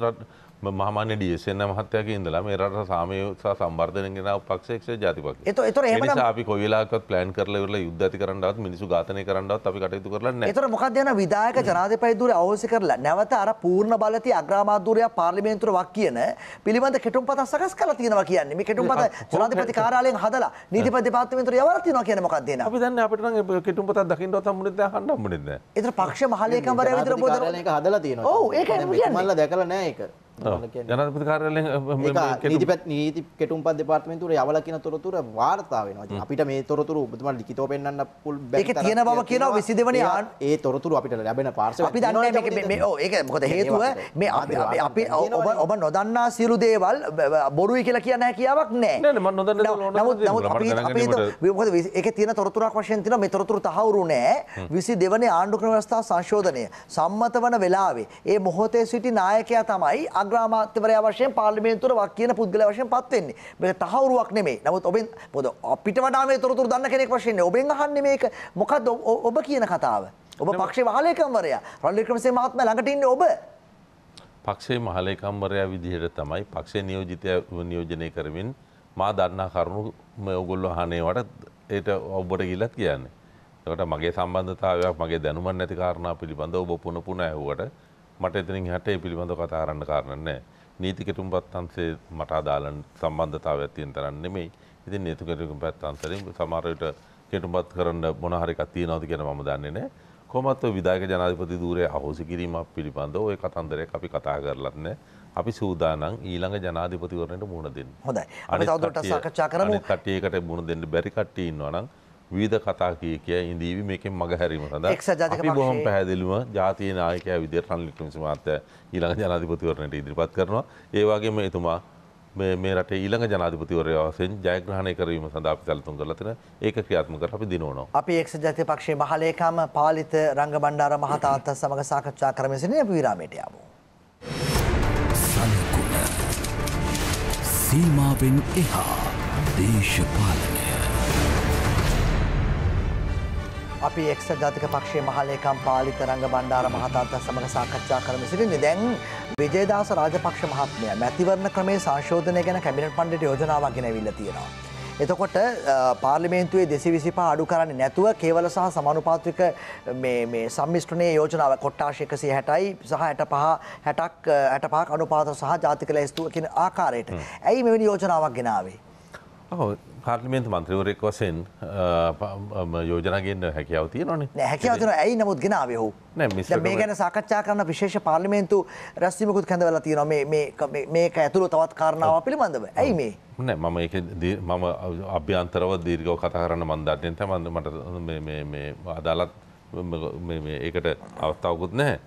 [SPEAKER 3] මහමාන්‍ය ඩියසන මහත්තයක ඉඳලා මේ රට සාමය සහ සම්බර්ධන ගෙන පක්ෂේක්ෂ ජාතිපක් එත අපි කොවෙලාකත් පලෑන් කරලවල යුද්ධති කරන්නත් මිනිසු ගාතනය කරන්නත් අපි කටයුතු කරන්න එතර
[SPEAKER 2] මොකක් යන විදායක ජනාධපයිදුර අවසි කරලා නැවත අර පූර්ණ බලති අග්‍රාමාධූරය පාර්ලිමේන්තුර වක් කියන පිළිබඳ කෙටුම් පත සකස් කල තියෙනවා කියන්නේ මේ කෙටුම් පත ජනාධිපති කාරාලයෙන් හදලා නීතිපති පාත්මේන්තුර යවරතිනවා කියන මොකක්ද දෙන අපි දැන් අපිට කෙටුම් පතක් දකින්නවත් හම්බුනේ නැහැ හන්න හම්බුනේ නැහැ ඒතර පක්ෂ මහලේකම්වරයා විතර බෝධන ඒක හදලා තියෙනවා ඔව් ඒක මල්ල
[SPEAKER 4] දැකලා නැහැ ඒක ජනපති කාරලෙන් නීති කෙටුම් පත් දෙපාර්තමේන්තුර යවල කියන තොරතුර වාර්තා වෙනවා අපිට මේ තොරතුරු ඔබතුමා ලිඛිතව පෙන්වන්න පුල් ඒක තියෙන බව කියනවා 22 වෙනි ඒ තොරතුරු අපිට ලැබෙන පාර්සල් අපි දන්නේ මේක මේ ඔව් ඒක මොකද හේතුව මේ
[SPEAKER 2] අපි ඔබ ඔබ නොදන්නා සියලු දේවල් බොරුයි කියලා කියන හැකියාවක් නැහැ නෑ මම නොදන්න දේවල් නමුත් නමුත් අපි අපි මොකද ඒකේ තියෙන තොරතුරක් වශයෙන් තියෙනවා මේ තොරතුරු තහවුරු නැහැ 22 වෙනි ආණ්ඩු ක්‍රම ව්‍යවස්ථා සංශෝධනය සම්මත වන වෙලාවේ ඒ මොහොතේ සිටි නායකයා තමයි අග අග්‍රාමාත්‍යවරයා වශයෙන් පාර්ලිමේන්තුවට වක් කියන පුද්ගලයා වශයෙන් පත් වෙන්නේ. මේක තහවුරුවක් නෙමෙයි. නමුත් ඔබෙන් මොකද අපිට වඩා මේ තොරතුරු දන්න කෙනෙක් වශයෙන් ඔබෙන් අහන්නේ මේක මොකද්ද ඔබ කියන කතාව? ඔබ පක්ෂේ මහලේකම්වරයා රනිල් වික්‍රමසිංහ මහත්මයා ළඟට ඉන්නේ ඔබ.
[SPEAKER 3] පක්ෂේ මහලේකම්වරයා විදිහට තමයි පක්ෂේ නියෝජිතය නියෝජනය කරමින් මා දන්නා කරුණු ඔයගොල්ලෝ අහනේවට ඒට ඔබට ගිලත් කියන්නේ. එතකොට මගේ සම්බන්ධතාවයක් මගේ දැනුමක් නැති කාරණා පිළිබඳව ඔබ පුන පුන ඇහුවට මට එතනින් හැට ඒ පිළිබඳව කතා කරන්න කාරණා නැහැ. නීති කෙටුම්පත් අංශයේ මට අදාළ සම්බන්ධතාවයක් තියෙන තරම් නෙමෙයි. ඉතින් නීති කෙටුම්පත් අංශයෙන් සමහර විට කෙටුම්පත් කරන්න මොන හරි එකක් තියෙනවද කියලා මම දන්නේ නැහැ. කොහොමත් විධායක ජනාධිපති ධූරයේ අහෝසි කිරීමක් පිළිබඳව ওই කතන්දරයක් අපි කතා කරලත් නැහැ. අපි සූදානම් ඊළඟ ජනාධිපතිවරණයට මුණ දෙන්න.
[SPEAKER 2] හොඳයි. අපි තවදුරටත් සාකච්ඡා කරමු. අනිත්
[SPEAKER 3] කට්ටියකට මුණ දෙන්න බැරි කට්ටිය ඉන්නවා නම් විධ කතා කිය කිය ඉඳීවි මේකෙන් මග හැරීම සඳ අපි බොහොම පැහැදිලිව ජාතිය නායකය විදිර රන්ලික්මිස මාත ඊළඟ ජනාධිපතිවරණයට ඉදිරිපත් කරනවා ඒවාගේම එතුමා මේ රට ඊළඟ ජනාධිපතිවරය වසෙන් ජයග්‍රහණය කිරීම සඳහා අපි සැලසුම් කරලා තියෙන ඒක ක්‍රියාත්මක කර අපි දිනවනවා.
[SPEAKER 2] අපි එක්ස ජාතික පක්ෂයේ මහලේකම් පාලිත රංගබණ්ඩාර මහතාත් සමග සාකච්ඡා කරමින් සිටින අපි විරාමයට යමු.
[SPEAKER 1] සීමාවෙන් එහා දේශපාලනය
[SPEAKER 2] අපි එක්ස ජාතික පක්ෂයේ මහලේකම් පාලිත රංග බණ්ඩාර මහතාත් සමග සාකච්ඡා කරමින් සිටින්නේ. දැන් විජේදාස රාජපක්ෂ මහත්මයා මැතිවරණ ක්‍රමයේ සංශෝධනය ගැන කැබිනට් පණ්ඩිත යෝජනාවක් ගෙනවිල්ලා තියෙනවා. එතකොට පාර්ලිමේන්තුවේ දෙසි විසිපා අඩු කරන්නේ නැතුව කේවල සහ සමනුපාත්‍රික සම්මිෂ්ටනය යෝජනාව කොට්ටාශයකසි හැටයි සහ ඇට පහ හැටක් ඇට පාක් අනුපාත සහ ජාතික ලැස්තුව කියන ආකාරයට. ඇයි මෙවැනි යෝජනාවක් ගෙනාවේ.
[SPEAKER 3] පාර්ලිමේන්ත මන්ත්‍රවරෙක් වසෙන් යෝජනගෙන්න්න හැකව තියන
[SPEAKER 2] හැකවතන ඇයි නමුත් ගෙනාව හු මේ ගැන සාකච්ඡා කරන විශේෂ පාර්ලිමේන්තු රැස්වීමකුත් කැඳවල තියන මේක ඇතුළු තවත් කාරණාව පිළිබඳව ඇයි මේ
[SPEAKER 3] නෑ මම එක මම අභ්‍යන්තරව දීර්ගව කතා කරන්න මන්දන්නත මන්ද මට අදාලත් ඒකට අවස්ථාවකුත් නැහැ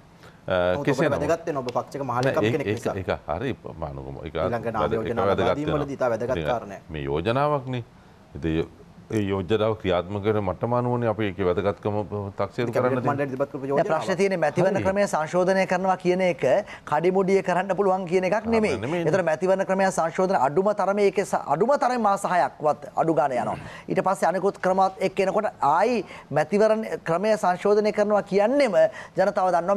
[SPEAKER 3] කෙසේ වැදගත්
[SPEAKER 4] ඔබ පක්ෂක මහල එක
[SPEAKER 3] හරි මානුකම එක ල තා වැදගත්කාරන මේ යෝජනාවක්නේ ඉති යෝජනාව ක්‍රියාත්මකට මටම අනුවනේ අපි ඒක වැදගත්කම තක්සේරු
[SPEAKER 2] කරන්න
[SPEAKER 4] ප්‍රශ්න තියෙන මැතිවන ක්‍රමය
[SPEAKER 2] සංශෝධනය කරනවා කියන එක කඩිමුඩිය කරන්න පුළුවන් කියන එකක් නෙමෙයි. ඒතර මැතිවන ක්‍රමය සංශෝධන අඩුම තරමේ ඒකේ අඩුම තරමේ මාස 6ක්වත් අඩු ගන්න යනවා. ඊට පස්සේ අනිකුත් ක්‍රමات එක්ක එනකොට ආයි මැතිවරණ ක්‍රමය සංශෝධනය කරනවා කියන්නේම ජනතාව දන්නවා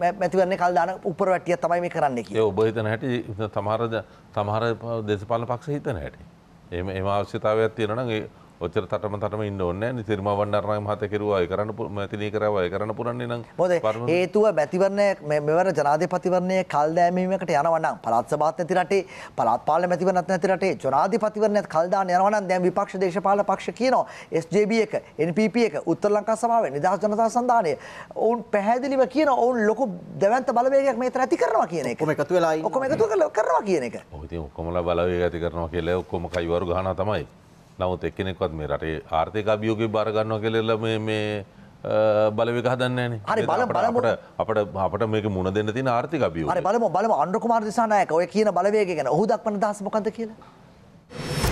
[SPEAKER 2] මේක මැතිවරණේ කල් දාන උඩරවැට්ටිය තමයි මේ කරන්නේ කියලා.
[SPEAKER 3] ඒ ඔබ හිතන හැටි සමහර සමහර දේශපාලන පක්ෂ හිතන හැටි. එහෙම එහෙම අවශ්‍යතාවයක් තියෙනවා නම් ඒ ඔච්චර තටම තටම ඉන්න ඕනේ නෑනේ තිරිමා වණ්ඩාරනායක මහතා කෙරුවා ඒ කරන්න මැතිණිය කරාවා ඒ කරන්න පුළන්නේ නම් මොකද හේතුව
[SPEAKER 2] මැතිවරණය මෙවර ජනාධිපතිවරණයේ කල් දෑමීමකට යනවා නම් පළාත් සභාවත් නැති රටේ පළාත් පාලන මැතිවරණත් නැති රටේ ජනාධිපතිවරණයත් කල් දාන්න යනවා නම් දැන් විපක්ෂ දේශපාලන පක්ෂ කියනවා SJB එක NPP එක උත්තර ලංකා සභාව නිදහස් ජනතා සන්ධානය ඔවුන් පැහැදිලිව කියන ඔවුන් ලොකු දැවැන්ත බලවේගයක් මේතර ඇති කරනවා කියන එක ඔක්කොම එකතු වෙලා ඉන්න ඔක්කොම එකතු කරලා කරනවා කියන එක
[SPEAKER 3] ඔව් ඉතින් ඔක්කොමලා බලවේග ඇති කරනවා කියලා ඔක්කොම කයිවරු ගහනවා තමයි නමුත් එක්කෙනෙක්වත් මේ රටේ ආර්ථික අභියෝගය බාරගන්නවා කෙලෙල්ල මේ බලවික හදන්න හරි බල බලට අපට අපට මේක මුණ දෙන්න තින ආර්ථික අභියෝගය
[SPEAKER 2] බලම බලම අන්ඩකුමාර් දිසානායක ඔය කියන බලවේග ගැන ඔහු දක්වන දහස් මොකක්ද කියලා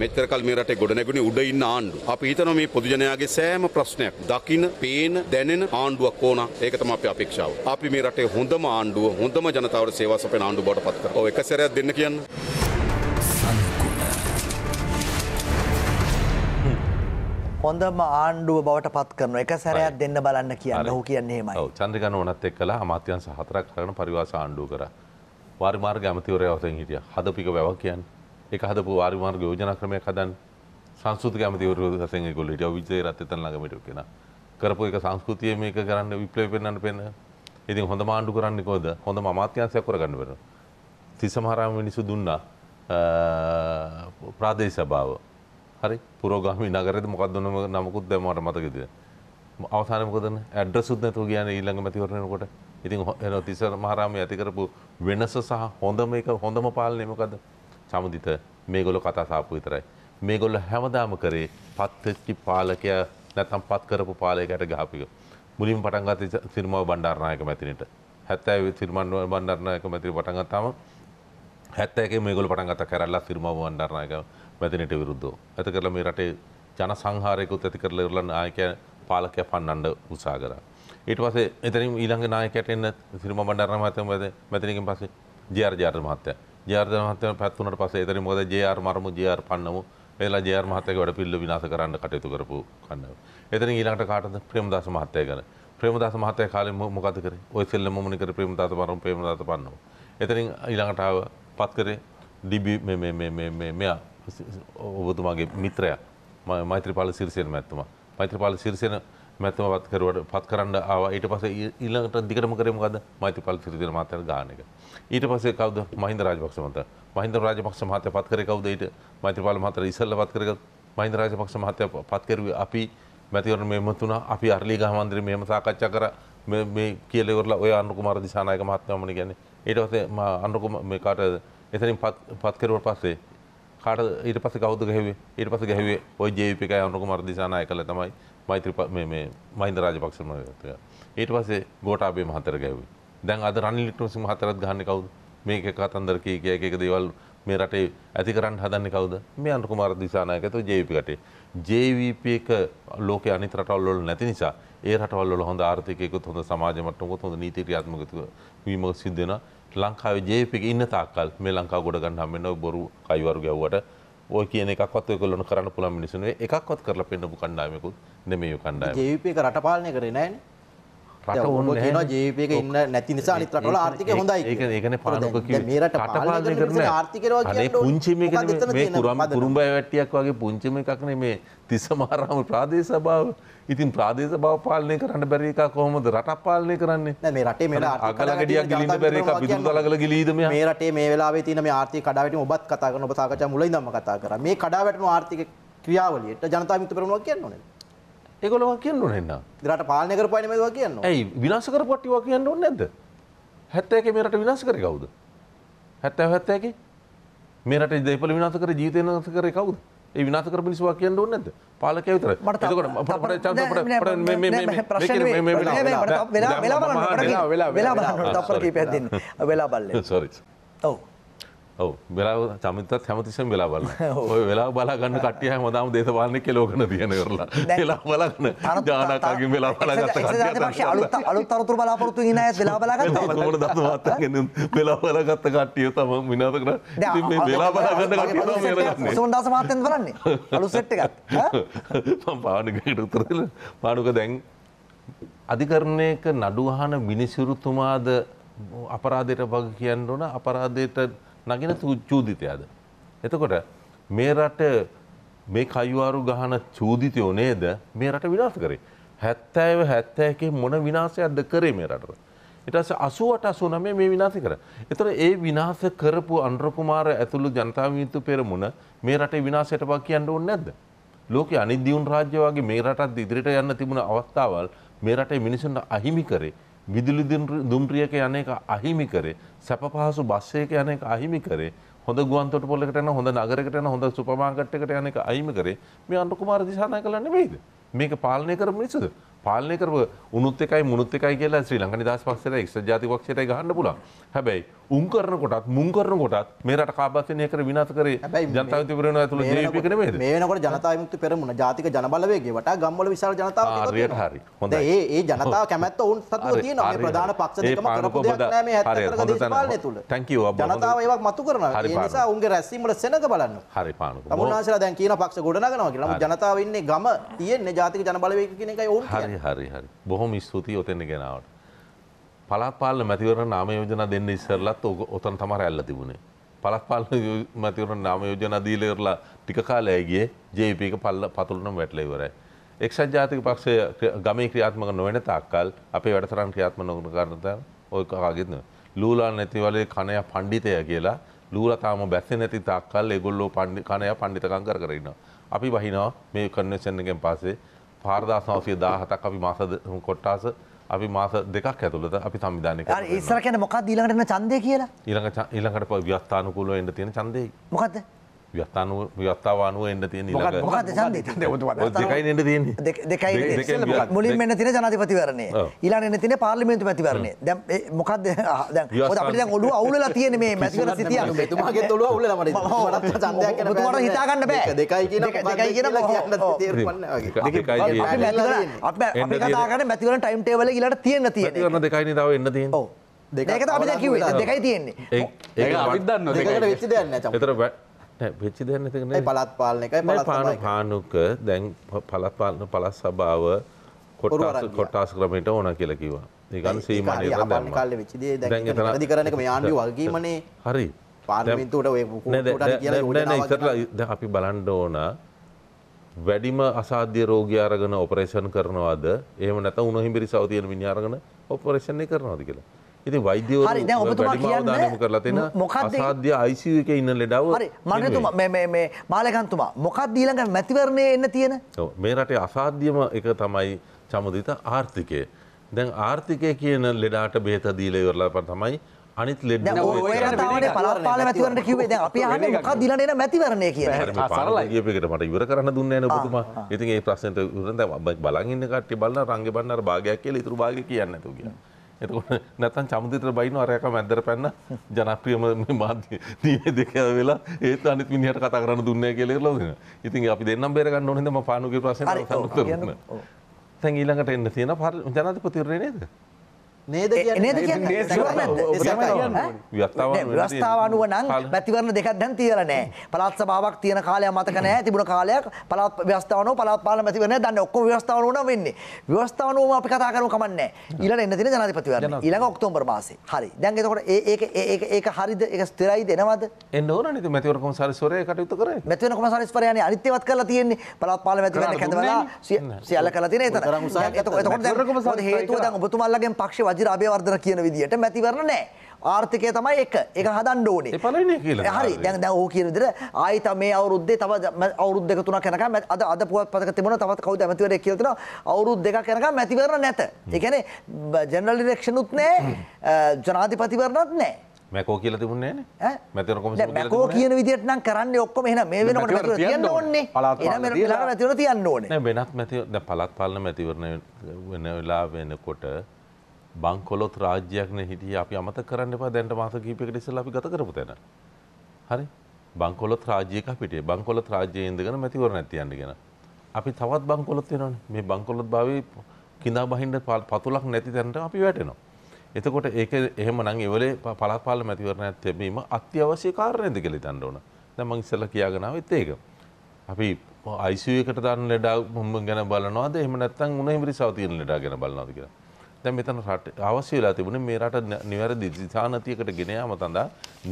[SPEAKER 3] මෙතරකල් මේ රටේ ගොඩනැගුණේ උඩ ඉන්න ආණ්ඩු. අපි හිතනවා මේ පොදුජනයාගේ සෑම ප්‍රශ්නයක් දකින, පේන, දැනෙන ආණ්ඩුවක් ඕන. ඒක තමයි අපේ අපේක්ෂාව. අපි මේ රටේ හොඳම ආණ්ඩුව, හොඳම ජනතාවට සේවා සපයන ආණ්ඩුව බවට පත් කරනවා. ඔව් එක සැරයක් දෙන්න කියන්න.
[SPEAKER 2] හොඳම ආණ්ඩුව බවට පත් කරන එක සැරයක් දෙන්න බලන්න කියන්න හු කියන්නේ මයි
[SPEAKER 3] චන්ද්‍රගන ඕනත් එක් කලා අමාත්‍යන් සහතරක් කරන පරිවාස ආණ්ඩුව කර වාර්මාර්ග ඇමතිවරය වසෙන් හිටිය හදපික වැව කියන්න එක හදපු වාරි මාර්ග යෝජනා ක්‍රමයක් හදන්න සංස්කෘතික ඇමතිවරු වශයෙන් ඒගොල්ලෝ හිටියා විජේ රත්නතන ළඟම කෙනා කරපු එක සංස්කෘතිය මේක කරන්න විප්ලවය පෙන්වන්න පෙන්න ඉතින් හොඳ මාණ්ඩු කරන්නේ කොහොද හොඳ අමාත්‍යාංශයක් කරගන්න වෙනවා තිසමහරාම මිනිස්සු දුන්නා ප්‍රාදේශ සභාව හරි පුරෝගාමි නගරෙද මොකක්ද නම නමකුත් දැන් මට මතකද අවසානයේ මොකදන ඇඩ්‍රස් උත් නැතුව කියන්නේ ඊළඟ මැතිවරණයනකොට ඉතින් එන තිසර මහරාමයේ ඇති කරපු වෙනස සහ හොඳම එක හොඳම පාලනය මොකද්ද සමුදිත මේගොල්ලෝ කතා සාප්පු විතරයි. මේගොල්ලෝ හැමදාම කරේ පත්වෙච්චි පාලකයා නැත්නම් පත් කරපු පාලකයාට ගහපියෝ. මුලින් පටන් ගත්තේ සිරිමාව බණ්ඩාරනායක මැතිනිට. 70 සිරිමාව බණ්ඩාරනායක මැතිනි පටන් ගත්තාම 71 මේගොල්ලෝ පටන් ගත්ත කැරල්ලා සිරිමාව බණ්ඩාරනායක මැතිනිට විරුද්ධව. ඇත කරලා මේ රටේ ජන සංහාරයකුත් ඇති කරලා ඉවරලා නායකය පාලකය පන්නන්න උත්සාහ කරා. ඊට පස්සේ එතනින් ඊළඟ නායකයට එන්න සිරිම බණ්ඩාර මහත්මයා මැතිණිකෙන් පස්සේ ජේ.ආර්. ජාතර මහත්තයා. ජාර්ජන මහත්තයම පැත් වුණට පස්සේ එතන මොකද ජේ.ආර් මරමු ජේ.ආර් පන්නමු එලා ජේ.ආර් මහත්තයාගේ වැඩ පිළිවෙල විනාශ කරන්න කටයුතු කරපු කන්නව. එතන ඊළඟට කාටද ප්‍රේමදාස මහත්තයා ගැන. ප්‍රේමදාස මහත්තයා කාලේ මොකද කරේ? ওই සෙල්ලම මොමුනේ කරේ ප්‍රේමදාස මරමු ප්‍රේමදාස පන්නමු. එතනින් ඊළඟට ආව පත් කරේ ඩිබි මේ මේ මේ මේ මේ මෙයා ඔබතුමාගේ මිත්‍රයා මෛත්‍රීපාල සිරිසේන මහත්මයා. මෛත්‍රීපාල සිරිසේන මැතම පත් කරුවට පත් කරන්න ආවා ඊට පස්සේ ඊළඟට දිගටම කරේ මොකද මෛත්‍රීපාල සිරිසේන මහත්තයා ගාන එක ඊට පස්සේ කවුද මහින්ද රාජපක්ෂ මහත්තයා මහින්ද රාජපක්ෂ මහත්තයා පත් කරේ කවුද ඊට මෛත්‍රීපාල මහත්තයා ඉස්සෙල්ලා පත් කරගත් මහින්ද රාජපක්ෂ මහත්තයා පත් කරුවේ අපි මැතිවරණ මෙහෙම තුනා අපි අරලිගහ මන්දිරේ මෙහෙම සාකච්ඡා කරා මේ මේ කියලා ඉවරලා ඔය අනුර කුමාර දිසානායක මහත්මයාමනේ කියන්නේ ඊට පස්සේ අනුර කුමාර මේ කාට එතනින් පත් පත් කරුවට පස්සේ කාට ඊට පස්සේ කවුද ගැහුවේ ඊට පස්සේ ගැහුවේ ඔය ජේපීකයි අනුර කුමාර දිසානායකලා තමයි මෛත්‍රීප මේ මහින්ද රාජපක්ෂ මහත්තයා. ඊට පස්සේ ගෝඨාභය මහතර ගැව්වේ. දැන් අද රනිල් වික්‍රමසිංහ මහතරත් ගහන්නේ කවුද? මේක කතන්දර කී කිය එක එක දේවල් මේ රටේ ඇති කරන්න හදන්නේ කවුද? මේ අනුර කුමාර දිසානායක ඇතුළු JVP රටේ. JVP එක ලෝකයේ අනිත් රටවල් වල නැති නිසා ඒ රටවල් වල හොඳ ආර්ථිකයකුත් හොඳ සමාජ මට්ටමකුත් හොඳ නීති ක්‍රියාත්මක වීමක් සිද්ධ වෙනවා. ලංකාවේ JVP එක ඉන්න තාක්කල් මේ ලංකාව ගොඩ ගන්න හැම වෙලාවෙම බොරු කයිවරු ගැව්වට ඔය කියන එකක්වත් ඔය ගොල්ලොන් කරන්න පුළුවන් මිනිස්සුනේ එකක්වත් කරලා පෙන්නපු කණ්ඩායමකුත් නෙමෙයි ඔය කණ්ඩායම.
[SPEAKER 4] ජවිප එක රට පාලනය කරේ නැහැ නේ. රට කියන ජීපක ඉන්න නැති නිසා නිත රටල ආර්ථික හොඳයි ඒක ඒකන පාලක මේරට කටපාලන කරන ආර්ථිකරවාගේ
[SPEAKER 3] පුංචිමික මේ කුරම් කුරුම්බ වැට්ටියක් වගේ පුංචිම එකක්න මේ තිස්ස මාරාම ප්‍රාදේශ සභාව ඉතින් ප්‍රාදේශ බව පාලනය කරන්න බැරි එක කොහොමද රටක්
[SPEAKER 4] පාලනය කරන්නේ මේ රටේ මේ අකලගඩියක් ගිලින්න බැරි එක පිටු දලගල ගිලීද මේ මේ රටේ මේ වෙලාවේ තියෙන මේ ආර්ථික කඩාවැටීම ඔබත් කතා කරන ඔබ සාකච්ඡා මුලින්දම කතා කරා මේ කඩාවැටෙන ආර්ථික ක්‍රියාවලියට ජනතා විමුක්ති පෙරමුණක් කියන්න ඕනේ ඒගොලව කියන්න ඕනෙන්න රට පාලනය කරපන මේවා කියන්න ඇයි විනාස කරපට්ටිවා කියන්න ඕන්න නැද හැත්තෑක මේ රට විනාස කර කවුද හැත්තෑ
[SPEAKER 3] හැත්තෑකි මේට දෙපල විනාස කර ජීතය නස කර කවුද ඒ විනාස කර පිනිස්වා කියන්න ඕන්න නැද පාලක විතර වෙලා වෙලා
[SPEAKER 2] වෙලා බල්ල ඔව්
[SPEAKER 3] ඔව වෙලා චමිතත් හැමතිසම් වෙලා බල *laughs* ඔය වෙලා බලාගන්න කටිය හමදාම දේශපාලනය කෙලෝකන තියන කරලා වෙලා බලන්න ජානකාගින් වෙලා බලගත්ත
[SPEAKER 2] අලුත් අරතුර බලාපොරතු න වෙලා
[SPEAKER 3] බලාගත් වෙලා බලගත්ත කට්ටිය තම විනාත කර වෙලා බලගන්න සොන්ඩස මාතෙන් කරන්නේ අලු සෙට්ටගත් පානකට උතරල පාඩුක දැන් අධිකරණයක නඩුවහන මිනිසිරුතුමාද අපරාධයට වග කියන්න ඕන අපරාධයට නගෙන චූදිතයද. එතකොට මේ රට මේ කයිවාරු ගහන චූදිතයෝ නේද මේ රට විනාස කරේ. හැත්තෑව හැත්තෑකේ මොන විනාසයක්ද කරේ මේ රටට. ඉටස අසුවට අසු නමේ මේ විනාස කර. එතර ඒ විනාස කරපු අන්ද්‍රකුමාර ඇතුළු ජනතාවීතු පෙරමුණ මේ රටේ විනාසයට පක් කියන්න ඕන්න නැද්ද. ලෝක අනිදියුන් රාජ්‍ය වගේ මේ රටත් ඉදිරිට යන්න තිබුණ අවස්ථාවල් මේ රටේ මිනිසුන්ට අහිමි කරේ විදුලි දුම්රියක යන එක අහිමි කරේ සැප පහසු බස් එක යන එක අහිමි කරේ හොඳ ගුවන් තොටුපොළකට යන හොඳ නගරයකට යන හොඳ සුපර් මාකට් එකට යන එක අහිමි කරේ මේ අනුර කුමාර දිසානායක කළා නෙමෙයිද මේක පාලනය කරපු මිනිස්සුද පාලනය කරව උනුත් එකයි මුනුත් එකයි කියලා ශ්‍රී ලංකා නිදහස් පක්ෂයට එක්සත් ජාතික පක්ෂයටයි ගහන්න පුළුවන්. හැබැයි උන් කරන කොටත් මුන් කරන කොටත් මේ රට කාබාසනය කර විනාශ කරේ ජනතා විමුක්ති පෙරමුණ ඇතුළේ ජේපී එක නෙමෙයිද? මේ
[SPEAKER 4] වෙනකොට ජනතා විමුක්ති පෙරමුණ ජාතික ජනබලවේගය වටා ගම්වල විශාල ජනතාවක් එකතු වෙනවා. හරි. හොඳයි. ඒ ඒ ජනතාව කැමැත්ත උන් සතුව තියෙනවා. මේ ප්‍රධාන පක්ෂ දෙකම කරපු දෙයක් නෑ මේ 74 දේශපාලනය තුල.
[SPEAKER 3] Thank you අබ්බා. ජනතාව
[SPEAKER 4] ඒවක් මතු කරනවා. ඒ නිසා උන්ගේ රැස්වීමට සෙනඟ බලන්න.
[SPEAKER 3] හරි පානකෝ. තමුන්නාසලා
[SPEAKER 4] දැන් කියන පක්ෂ ගොඩනගනවා කියලා. නමුත් ජනතාව ඉන්නේ ගම තියෙන්නේ ජාතික ජනබලවේගය කියන එකයි ඔවුන්
[SPEAKER 3] කියන්නේ. හරි හරි බොහොම ස්තුතියි ඔතෙන්න ගෙනාවට පළත් පාලන මැතිවරණ නාම යෝජනා දෙන්න ඉස්සරලත් ඔතන තමයි ඇල්ල තිබුණේ පළත් පාලන මැතිවරණ නාම යෝජනා දීලා ඉවරලා ටික කාලයක් ගියේ ජේපී එක පල්ල පතුලටම වැටලා ඉවරයි එක්සත් ජාතික පක්ෂය ගමේ ක්‍රියාත්මක නොවන තාක්කල් අපේ වැඩසටහන් ක්‍රියාත්මක නොවන කාරණා ඔය කාගෙත් නෙවෙයි ලූලා නැතිවලේ කණය පඬිතය කියලා ලූලා තාම බැස්සේ නැති තාක්කල් ඒගොල්ලෝ කණය පඬිතකම් කර කර ඉන්නවා අපි වහිනවා මේ කන්වෙන්ෂන් එකෙන් පස්සේ පාරදාස් නවසය දාහතක් අපි මාස කොට්ටාස අපි මාස දෙකක් ඇතුළත අපි සම්විධානය ඉස්සර
[SPEAKER 2] කියන මොකක් ඊළඟටන චන්දය කියලා
[SPEAKER 3] ඊළඟ ඊළඟට ප ව්‍යස්ථානකූලව එන්න තියෙන චන්දය මොකක්ද ව්‍යස්ථානුව ව්‍යස්ථාවානුව එන්න තියෙන
[SPEAKER 2] දෙකයි මුලින් මෙන්න තින ජනතිපතිවරණය ඉලා එන්න තින පාර්ලිමේන්තු පැතිවරණය දැ මොකක්ද ඔලු අවුල තියන මේ මැතිවර සිතිය තුමාගේ ඔලු අවුල තුමට හිතාගන්න බෑ දෙකයි කියන දෙකයි කියන ගන මැතිවර ටයිම් ටේවල ඉලට තියන්න
[SPEAKER 3] තියෙන දෙකයි තාව එන්න තියෙන
[SPEAKER 2] දෙකත අපි කිවේ දෙකයි තියෙන්නේ
[SPEAKER 3] ඒ අවිදන්න දෙකට වෙච්ච දන්න තර පෙච්චි දැන තින පලත්
[SPEAKER 4] පාලන එකයි
[SPEAKER 2] පාන
[SPEAKER 3] පානුක දැන් පලත් පාලන පලස් සභාව කොට කොටස් ක්‍රමට ඕන කියලකිවා ඒකන් සීම කාල විචදේ දැ දිකරන එක යාන්ඩි වල්ගීමනේ හරි පාර්මතුට ඉ අපි බලන්ඩ ඕන වැඩිම අසාධ්‍ය රෝගී අරගෙන ඔපරේෂන් කරනවාද එහෙම නැත උනහිමිරි සෞතියන විනිාරගෙන ඔපරේෂණය කරනවාද කියලා ඉති වෛද්‍ය කරලතින මොකක්දය අයිසි එක ඉන්න ලෙඩව මනතුම
[SPEAKER 2] මාලකන්තුමා මොකක් දීලඟ මැතිවරණය එන්න තියෙන
[SPEAKER 3] මේ රටේ අසාධ්‍යම එක තමයි චමුදිත ආර්ථිකය දැන් ආර්ථිකය කියන ලෙඩාට බේත දීලයවරලා ප තමයි අනිත් ලෙඩ
[SPEAKER 2] පලාපාල මැතිවරට කිවේ දැන් අපි හන මොකක් දිලන මැතිවරණය කිය පාලගේපකට
[SPEAKER 3] මට ඉවර කරන්න දුන්න නොතුමා ඉතින් ඒ ප්‍රසන්ට ර බලගන්න කට බල රංග බන්නර භාගයක් කියල ඉතුර භාග කියන්න තු කියලා එතකොට නැත්තම් චමුදිතර බයින අරයක මැද්දර පැන්න ජනප්‍රියම මාධ්‍ය නිවේදකය වෙලා ඒත් අනිත් මිනිහට කතා කරන්න දුන්නේ කියලා ඉරලා දෙනවා. ඉතින් අපි දෙන්නම් බේර ගන්න ඕනේ නම් මම පානුගේ ප්‍රශ්නේ උත්තර දෙන්න. දැන් ඊළඟට එන්න තියෙන ජනාධිපතිවරණය නේද? නේද ව්‍යස්ථාව අනුව
[SPEAKER 2] නම් පැතිවරණ දෙකක් දැන් තියලා නැහැ. පළාත් සභාවක් තියෙන කාලයක් මතක නැහැ. තිබුණ කාලයක් පළාත් ව්‍යවස්ථාවනෝ පළාත් පාලන මැතිවරණය දන්නේ ඔක්කොම ව්‍යවස්ථාවනෝ නම් වෙන්නේ. ව්‍යවස්ථාවනෝම අපි කතා කරමු කමන්නේ නැහැ. ඊළඟ එන්න තියෙන ජනාධිපතිවරණය. ඊළඟ ඔක්තෝබර් මාසේ. හරි. දැන් එතකොට ඒක ඒක ඒක හරිද? ඒක ස්ථිරයිද එනවද? එන්න ඕනනේ ඉතින් මැතිවරණ කොමසාරිස්වරයා කටයුතු කරේ. මැතිවරණ කොමසාරිස්වරයානේ අනිත් ඒවාත් කරලා තියෙන්නේ. පළාත් පාලන මැතිවරණය කැඳවලා සියල්ල කරලා තියෙන එතන. එතකොට දැන් හේතුව දැන් ඔබතුමාලගෙන් පක්ෂ රාජරාභයවර්ධන කියන විදිහට මැතිවරණ නෑ. ආර්ථිකය තමයි එක එක හදන්න ඕනේ. හරි දැන් දැන් ඕක කියන විදිහට ආයි තමයි මේ අවුරුද්දේ තව අවුරුදු දෙක තුනක් යනකම් අද අද පුවත්පතක තිබුණා තවත් කවුද ඇමතිවරයෙක් කියලා දෙනවා අවුරුදු දෙකක් යනකම් මැතිවරණ නැත. ඒ කියන්නේ ජෙනරල් ඉලෙක්ෂන් උත් නැහැ ජනාධිපතිවරණත් නැහැ.
[SPEAKER 3] මැකෝ කියලා තිබුණේ නෑනේ මැතිවරණ කොමිසම මැකෝ කියන
[SPEAKER 2] විදිහට නම් කරන්නේ ඔක්කොම එහෙනම් මේ වෙනකොට මැතිවරණ තියන්න ඕනේ එහෙනම් මේ වෙලාවට මැතිවරණ තියන්න
[SPEAKER 3] ඕනේ නෑ වෙනත් මැතිව දැන් පළාත් පාලන මැතිවරණ වෙන වෙලාව වෙනකොට බංකොලොත් රාජ්‍යයක්න හිටිය අපි අමත කරන්න එපා දැන්ට මාස කීපකට ඉස්සෙල්ලා අපි ගත කරපු තැන. හරි. බංකොලොත් රාජ්‍යයක අපිටේ බංකොලොත් රාජ්‍යයේ ඉඳගෙන මැතිවරණයක් තියන්න ගෙන. අපි තවත් බංකොලොත් වෙනවනේ. මේ බංකොලොත් භාවයේ කිඳා බහින්න පතුලක් නැති තැනට අපි වැටෙනවා. එතකොට ඒක එහෙම නම් ඉවලේ පළාත් පාලන මැතිවරණයක් තිබීම අත්‍යවශ්‍ය කාරණයද කියලා හිතන්න ඕන. දැන් මම ඉස්සෙල්ලා කියාගෙන ආවෙත් ඒක. අපි ICU එකට දාන්න ලෙඩ ගැන බලනවාද? එහෙම නැත්නම් උණ හිමිරිසාව තියෙන ලෙඩ ගැන බලනවාද කියලා. දැ මෙතන රට අවශ්‍ය වෙලා තිබුණ මේ රට නිවැරදි දිසානතියකට ගෙනයාම තඳා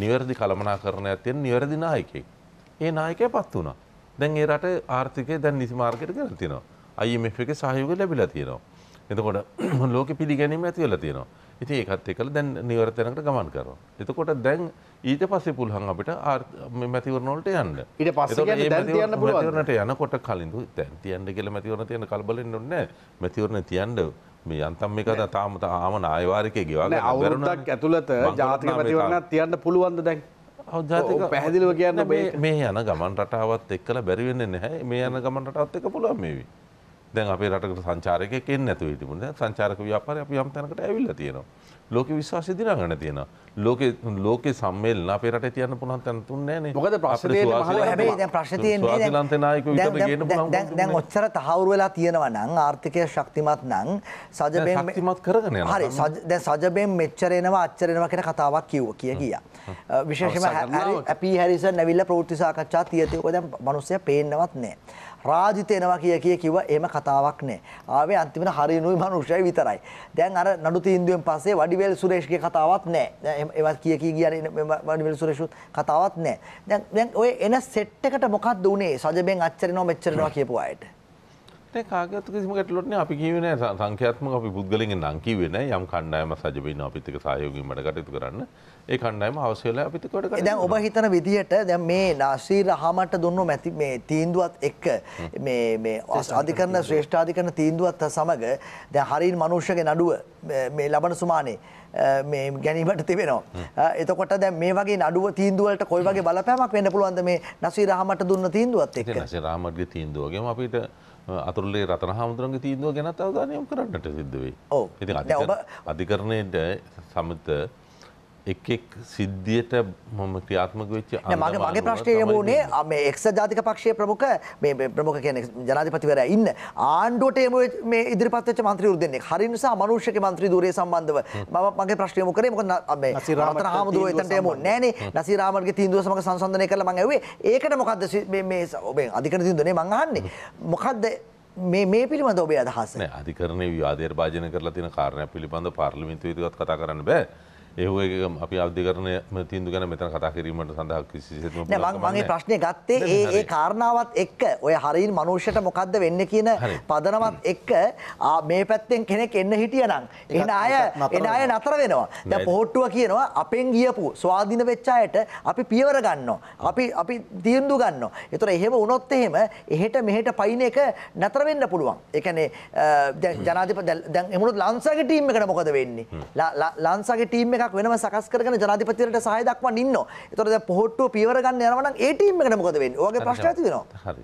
[SPEAKER 3] නිවැරදි කළමනා කරන ඇතියෙන් නිවැරදි නායකෙක්. ඒ නායකය පත් වුණා. දැන් ඒ රට ආර්ථිකය දැන් නිසිමාර්කයට කර තිනවා. අයිමF එක සහයෝග ලැබිලා තියෙනවා. එතකොට *clears throat* ලෝක පිළිගැනීම ඇති වෙලා තියෙනවා. ඉතින් ඒකත් එක්කලා දැන් නිවර්තනකට ගමන් කරනවා. එතකොට දැන් ඊට පස්සේ පුළුවන් අපිට මැතිවරණ වලට යන්න. ඊට පස්සේ කියන්නේ දැන් තියන්න පුළුවන්. මැතිවරණට යනකොට කලින් දැන් තියන්න කියලා මැතිවරණ තියන්න කලබලෙන්න ඕනේ නැහැ. මැතිවරණ තියන්න මේ යන්තම් මේ කතා තාම ආම නායවාරිකය ගෙවන්න අවුරුද්දක්
[SPEAKER 1] ඇතුළත ජාතික මැතිවරණක් තියන්න පුළුවන්ද දැන් ජාතික පැහැදිලිව කියන්න
[SPEAKER 3] මේ යන ගමන් රටාවත් එක්කලා බැරි වෙන්නේ නැහැ මේ යන ගමන් රටාවත් එක්ක පුළුවන් මේවි දැන් අපේ රටකට සංචාරකයෙක් එන්නේ නැතුව හිටපුනේ. දැන් සංචාරක ව්‍යාපාරය අපි යම් තැනකට ඇවිල්ලා තියෙනවා. ලෝකේ විශ්වාසය දිනාගෙන තියෙනවා. ලෝකේ ලෝකේ සම්මේලන අපේ රටේ තියන්න පුළුවන් තැන තුන්නේ නැහැ නේ. මොකද ප්‍රශ්නේ තියෙන්නේ මහලේ හැබැයි දැන් ප්‍රශ්නේ තියෙන්නේ දැන් ශ්‍රීලංකේ නායකයෝ විතර ගේන්න පුළුවන්. දැන් දැන්
[SPEAKER 2] ඔච්චර තහවුරු වෙලා තියෙනවා නම් ආර්ථිකය ශක්තිමත් නම් සජබෙන් ශක්තිමත් කරගෙන යනවා. හරි දැන් සජබෙන් මෙච්චර එනවා අච්චර එනවා කියන කතාවක් කිව්වා කිය කියා. විශේෂයෙන්ම හැරි හැපි හැරිසන් ඇවිල්ලා ප්‍රවෘත්ති සාකච්ඡා තියතේ. ඔය දැන් මිනිස්සයා පේන්නවත් නැහැ. රාජිත එනවා කිය කිය කිව්වා එහෙම කතාවක් නෑ. ආවේ අන්තිමට හරිනුයි මනුෂ්‍යයි විතරයි. දැන් අර නඩු තීන්දුවෙන් පස්සේ වඩිවේල් සුරේෂ්ගේ කතාවක් නෑ. දැන් ඒවත් කිය කී කියන්නේ වඩිවේල් සුරේෂ්ුත් කතාවක් නෑ. දැන් දැන් ඔය එන සෙට් එකට මොකක්ද උනේ? සජබෙන් අච්චරිනව මෙච්චරිනව කියපු අයට.
[SPEAKER 3] ගැටලොක්න කාගත කිසිම ගැටලොත්න අපි කියවන සංඛ්‍යාත්ම අපි පුද්ගලින් නංකි වෙන යම් කණ්ඩායම සජබීන අපිතික සයෝගීම කටයුතු කරන්න ඒ කණ්ඩායම අවශ්‍යල අපිතිකොට දැන් ඔබ
[SPEAKER 2] හිතන විදිහට දැන් මේ නාසීර හමට දුන්නු මැති මේ තීන්දුවත් එක්ක මේ අධිකරන ශ්‍රේෂ්ඨාධිකරන තීන්දුවත් සමග දැන් හරින් මනුෂ්‍යගේ නඩුව මේ ලබන සුමානේ මේ ගැනීමට තිබෙනවා. එතකොට දැ මේ වගේ නඩුව තීන්දුවලට කොයි වගේ බලපෑමක් වෙන්න පුළුවන්ද මේ නසී රහමට දුන්න තීන්දුවත් එක්
[SPEAKER 3] නසේ රාමට්ගේ තීන්දුවගේම අපිට අතුරලේ රතන හාමුදුරන්ගේ තීන්දුව ගැනත් අවධානයම් කරන්නට සිද්ධවෙයි ඉති අධිකරණයට සමිත එක් එක් සිද්ධියට මම ක්‍රියාත්මක වෙච්ච මගේ මගේ ප්‍රශ්නය යමුණේ
[SPEAKER 2] මේ එක්ස ජාතික පක්ෂය ප්‍රමුඛ මේ ප්‍රමුඛ කියන ජනාධිපතිවර ඉන්න ආණ්ඩුවට යමු මේ ඉදිරිපත් වෙච්ච മന്ത്രി උරු දෙන්නේ හරි නිසා අමනුෂ්‍යක මന്ത്രി ධූරයේ සම්බන්ධව මම මගේ ප්‍රශ්නය යමු කරේ මොකද මේ රතන හාමුදුරුවෝ එතනට යමු නෑනේ නසීර් රාමන්ගේ තීන්දුව සමග සංසන්දනය කරලා මම ඇහුවේ ඒකට මොකද්ද මේ මේ ඔබෙන් අධිකරණ තීන්දුවනේ මම අහන්නේ මොකද්ද මේ මේ පිළිබඳ ඔබේ අදහස නෑ
[SPEAKER 3] අධිකරණයේ විවාදයට භාජනය කරලා තියෙන කාරණා පිළිබඳව පාර්ලිමේන්තුවේදීවත් කතා කරන්න බෑ ඒහගේ අපි අධිකරණය තිීන්දු ගැන මෙතන කතා කිරීමට සඳහා කිසිම මගේ ප්‍රශ්නය
[SPEAKER 2] ගත්තේ ඒ ඒ කාරණාවත් එක්ක ඔය හරින් මනුෂ්‍යයට මොකක්ද වෙන්න කියන පදනවත් එක්ක මේ පැත්තෙන් කෙනෙක් එන්න හිටිය නම් එන අය එන අය නතර වෙනවා ද පොහොට්ටුව කියනවා අපෙන් ගියපු ස්වාධීන වෙච්චායට අපි පියවර ගන්න අපි අපි තිීන්දු ගන්න එතුර එහෙම උනොත් එහෙම එහෙට මෙහෙට පයින එක නතරවෙන්න පුළුවන් එකනේ ජනාතිප දැන් එමුණුත් ලංසාගේ ටීම් එකට මොකද වෙන්නේ ලංසාගේ ටීම් එක ටීමක් වෙනම සකස් කරගෙන ජනාධිපතිවරට සහය දක්වන්න ඉන්නවා. ඒතකොට දැන් පොහොට්ටුව පියවර ගන්න යනවා නම් ඒ ටීම් එකට මොකද වෙන්නේ? ඔයගේ ප්‍රශ්න ඇති වෙනවා.
[SPEAKER 3] හරි.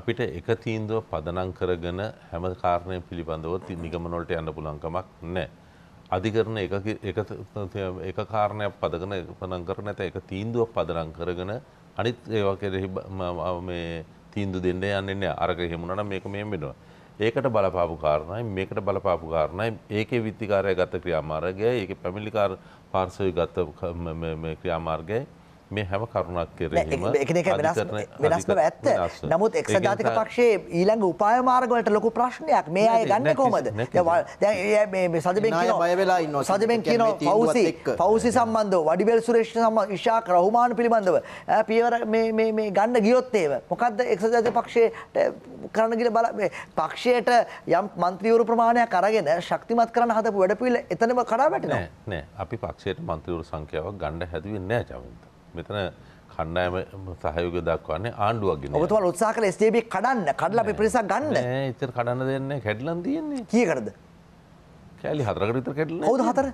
[SPEAKER 3] අපිට එක තීන්දුව පදනම් කරගෙන හැම කාරණයක් පිළිබඳව නිගමන වලට යන්න පුළුවන් කමක් නැහැ. අධිකරණ එක එක කාරණයක් පදගෙන පදනම් කරන නැත එක තීන්දුවක් පදනම් කරගෙන අනිත් ඒවා කෙරෙහි මේ තීන්දුව දෙන්න යන්නේ නැහැ. අරක එහෙම වුණා නම් මේක මෙහෙම වෙනවා. ඒකට බලපාපු කාරණයි මේකට බලපාපු කාරණයි ඒකේ විත්තිකාරය ගත ක්‍රියාමාර්ගය ඒක පැමිලිකාර පාර්සවය ගත ක්‍රියාමාර්ගය මේ හැම කරුණක් කෙරීම වෙනස් ඇත්ත නමුත් එක් ජාතික
[SPEAKER 2] පක්ෂයේ ඊළඟ උපායමාර්ගවලට ලොකු ප්‍රශ්නයක් මේ අය ගන්න කොමද සජබෙන් සජබෙන් කියන පවසි පවසි සම්බන්ධ වඩිබෙල් සුරේෂ්ණ සම විශා රහුමාන පිළිබඳව පියවර මේ ගන්න ගියොත්තේව මොකක්ද එක් ජාතික පක්ෂයට කරන්න ගිල බල පක්ෂයට යම් මන්ත්‍රීවරු ප්‍රමාණයක් අරගෙන ශක්තිමත් කරන්න හදපු වැඩපිල එතනම කරා වැටෙනවා
[SPEAKER 3] නෑ අපි පක්ෂයට මන්ත්‍රීවරු සංඛ්‍යාවක් ගණ්ඩ හැදුවෙන්නේ නෑ ජවින්ත මෙතන කණ්ඩායම සහයෝග දක්වන්නේ ආණ්ඩුවක් ගෙන
[SPEAKER 2] ඔබතුමා උත්සාහ කළේ SJB කඩන්න කඩලා අපි පිරිසක් ගන්න
[SPEAKER 3] නෑ ඉතින් කඩන්න දෙන්නේ කැඩලන් තියෙන්නේ කීයකටද කෑලි හතරකට විතර
[SPEAKER 2] කැඩලා කවුද හතර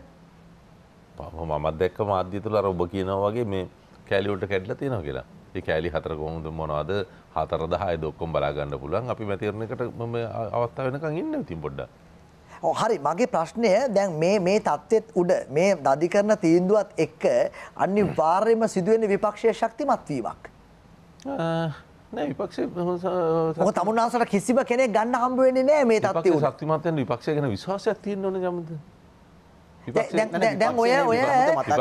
[SPEAKER 3] මමත් දැක්ක මාධ්‍ය තුල අර ඔබ කියනවා වගේ මේ කෑලි වලට කැඩලා තියෙනවා කියලා ඒ කෑලි හතර කොහොමද මොනවද හතර 10 ද ඔක්කොම බලා ගන්න පුළුවන් අපි මැතිවරණයකට මම අවස්ථාව වෙනකන් ඉන්න ඉතින් පොඩ්ඩක්
[SPEAKER 2] හරි මගේ ප්‍රශ්නය දැන් මේ මේ தත්ත්වෙත් උඩ මේ දදි කරන තීන්දුවත් එක්ක අනිවාර්යයෙන්ම සිදුවෙන විපක්ෂයේ ශක්තිමත් වීමක්. නෑ විපක්ෂේ තමුන්නාසට කිසිම කෙනෙක් ගන්න හම්බ වෙන්නේ නෑ මේ தත්ත්වෙ උඩ.
[SPEAKER 3] ශක්තිමත් වෙන විපක්ෂය ගැන විශ්වාසයක් තියෙන්න ඕනේ ගමද? දැන් ඔය ඔය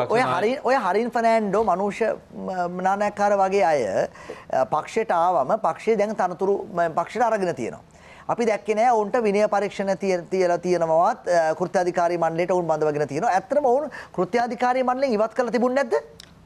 [SPEAKER 3] ඔය හරින්
[SPEAKER 2] ඔය හරින් ෆනෑන්්ඩෝ මනුෂ්‍ය නානැක්කාර වගේ අය පක්ෂයට ආවම පක්ෂේ දැන් තනතුරු පක්ෂයට අරගෙන තියෙනවා. අපි දැක්කේ නෑ ඔවුන්ට විනය පරීක්ෂණ තියලා තියෙනවවත් කෘත්‍යාධිකාරී මණ්ඩලයට ඔවුන් බඳවගෙන තියෙනවා. ඇත්තටම ඔවුන් කෘත්‍යාධිකාරී මණ්ඩලෙන් ඉවත් කරලා තිබුණ නැද්ද?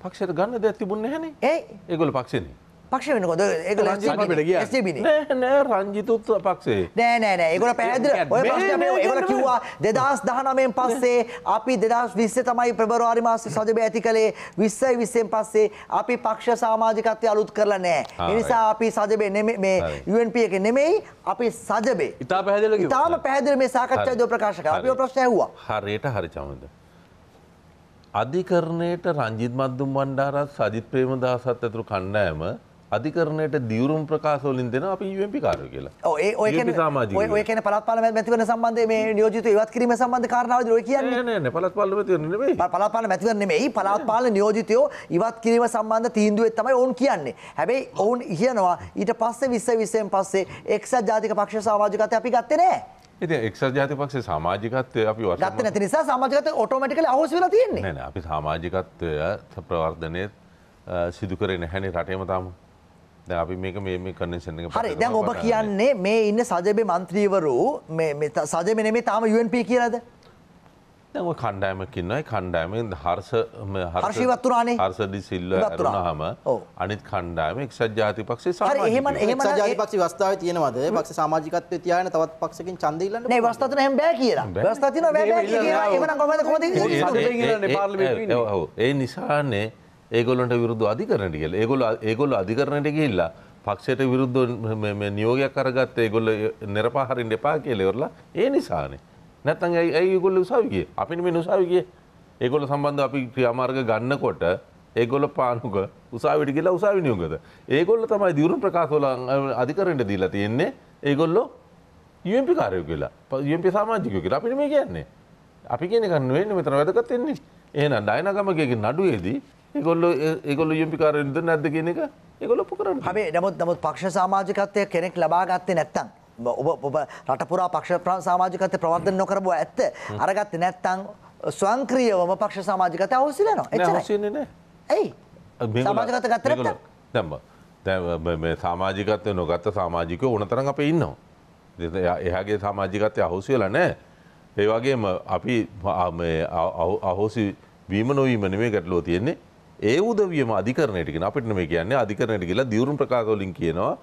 [SPEAKER 2] පක්ෂයට ගන්න දෙයක් තිබුණ නැහනේ. ඒයි.
[SPEAKER 3] ඒගොල්ලෝ පක්ෂෙනේ.
[SPEAKER 2] පක්ෂ වෙනකොද නෑ රංජිතුත් පක්සේ නෑනෑ ඒකොල පැහැදිල කිව්වා දෙදස් දහනමෙන් පස්සේ අපි දෙදස් විස්ස තමයි ප්‍රබරවාරි මාස සජබ ඇති කළේ විස්සයි විස්සෙන් පස්සේ අපි පක්ෂ සාමාජිකත්වය අලුත් කරලා නෑ එනිසා අපි සජබේ මේ UNP එක නෙමෙයි අපි සජබේ ඉතා පැහදිල ඉතාම පැහදිල මේ සාකච්ඡා දෝ ප්‍රකාශක අපි ප්‍රශ්න ඇහුවා
[SPEAKER 3] හරියට හරි චමද අධිකරණයට රංජිත් මද්දුම් වණ්ඩාරත් සජිත් ප්‍රේමදාසත් ඇතුළු කණ්ඩායම අධිකරණයට දියුරුම් ප්‍රකාශවලින් දෙන අපි UMP කාරය කියලා
[SPEAKER 2] ඒ ඔය ඔය කියන පලත්පාල මැතිවන සම්බන්ධ මේ නියෝජිත ඉවත් කිරීම සම්බන්ධ කාරණාවද ඔය කියන්නේ නෑ නෑ පලත්පාල මැතිවරණ නෙමෙයි පලත්පාල මැතිවරණ නෙමෙයි පලත්පාල නියෝජිතයෝ ඉවත් කිරීම සම්බන්ධ තීන්දුවේ තමයි ඔවුන් කියන්නේ හැබැයි ඔවුන් කියනවා ඊට පස්සේ 2020 න් පස්සේ එක්සත් ජාතික පක්ෂ සමාජිකත්වය අපි ගත්තේ නෑ
[SPEAKER 3] ඉති එක්සත් ජාතිපක්ෂේ සමාජිකත්වය අපි ගත්ත නැති නිසා
[SPEAKER 2] සමාජිකත ඔටෝමටිකල අහුස් වෙලා තියෙන්නේ
[SPEAKER 3] අපි සමාජිකත්වය ප්‍රවර්ධනය සිදු කරේ නැහැනේ රටේම තාම අපි මේක මේ කන්නේෂන හරි දැන් ඔබ කියන්නේ
[SPEAKER 2] මේ ඉන්න සජබේ මන්ත්‍රීවරු සජමන මේ තාම UNP කියලද
[SPEAKER 3] දැම කණ්ඩෑම කින්නයි කණ්ඩෑමෙන් හර්ස හර්ශවත්තුරානේ හර්සදි සිල්ල ඇරුණහම අනිත් කණ්ඩෑම එක්සත් ජාතිපක්ෂේ සහ එහම එහම
[SPEAKER 4] ජාතිපක්ෂ වස්ථාව තියෙනවද පක්ෂ සමාජිකත්ව තියන තවත් පක්ෂකින් චන්දීලන්න මේ වස්ථාන හැම බෑ කියලා වස්ථාතින
[SPEAKER 3] ඒ නිසානේ ඒගොල්ලන්ට විරුද්ධ අධිකරණට කියල ඒගොල ඒගොල්ල අධිකරණයට ගිහිල්ලා පක්ෂයට විරුද්ධ නියෝගයක් කරගත්ත ඒගොල්ල නිරපාහරින් එපා කියලෙවරලා ඒ නිසානේ නැත්තන් ඇයි ඒගොල්ල උසාවිගේ අපිට මේ නිසාවිගේ ඒගොල සම්බන්ධ අපි ක්‍රියාමාර්ග ගන්නකොට ඒගොල පානුක උසාවිට කියලා උසාවිනියෝගද ඒගොල්ල තමයි දියුණු ප්‍රකාශවල අධිකරණට දීලා තියෙන්නේ ඒගොල්ලෝ යම්පි කාරයෝ කියලා යම්පි සාමාජිකයෝ කියලා අපිට මේ කියන්නේ අපි කියන ගන්න වෙන්නේ මෙතන වැදගත් වෙන්නේ එහෙනම් ඩයනගමගේ නඩුවේදී ඒගොල්ල ඒගොල්ල යුම්පිකාර
[SPEAKER 2] යුද නැද කියන එක ඒගොල පුකරන්න හේ නමුත් නමුත් පක්ෂ සමාජකත්වය කෙනෙක් ලබාගත්තේ නැත්තන් ඔබ ඔබ රටපුරා පක්ෂ සමාජකත්ය ප්‍රවර්ධන නොකරබ ඇත්ත අරගත්ත නැත්තං ස්වංක්‍රියවම පක්ෂ සමාජිකත අවසිලන ඇයි
[SPEAKER 3] සමාජගත ගත්තර දැම්බ සාමාජිකත්වය නොගත්ත සාමාජිකය ඕනතරන් අප ඉන්නවා. එහගේ සාමාජිකත්වය අහුසිල නෑ ඒවගේම අපි අහෝසි වීම නොවීමනවේ ගැටලෝ තියෙන්නේ ඒ උදවියම අධිකරණයටගෙන අපිට මේ කියන්නේ අධිකරණයට කියලා දියුරුම් ප්‍රකාශවලින් කියනවා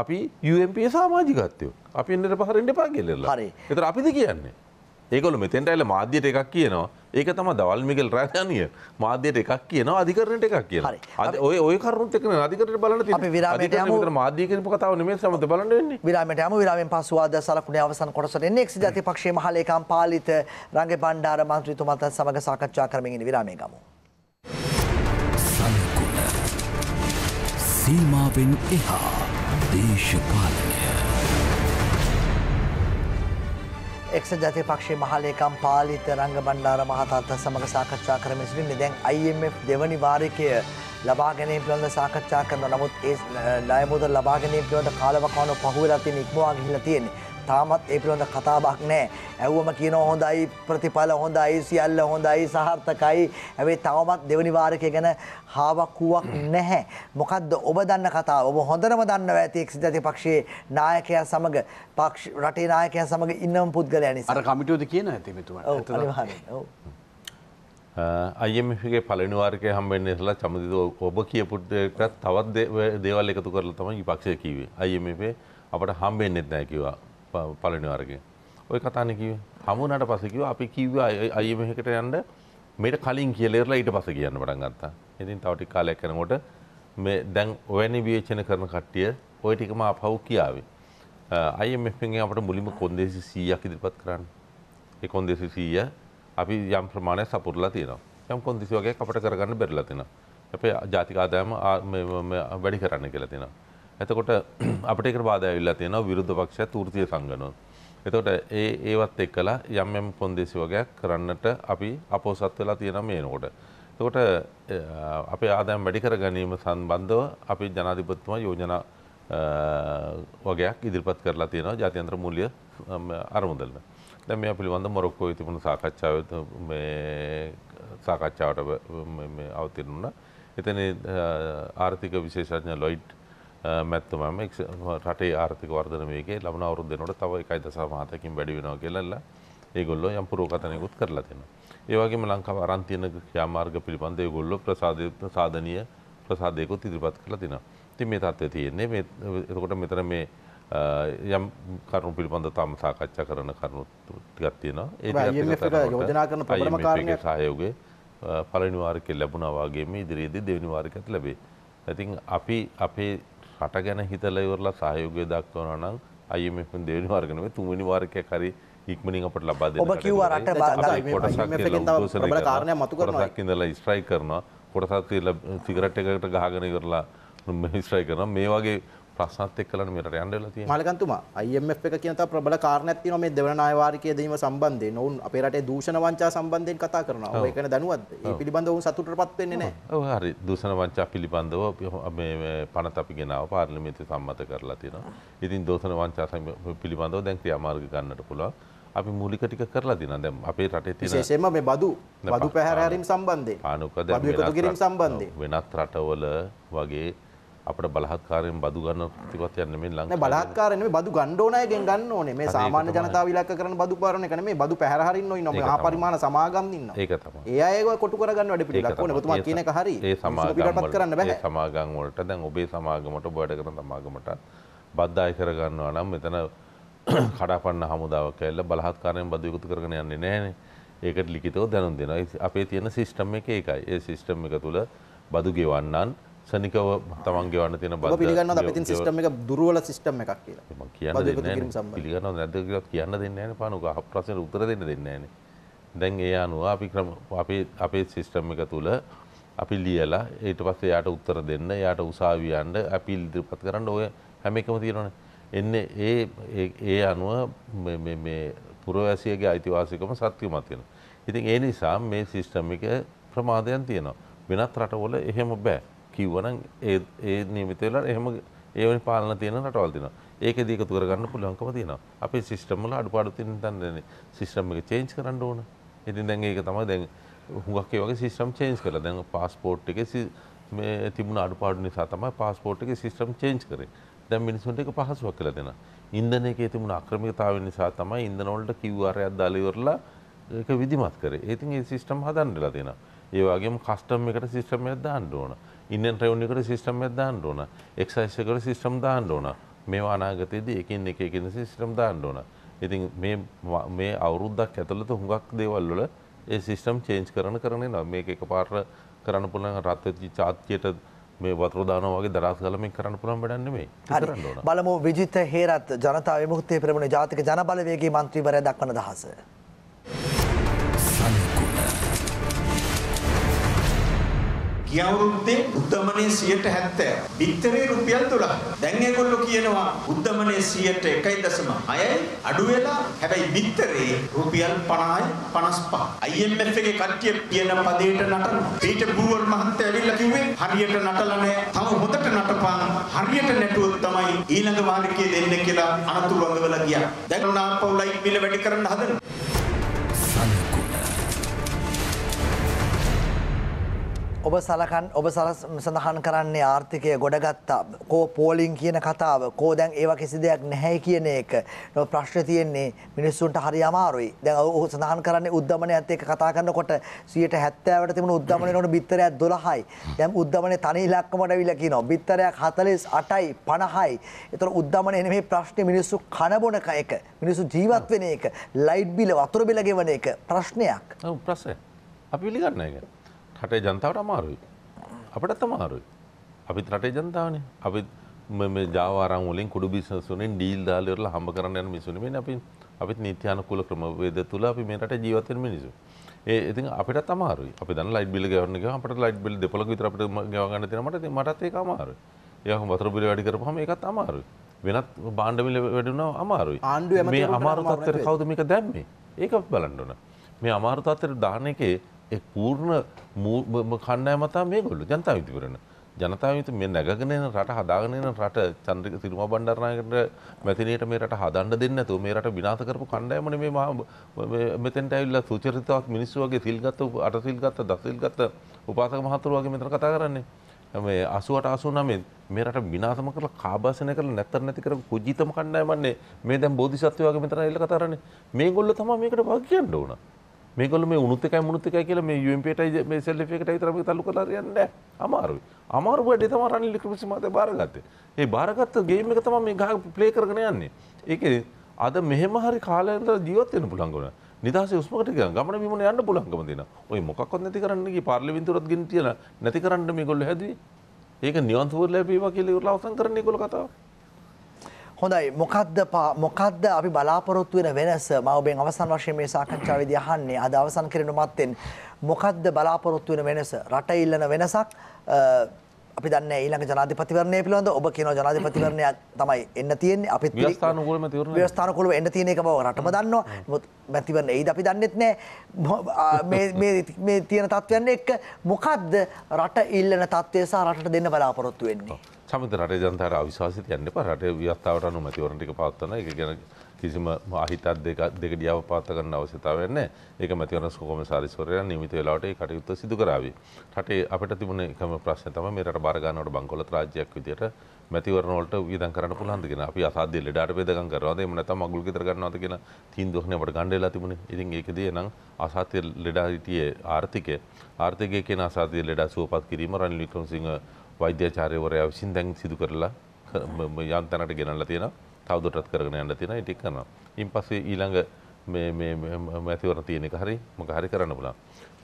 [SPEAKER 3] අපි UMP සාමාජිකත්වය අපි එන්නට පහරෙන්ට පා කෙල්ලලා එතර අපිද කියන්නේ ඒකොල මෙතෙන්ට ඇල මාධ්‍යයට එකක් කියනවා ඒක තම දවල් මිකල් රාජානිය මාධ්‍යයට එකක් කියනවා අධිකරණයට එකක් කියන අද ඔය ඔය කරුණුත්
[SPEAKER 2] එක්ක අධිකරණයට බලන්න අපි විරාමයට යමු විතර මාධ්‍ය කියන කතාව නෙමෙයි සමත බලන්න වෙන්නේ විරාමයට යමු විරාමෙන් පසු ආද සලකුණේ අවසන් කොටසට එන්නේ එක්සත් ජාතික පක්ෂයේ මහලේකම් පාලිත රංගේ බණ්ඩාර මන්ත්‍රීතුමාත් සමග සාකච්ඡා කරමින් ඉන්නේ විරාමයේ ගමු
[SPEAKER 1] සීමාවෙන් එහා දේශපාලනය.
[SPEAKER 2] එක්ස ජති පක්ෂේ මහලේකම් පාලිත රංග බණ්ඩාර මහතාත්ත සමඟ සාකච්ඡා කරම සිටින්නේ දැන් IMF දෙවනි වාරිකය ලබාගැනීම පිළිබඳ සාකච්ඡා කරනවා. නමුත් ඒ ණය මුදල් ලබා ගැනීම පිළිබඳ කාලවකවානුව පහුවෙලා තියෙන ඉක්මවා ගිහිල්ලා තියෙන්නේ. තාමත් ඒ පිළිබඳ කතා බහක් නැහැ. ඇව්වම කියනවා හොඳයි, ප්‍රතිඵල හොඳයි, සියල්ල හොඳයි, සාර්ථකයි. හැබැයි තවමත් දෙවනි වාරකය ගැන හාවක් හුවක් නැහැ. මොකද්ද ඔබ දන්න කතාව? ඔබ හොඳටම දන්නවා ඇති එක්සිදති පක්ෂයේ නායකයා සමග පක්ෂ රටේ නායකයා සමග ඉන්නම පුද්ගලයා නිසා. අර කමිටුවද කියන ඇති මෙතුමා. ඔව් අනිවාර්යෙන්.
[SPEAKER 5] ඔව්.
[SPEAKER 3] අයමගේ පලනිවාර්කය හම්බෙන් ලා චමදිද ඔබ කියපුටට තවත් දේවල් එකතු කරලා තමයි පක්ෂය කිවේ අයමේ අපට හම්බෙන් නෙත් නෑ කිවා පලනි වර්ගය ඔය කතාන කිව හමුණට පසකිව අපි කිව්ව අය මෙහකට යන්න මේට කලින් කියලෙරලා ඊට පස කියන්න පටන් ගත්තා ඉතින් තවටි කාලයක් කනකොට මේ දැන් ඔවැනි වියචන කරන කට්ටිය ඔය ටිකම අපහව් කියාවේ අයමෙන් අපට මුලිම කොන්දේසි සීයක් ඉදිරිපත් කරන්න ඒ කොන්දේසි සීය අපි යම් ප්‍රමාණය සපුරලා තියෙනවා යම් කොන්දිසි වගේ අපට කරගන්න බැරිලා තිනවා අපේ ජාතික ආදායම වැඩි කරන්න කියලා තිනවා එතකොට *clears throat* අපිට එකට බාධා ඇවිල්ලා තියෙනවා විරුද්ධ පක්ෂයත් වෘත්තීය සංගණන. එතකොට ඒ ඒවත් එක්කලා යම් යම් පොන්දේසි වගේක් කරන්නට අපි අපෝසත් වෙලා තියෙනවා මේනකොට. එතකොට අපේ ආදායම් වැඩි කර ගැනීම සම්බන්ධව අපි ජනාධිපතිතුමා යෝජනා වගේක් ඉදිරිපත් කරලා තියෙනවා ජාත්‍යන්තර මූල්‍ය අරමුදලට. දැන් මේ පිළිබඳ මොරොක්කෝවේ තිබුණු සාකච්ඡාව මේ සාකච්ඡාවට අවතීර්ණ වුණා. එතන ආර්ථික විශේෂඥ ලොයිඩ් මැත්තමම රටේ ආර්ථික වර්ධනවේගේ ලබන අවරුද්දනට තව එකයි දසා මහතකින් වැඩිවෙනවා කියලල්ල ඒගොල්ලෝ යම් පුරෝකතනයකුත් කරලා තියෙන. ඒවගේම ලංකාව අරන්තියන ක්‍රියාමාර්ග පිළිබඳ ඒගොල්ලෝ ප්‍රසාධ සාධනය ප්‍රසාධයකුත් ඉදිරිපත් කළ තින. ති මේ තත්ත්වය තියෙන්නේ එතකොට මෙතර මේ යම් කරුණු පිළිබඳ තම සාකච්ඡා කරන කරුණු ටිකක් තියෙනවා ඒ යෝජනා කරන ප්‍රබලමකාරණය සහයෝගය පලනිවාර්කෙ ලැබුණවාගේ මේ ඉදිරියේදී දෙවනි වාර්කත් ලැබේ. ඉතින් අපි අපේ රට ගැන හිතල ඉවරලා සහයෝගය දක්වනවා නම් IMF දෙවෙනි වර්ග නෙමෙයි තුන්වෙනි වර්ගයක් හරි ඉක්මනින් අපට ලබා දෙන්න. ඔබ කිව්වා රට කොටසක් ප්‍රබල කාරණයක් මතු කරනවා. කොටසක් ඉඳලා ස්ට්‍රයික් කරනවා. කොටසක් තියලා සිගරට් එකකට ගහගෙන ඉවරලා ස්ට්‍රයික් කරනවා. මේ වගේ ප්‍රශ්නත් එක්කලා මෙරට යන්න වෙලා තියෙනවා.
[SPEAKER 4] මාලකන්තුමා IMF එක කියන තව ප්‍රබල කාරණයක් තියෙනවා මේ දෙවන නායවාරිකයේ දීම සම්බන්ධයෙන්. ඔවුන් අපේ රටේ දූෂණ වංචා සම්බන්ධයෙන් කතා කරනවා. ඔය ගැන දැනුවත්ද? ඒ පිළිබඳව ඔවුන් සතුටටපත් වෙන්නේ නැහැ.
[SPEAKER 3] ඔව් හරි. දූෂණ වංචා පිළිබඳව මේ පනත අපි ගෙනාව පාර්ලිමේන්තුවේ සම්මත කරලා තියෙනවා. ඉතින් දූෂණ වංචා පිළිබඳව දැන් ක්‍රියාමාර්ග ගන්නට පුළුවන්. අපි මූලික ටික කරලා දෙනවා. දැන් අපේ රටේ තියෙන විශේෂයෙන්ම
[SPEAKER 4] මේ බදු බදු පැහැර හැරීම සම්බන්ධයෙන්
[SPEAKER 3] පානුක දැන් වෙනත් රටවල වගේ අපට බලහත්කාරයෙන් බදු ගන්න ප්‍රතිපත්තියක් නෙමෙයි ලංකාවේ. නෑ බලහත්කාරය
[SPEAKER 4] නෙමෙයි බදු ගන්න ඕන අයගෙන් ගන්න ඕනේ. මේ සාමාන්‍ය ජනතාව ඉලක්ක කරන බදු පාරණ එක නෙමෙයි බදු පැහැර හරින්න ඕනේ. මේ ආපරිමාණ සමාගම් දින්නවා. ඒක තමයි. ඒ අය ඒවා කොටු කරගන්න වැඩ පිළිලක් ඕනේ. ඔබතුමා කියන එක හරි. ඒ සමාගම් වලට ඒ
[SPEAKER 3] සමාගම් වලට දැන් ඔබේ සමාගමට ඔබ වැඩ කරන සමාගමට බද්දාය කරගන්නවා නම් මෙතන *clears throat* කඩාපන්න හමුදාවක් ඇවිල්ලා බලහත්කාරයෙන් බදු එකතු කරගෙන යන්නේ නැහැනේ. ඒකට ලිඛිතව දැනුම් දෙනවා. අපේ තියෙන සිස්ටම් එක ඒකයි. ඒ සිස්ටම් එක තුල බදු ගෙවන්නන් සනිකව තමන් ගවන්න තියෙන බල පිගන්න පති සිටම
[SPEAKER 4] එක දුරුවල සිිටම එකක් කියලා
[SPEAKER 3] කියන්න පිගන්න නැද කියත් කියන්න දෙන්න න පනුක අප්‍රසන උතර දෙන්න දෙන්න න දැන් ඒ අනුව අපි ක්‍රම අපේ අපේ සිිස්ටම් එක තුළ අපි ලියලා ඒට පස්සේ යායට උත්තර දෙන්න යායට උසාවියන්ට අපි ඉල්දිරිපත් කරන්න ඔය හැම එකම තියෙනන එන්න ඒ ඒ අනුව පුරවැසියගේ අයිතිවාසිකම සත්‍යමත් තියෙන ඉතින් ඒ නිසා මේ සිිස්ටම් එක ප්‍රමාදයන් තියෙනවා වෙනත් රටවොල එහෙම බෑ කිව්වනම් ඒ ඒ නියමිත වෙලා එහෙම ඒ වෙනි පාලන තියෙන රටවල් තියෙනවා. ඒක දී එකතු කරගන්න පුළුවන්කම තියෙනවා. අපේ සිස්ටම් වල අඩුපාඩු තියෙන තැන සිස්ටම් එක චේන්ජ් කරන්න ඕන. ඉතින් දැන් ඒක තමයි දැන් හුඟක් ඒ වගේ සිස්ටම් චේන්ජ් කරලා දැන් පාස්පෝර්ට් එකේ මේ තිබුණ අඩුපාඩු නිසා තමයි පාස්පෝර්ට් එකේ සිස්ටම් චේන්ජ් කරේ. දැන් මිනිසුන්ට ඒක පහසුවක් කියලා දෙනවා. ඉන්ධන එකේ තිබුණ අක්‍රමිකතාවය නිසා තමයි ඉන්ධන වලට QR එකක් දාලා ඉවරලා ඒක විධිමත් කරේ. ඒකින් ඒ සිස්ටම් හදන්නලා දෙනවා. ඒ වගේම කස්ටම් එකට සිස්ටම් එකක් දාන්න ඕන. ඉන්ඩියන් රෙවන්යු එකට සිස්ටම් එකක් දාන්න ඕන. එක්සයිස් එකට සිස්ටම් දාන්න ඕන. මේවා අනාගතයේදී එකින් එක එකින් සිස්ටම් දාන්න ඕන. ඉතින් මේ මේ අවුරුද්දක් ඇතුළත හුඟක් දේවල් වල ඒ සිස්ටම් චේන්ජ් කරන කරන එනවා. මේක එකපාරට කරන්න පුළුවන් රත්ති චාත්‍යයට මේ වතුර දානවා වගේ දරාස් ගාලා මේක කරන්න පුළුවන් වැඩක් නෙමෙයි.
[SPEAKER 2] කරන්න ඕන. බලමු විජිත හේරත් ජනතා විමුක්තිය පෙරමුණ ජාතික ජනබලවේගී මන්ත්‍රීවරයා දක්වන දහස.
[SPEAKER 4] ගිය අවුරුද්දේ උද්දමනේ 170. විත්තරේ රුපියල් 12. දැන් ඒගොල්ලෝ කියනවා උද්දමනේ 101.6යි අඩු වෙලා හැබැයි විත්තරේ රුපියල් 50යි 55. IMF එකේ කට්ටිය කියන පදේට නටන පීටර් බූවර් මහත්තයා ඇවිල්ලා කිව්වේ හරියට නටලා නැහැ. තව හොඳට නටපන්. හරියට නැටුවොත් තමයි ඊළඟ වාරිකයේ දෙන්නේ කියලා අනතුරු අඟවලා ගියා. දැන් උනාපව් ලයිට් බිල වැඩි කරන්න හදනවා.
[SPEAKER 2] ඔබ සලකන් ඔබ සලස් සඳහන් කරන්නේ ආර්ථිකය ගොඩගත්තා කෝ පෝලිං කියන කතාව කෝ දැන් ඒව කිසි දෙයක් නැහැ කියන එක ප්‍රශ්න තියෙන්නේ මිනිස්සුන්ට හරි අමාරුයි දැන් ඔහු සඳහන් කරන්නේ උද්ධමනයත් එක්ක කතා කරනකොට 70ට තිබුණු උද්ධමනයේනොට බිත්තරයක් 12යි දැන් උද්ධමනයේ තනි ඉලක්කමට අවිලා කියනවා බිත්තරයක් 48යි 50යි ඒතර උද්ධමනය නෙමෙයි ප්‍රශ්නේ මිනිස්සු කන බොන එක මිනිස්සු ජීවත් වෙන එක ලයිට් බිල වතුර බිල ගෙවන එක ප්‍රශ්නයක්
[SPEAKER 3] ඔව් ප්‍රශ්නය අපි පිළිගන්නවා ඒක රටේ ජනතාවට අමාරුයි. අපිටත් අමාරුයි. අපිත් රටේ ජනතාවනේ. අපි මේ Java අරන් වලින් කුඩු බිස්නස් වලින් ඩීල් දාලා ඉවරලා හම්බ කරන්න යන මිනිස්සු නෙමෙයි අපි අපිත් නීත්‍යානුකූල ක්‍රමවේද තුල අපි මේ රටේ ජීවත් වෙන මිනිස්සු. ඒ ඉතින් අපිටත් අමාරුයි. අපි දන්න ලයිට් බිල් ගෙවන්න ගියාම අපිට ලයිට් බිල් 12ක විතර අපිට ගෙව ගන්න තියෙනවා. මට ඉතින් මටත් ඒක අමාරුයි. ඒකම වතුර බිල වැඩි කරපුවාම ඒකත් අමාරුයි. වෙනත් බාණ්ඩ මිල වැඩි වුණා අමාරුයි. මේ අමාරු තත්ත්වයට කවුද මේක දැම්මේ? ඒකත් බලන්න ඕන. මේ අමාරු තත්ත්වයට දාන එකේ පූර්ණ කණ්ඩෑ මතා මේ ගොල්ලු ජනතාව විතිවරණ ජනතාවත මේ නැගෙන රට හදාගනන රට චන්ද්‍රික සිරුම බණ්ඩරණයකට මැතිනයට මේ රට හදන්න දෙන්න තු මේ රට විනාත කරපු කණ්ඩෑමන මේ මෙතැන්ට ඇල්ල සුචරිතාවක් මිනිස්සු වගේ සිල්ගත්ත අට සිල්ගත්ත දසිල්ගත්ත උපාසක මහතුර වගේ මෙතර කතා කරන්නේ මේ අසුවට අසු නමේ මේරට විනාසම කරලා කාබාසන කරලා නැතර නැති කරපු කුජිතම කණ්ඩායමන්නේ මේ දැන් බෝධිසත්වයෝ වගේ මෙතන එල්ල කතරන්නේ මේගොල්ලෝ තමයි මේකට භාග කියන්න ඕන. මේකොල මේ උනුත්තකයි මුණුත්තකයි කියල මේ යුම්පේටයි මේ සෙල්ලිකටයි තරම තල්ලු කරයන්න අමාරුයි අමාරුව වැඩේ තම රනිල් ලික්‍රමසි මත බාරගත්ත ඒ බාරගත්ත ගේම එක තම මේ ගහ ප්ලේ කරගෙන යන්නේ ඒක අද මෙහෙම හරි කාලයන්තර ජීවත්වෙන පුළන්ගොන නිදහස උස්මකට කිය ගමන විමන යන්න පුළන්ගම දෙන ඔය මොකක් නැති කරන්නගේ පාර්ලිවිින්තුරත් ගෙන තියන නැති කරන්න මේ ගොල්ල හැදී ඒක නිවන්තුවර ලැබීවා කියල ලාවසන් කරන්නේ කොළ කතාව
[SPEAKER 2] හොඳයි මොකක්ද මොකක්ද අපි බලාපොරොත්තු වෙන වෙනස මම ඔබෙන් අවසන් වශයෙන් මේ සාකච්ඡාවේදී අහන්නේ අද අවසන් කිරීම මත්තෙන් මොකක්ද බලාපොරොත්තු වෙන වෙනස රට ඉල්ලන වෙනසක් අපි දන්නේ ඊළඟ ජනාධිපතිවරණය පිළිබඳ ඔබ කියන ජනාධිපතිවරණය තමයි එන්න තියෙන්නේ අපිත් *laughs* ව්‍යවස්ථානුකූලව තීරණය ව්‍යවස්ථානුකූලව එන්න තියෙන එක බව රටම දන්නවා නමුත් මැතිවරණ එයිද අපි දන්නෙත් නැහැ මේ මේ මේ තියෙන තත්ත්වයන් එක්ක මොකද්ද රට ඉල්ලන තත්ත්වය සහ රටට දෙන්න බලාපොරොත්තු වෙන්නේ
[SPEAKER 3] සමත රට ජනතර අවිශවාසිත යන්න ප රට ව්‍යස්ථාවට අනු මැතිවරටික පවත්වන එක ගැන කිසිම අහිතත් දෙක ඩියාව පාත කරන්න අවශ්‍යතාවන්න ඒක මැතිවන සෝම සාරිස්වරය නිමිත වෙලාට කටයුත්ත සිදු කරාව. රටේ අපට තිබුණ එකම ප්‍රශ්න තම මේට බාරගානට බංකොල රාජ්‍යයක් විදියට මැතිවරනට විදන් කරන පුළන්දගෙන අප අසාද ලඩට පේදගන් කරවාද මනත මගුල් තරගන්නවද කියෙන තින් දොහනට ගණ්ඩලා තිබුණ ඉතින් ඒකදේ නම් අසාත්‍ය ලෙඩා හිටියේ ආර්ථිකය ආර්ථිකය කියෙන අසාධය ලෙඩා සුවපත් කිරීම රන් ලිකම් සිංහ වෛද්‍යචාරයවරයා විසින් දැන් සිදු කරලා යන්තනට ගෙනල්ලා තියෙන තවදුරටත් කරගෙන යන්න තියෙන ඉටක් කරනවා. ඉන් පස්සේ ඊළඟ මැතිවර තියෙන එක හරි මොක හරි කරන්න පුලා.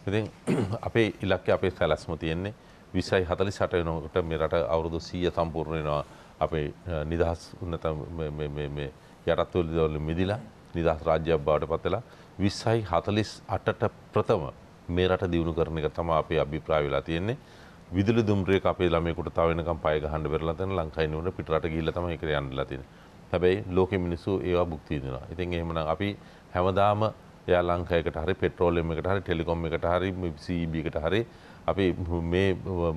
[SPEAKER 3] ඉතින් *clears throat* අපේ ඉලක්ක අපේ සැලස්ම තියෙන්නේ විසයි හතලි සට වෙනකට මේ රට අවුරුදු සීය සම්පූර්ණයෙනවා අපේ නිදහස් උන්නත යටත්වල දවල මිදිලා නිදහස් රාජ්‍යයක් බවට පත්වෙලා විස්සයි හතලිස් අටට ප්‍රථම මේ රට දියුණු කරන එක තම අපේ අභිප්‍රාය වෙලා තියෙන්නේ විදුලි දුම්රියක අපේ ළමයෙකුට තව වෙනකම් පය ගහන්න බැරිලා තියෙන ලංකාවේ නුවර පිටරට ගිහිල්ලා තමයි ඒකට යන්නලා තියෙන්නේ. හැබැයි ලෝකෙ මිනිස්සු ඒවා භුක්ති විඳිනවා. ඉතින් එහෙමනම් අපි හැමදාම එයා ලංකාවකට හරි පෙට්‍රෝලියම් එකට හරි ටෙලිකොම් එකට හරි CEB එකට හරි අපි මේ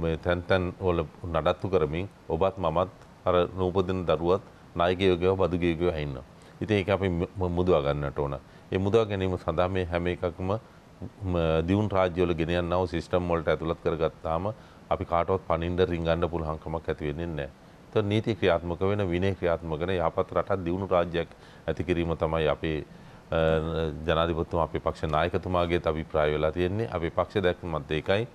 [SPEAKER 3] මේ තැන් තැන් වල නඩත්තු කරමින් ඔබත් මමත් අර නූපදින දරුවත් නායකයෝගේව බදුගේගේව ඇඉන්නවා. ඉතින් ඒක අපි මුදවා ගන්නට ඕන. ඒ මුදවා ගැනීම සඳහා මේ හැම එකක්ම දියුණු රාජ්‍යවල ගෙන යනව සිස්ටම් වලට ඇතුළත් කරගත්තාම අපි කාටවත් පනින්ඩ රිංගන්න පුළහංකමක් ඇතිවෙන්නේ නෑ. නීති ක්‍රියාත්මක වෙන විනේ ක්‍රියාත්මකන යහපත් රටත් දියුණු රාජ්‍යයක් ඇති කිරීම තමයි අපේ ජනාධිපතුම අපි පක්ෂ නායකතුමාගේ අපි ප්‍රායවෙලා තියෙන්නේ අපි පක්ෂ දැක්මත් ඒකයි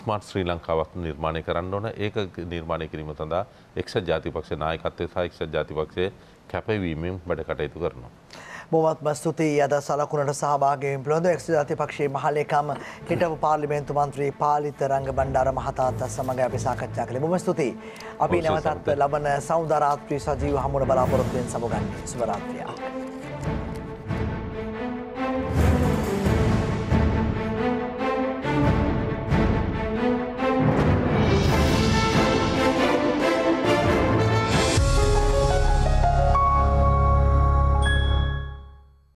[SPEAKER 3] ස්මර්ට් ශ්‍රී ලංකාවක් නිර්මාණය කරන්න ඕන ඒක නිර්මාණය කිරීම සඳහා එක්ෂ ජාතිපක්ෂ නායකත්වය සහ එක්ෂ ජාතිපක්ෂය කැපවීමෙන් වැඩ කටයුතු කරනවා.
[SPEAKER 2] බොමත්ම ස්තුතියි අද සලකුණට සහභාගයෙන් පුළොඳ එක්ෂජාති පක්ෂයේ මහලේකම් හිටපු පාර්ලිමේන්තු මන්ත්‍රී පාලිත රංග බණ්ඩාර මහතාත් සමඟ අපි සාකච්ඡා කළේ බොම ස්තුතියි. අපි නැවතත් ලබන සෞන්දරාත්‍රී සජීව හමුණ බලාපොරොත්තුවෙන් සමුගන්නේ සුබරාත්‍රියක්.